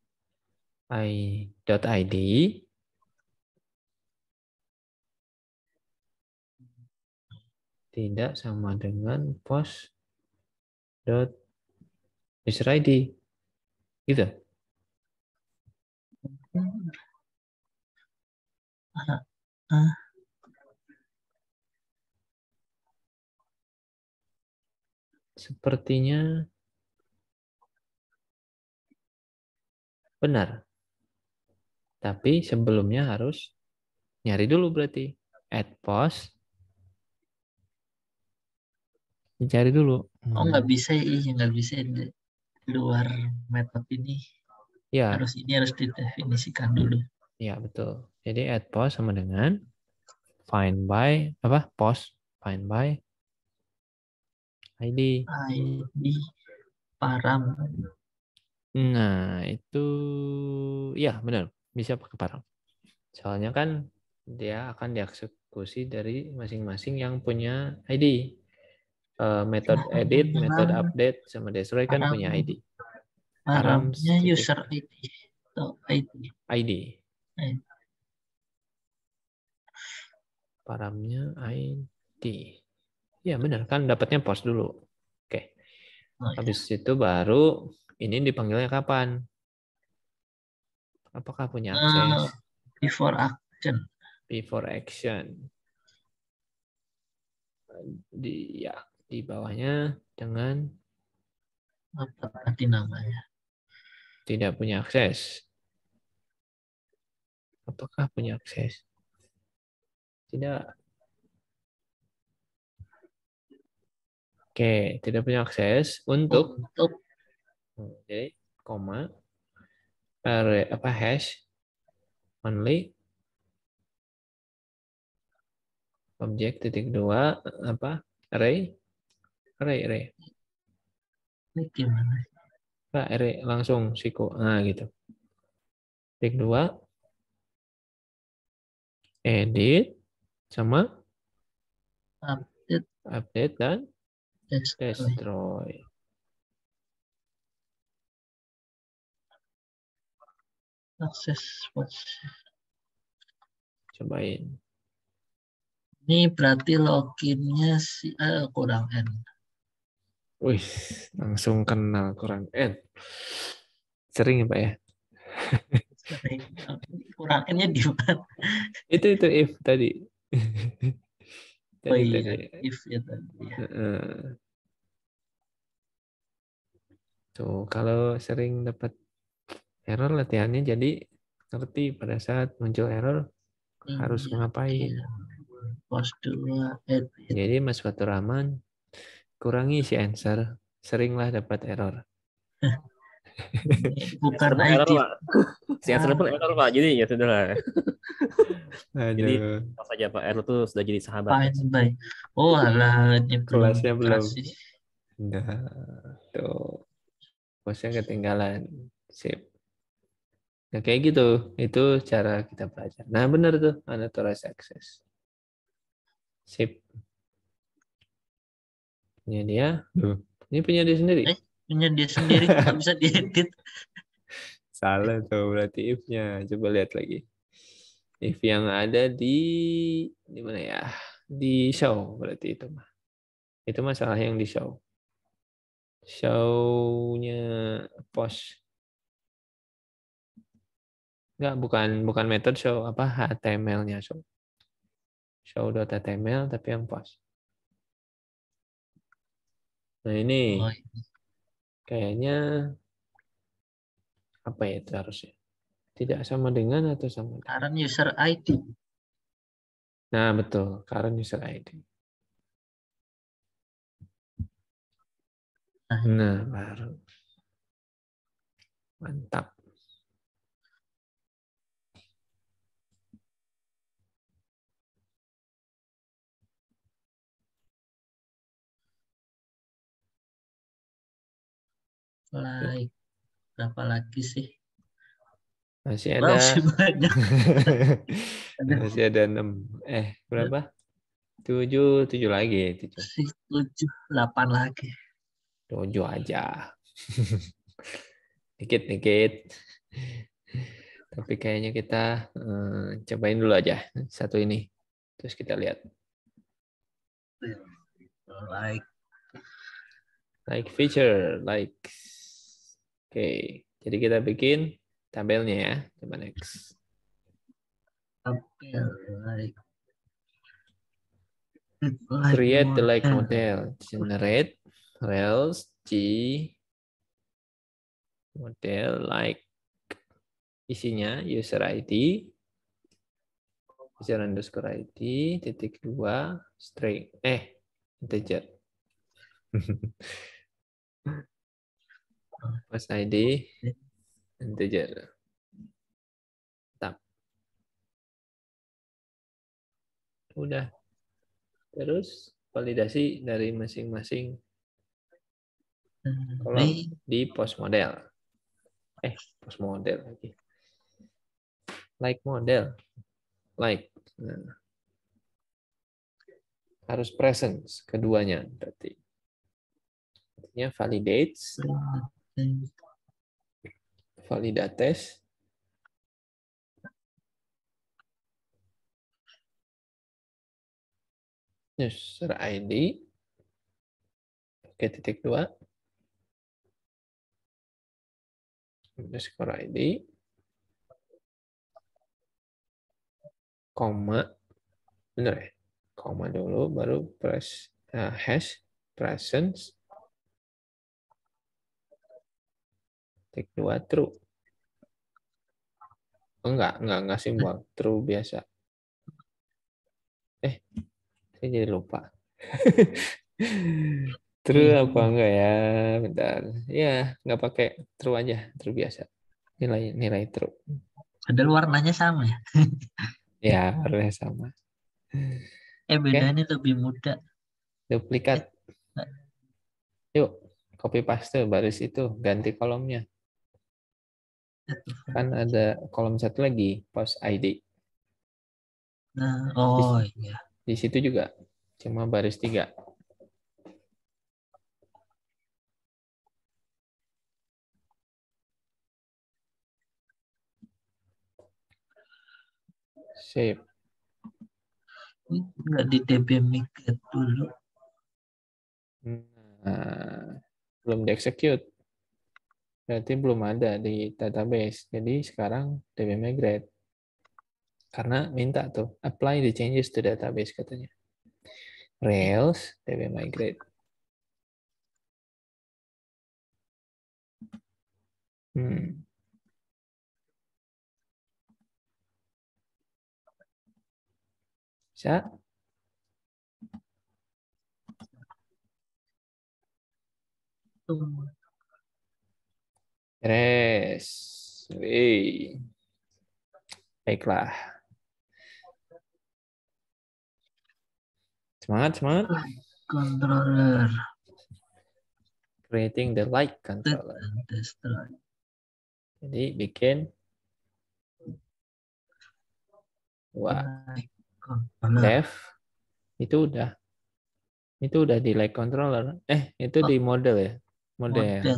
i.id tidak sama dengan pos dot user ID. Gitu. sepertinya benar. Tapi sebelumnya harus nyari dulu berarti. Add post Dicari dulu. Oh hmm. nggak bisa ya, iya nggak bisa ya, di luar metode ini. Ya. Harus ini harus didefinisikan dulu. Ya betul. Jadi add post sama dengan find by apa post find by ID. ID param. Nah itu ya benar bisa pakai param. Soalnya kan dia akan dieksekusi dari masing-masing yang punya ID uh, method edit, method update sama destroy kan punya ID. Aramnya user ID. ID. ID. ID. Paramnya ID. Ya benar kan dapatnya post dulu. Oke. Oh, ya. Habis itu baru ini dipanggilnya kapan? Apakah punya eh, akses? Uh, before action. Before action. Di, ya di bawahnya dengan apa tadi namanya? Tidak punya akses. Apakah punya akses? Tidak. Oke, tidak punya akses untuk, untuk. jadi koma per apa hash only objek titik dua apa array Re, re. Ini gimana? Nah, re, langsung siku Nah, gitu. Klik dua. Edit. Sama. Update. Update dan destroy. destroy. Akses Cobain. Ini berarti loginnya si, uh, kurang N. Wih, langsung kenal kurang n, eh, Sering ya, Pak ya? N-nya di mana? itu itu if tadi. Oh tadi oh iya, if ya tadi. Ya. tuh, kalau sering dapat error latihannya jadi ngerti pada saat muncul error hmm, harus iya, ngapain. Iya. Eh, iya. Jadi Mas Fatur Rahman kurangi si answer seringlah dapat error bukan error pak si answer ah. pun error pak jadi ya sudah lah jadi pas aja pak error tuh sudah jadi sahabat pak baik oh alah kelasnya belum enggak tuh bosnya ketinggalan sip Nah, kayak gitu. Itu cara kita belajar. Nah, benar tuh, Anatoris access. Sip punya dia hmm. ini punya dia sendiri eh, punya dia sendiri nggak bisa diedit salah tuh berarti if-nya coba lihat lagi if yang ada di di mana ya di show berarti itu mah itu masalah yang di show show-nya post Enggak, bukan bukan method show apa HTML-nya show. Show.html tapi yang post. Nah ini oh, iya. kayaknya apa ya itu harusnya? Tidak sama dengan atau sama karena user ID. Nah betul, karena user ID. Nah. nah baru. Mantap. Like berapa lagi sih? Masih ada. Masih ada enam. Eh berapa? Tujuh, tujuh lagi. Tujuh. Tujuh, delapan lagi. Tujuh aja. dikit, dikit. Tapi kayaknya kita hmm, cobain dulu aja satu ini. Terus kita lihat. Like. Like feature, like Oke, jadi kita bikin tabelnya ya. Coba next. Tabel like. Create the like model. Generate Rails G model like isinya user ID user underscore ID titik dua string eh integer بس ID integer. Tap. Udah. Terus validasi dari masing-masing kolom hmm, di post model. Eh, post model lagi. Like model. Like. Nah. Harus presence keduanya berarti. Artinya validates hmm. Validates. User ID. Oke, titik dua. Underscore ID. Koma. Bener ya? Koma dulu, baru press uh, hash presence Take dua true. Enggak, enggak, enggak simbol. Eh. True biasa. Eh, saya jadi lupa. true hmm. apa enggak ya? Bentar. Ya, enggak pakai true aja, true biasa. Nilai nilai true. Padahal warnanya sama ya. ya, warnanya sama. Eh, bedanya okay. lebih mudah Duplikat. Eh. Yuk, copy paste baris itu, ganti kolomnya kan ada kolom satu lagi post ID. Nah, oh di, iya. Di situ juga cuma baris tiga. Sip. Enggak di DB Miket dulu. Nah, belum dieksekut berarti belum ada di database. Jadi sekarang DB migrate. Karena minta tuh, apply the changes to database katanya. Rails, DB migrate. Hmm. Bisa? Tunggu. Beres. Wey. Baiklah. Semangat, semangat. Controller. Creating the light controller. Jadi bikin wah left, itu udah itu udah di light controller eh itu di oh. model ya model, model. Ya?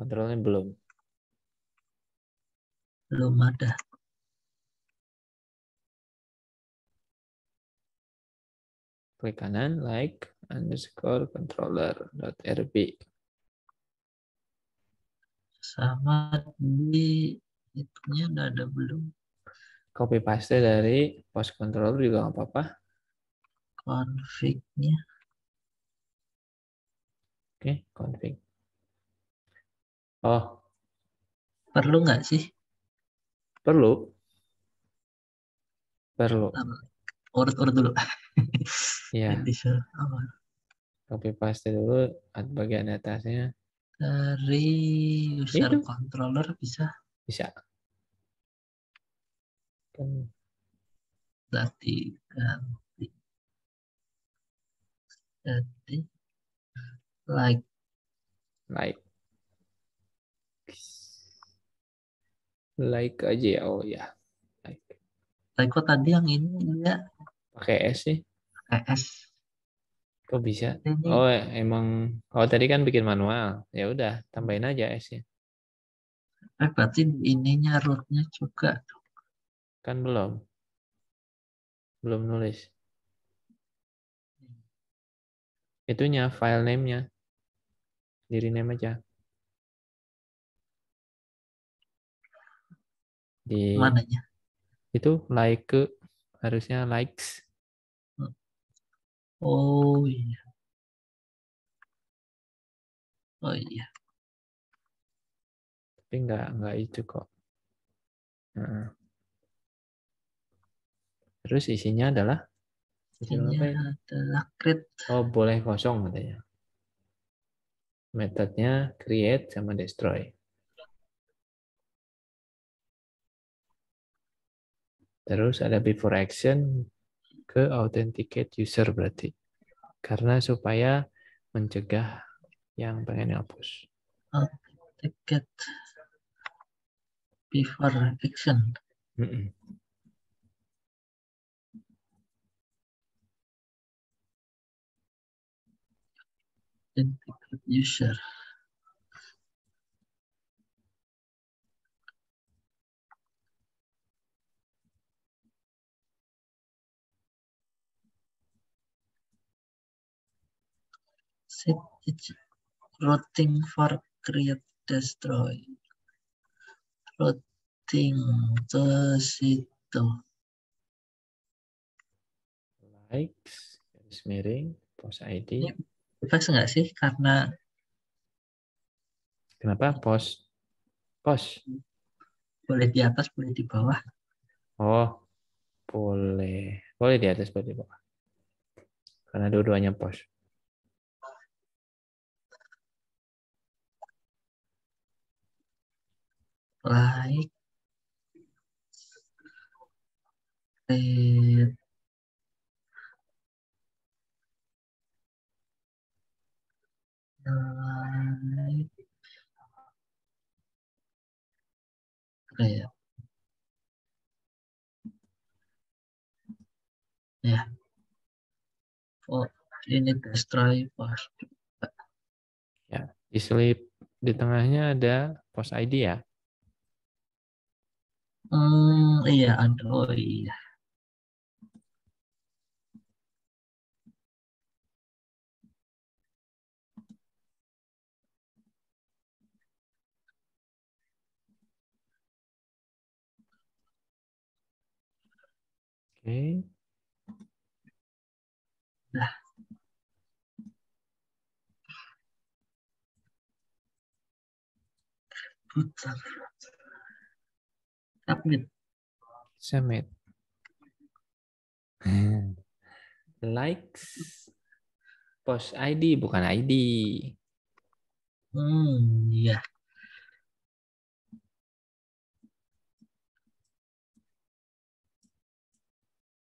Kontrolnya belum. Belum ada. Klik kanan, like, underscore controller dot rb. Sama di itunya udah ada belum? Copy paste dari post controller juga nggak apa-apa. config Oke, okay, config. Oh. Perlu nggak sih? Perlu. Perlu. Urut-urut dulu. Iya. tapi Copy paste dulu at bagian atasnya. Dari user Itu. controller bisa? Bisa. Kan. Ganti, ganti. Ganti. Like. Like. Like aja ya. Oh ya. Like. Like kok tadi yang ini enggak pakai S sih. Pakai S. Kok bisa? Ini. Oh, emang oh tadi kan bikin manual. Ya udah, tambahin aja s ya. Eh, berarti ininya rootnya juga. Kan belum. Belum nulis. Itunya file name-nya. Diri name aja. di mananya itu like harusnya likes oh iya oh iya tapi nggak nggak itu kok nah. terus isinya adalah isinya ya? adalah create oh boleh kosong katanya metodenya create sama destroy Terus ada before action ke authenticate user berarti. Karena supaya mencegah yang pengen hapus. Authenticate before action. Mm -mm. Authenticate user. set is routing for create destroy routing to situ likes garis miring post ID ini bebas enggak sih karena kenapa post post boleh di atas boleh di bawah oh boleh boleh di atas boleh di bawah karena dua-duanya post like it like it yeah oh ini need ya yeah. di slip di tengahnya ada post ID ya Hmm, iya Android. Oke. Nah. Putar. Submit. Submit. Likes post ID bukan ID. Hmm, iya.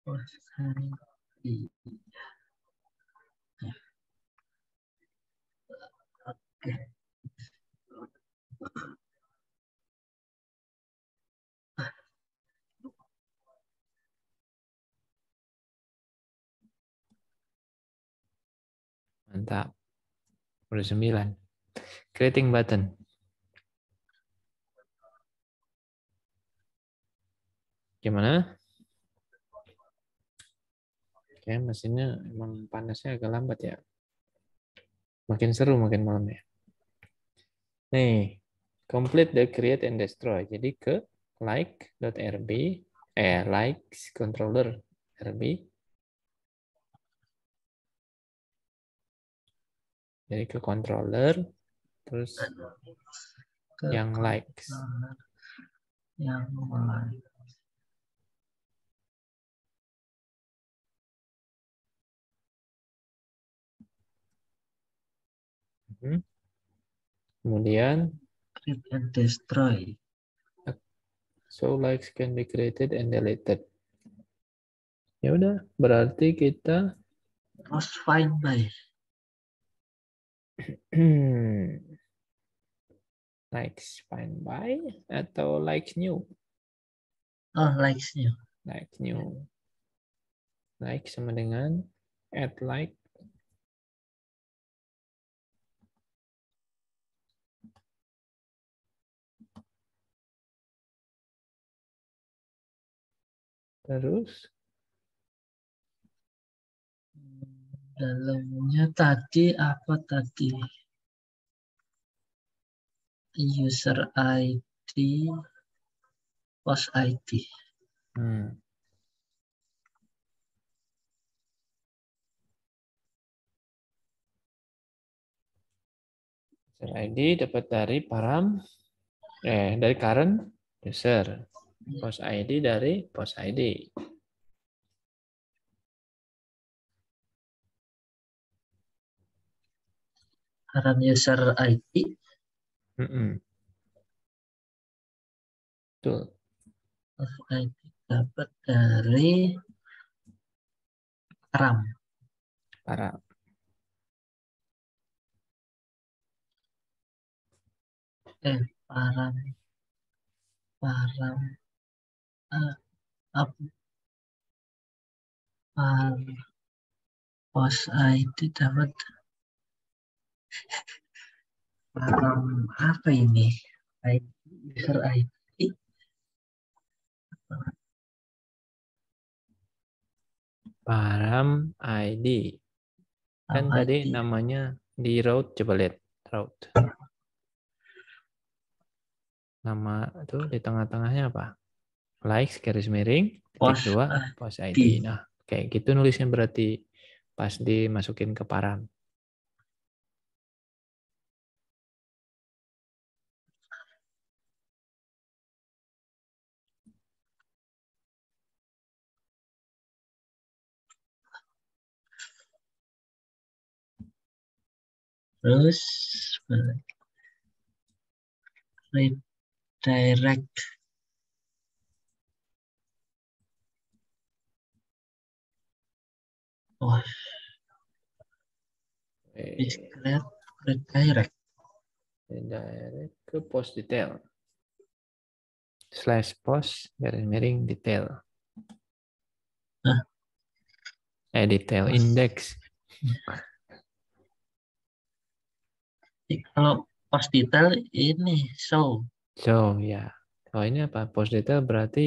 Post ID. Oke. Okay. Mantap. 29. Creating button. Gimana? Oke, mesinnya emang panasnya agak lambat ya. Makin seru makin malam ya. Nih, complete the create and destroy. Jadi ke like.rb eh likes controller rb Jadi ke controller, terus ke yang likes. Yang like Hmm. Kemudian create and destroy. So likes can be created and deleted. Ya udah, berarti kita must find by. Like spine by atau like new? Oh, like new. Like new. Like sama dengan add like. Terus dalamnya tadi apa tadi? User ID, pos ID. Hmm. User ID dapat dari param, eh dari current user. pos iya. ID dari pos ID. current user ID. Mm -hmm. Tuh. ID dapat dari RAM. RAM. eh, param param uh, ah, up par pos ID dapat Program apa ini? IT, user IT. Param ID. Kan tadi namanya di route coba lihat route. Nama itu di tengah-tengahnya apa? Like garis miring titik dua post ID. Nah kayak gitu nulisnya berarti pas dimasukin ke param. terus redirect oh discret eh. redirect redirect ke post detail slash post garis miring detail Hah? eh detail post. index kalau post detail ini show. Show ya. Kalau ini apa? Post detail berarti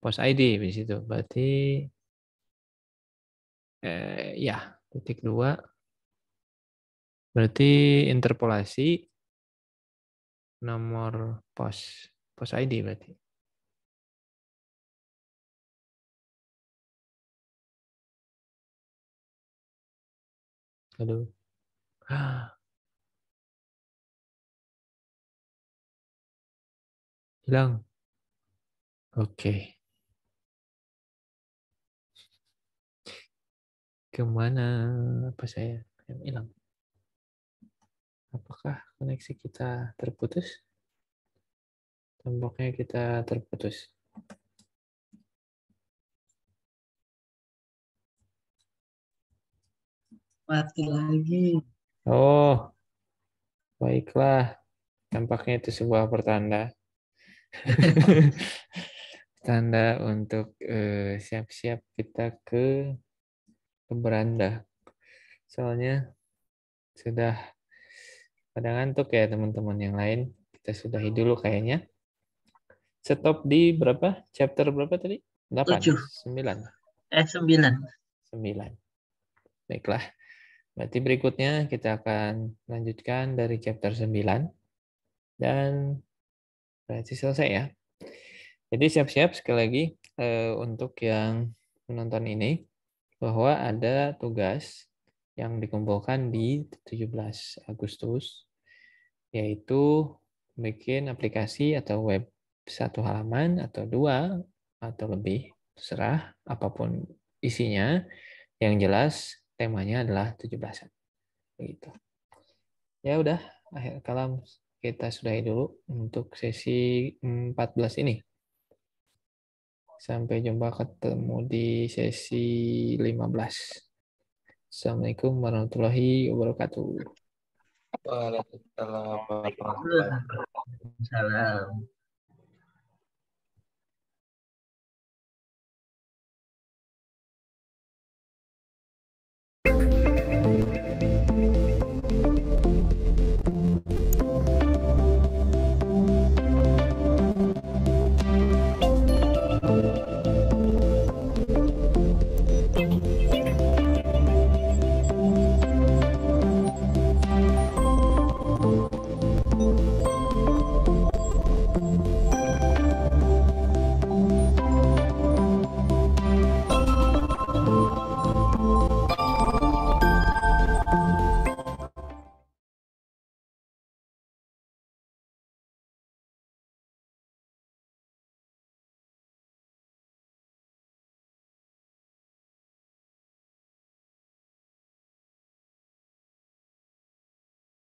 post ID di situ. Berarti eh, ya titik dua. Berarti interpolasi nomor pos pos ID berarti. Aduh. Ah. Hilang. Oke. Okay. Kemana apa saya? Hilang. Apakah koneksi kita terputus? Tampaknya kita terputus. mati lagi. Oh, baiklah. Tampaknya itu sebuah pertanda. tanda untuk eh, siap-siap uh, kita ke, ke beranda. Soalnya sudah pada ngantuk ya teman-teman yang lain. Kita sudahi dulu kayaknya. Stop di berapa? Chapter berapa tadi? 8? 7. 9? Eh, 9. 9. Baiklah. Berarti berikutnya kita akan lanjutkan dari chapter 9. Dan Berarti selesai ya. Jadi siap-siap sekali lagi eh, untuk yang menonton ini bahwa ada tugas yang dikumpulkan di 17 Agustus yaitu bikin aplikasi atau web satu halaman atau dua atau lebih serah apapun isinya yang jelas temanya adalah 17 begitu ya udah akhir kalam kita sudahi dulu untuk sesi 14 ini. Sampai jumpa ketemu di sesi 15. Assalamualaikum warahmatullahi wabarakatuh. Waalaikumsalam warahmatullahi thank you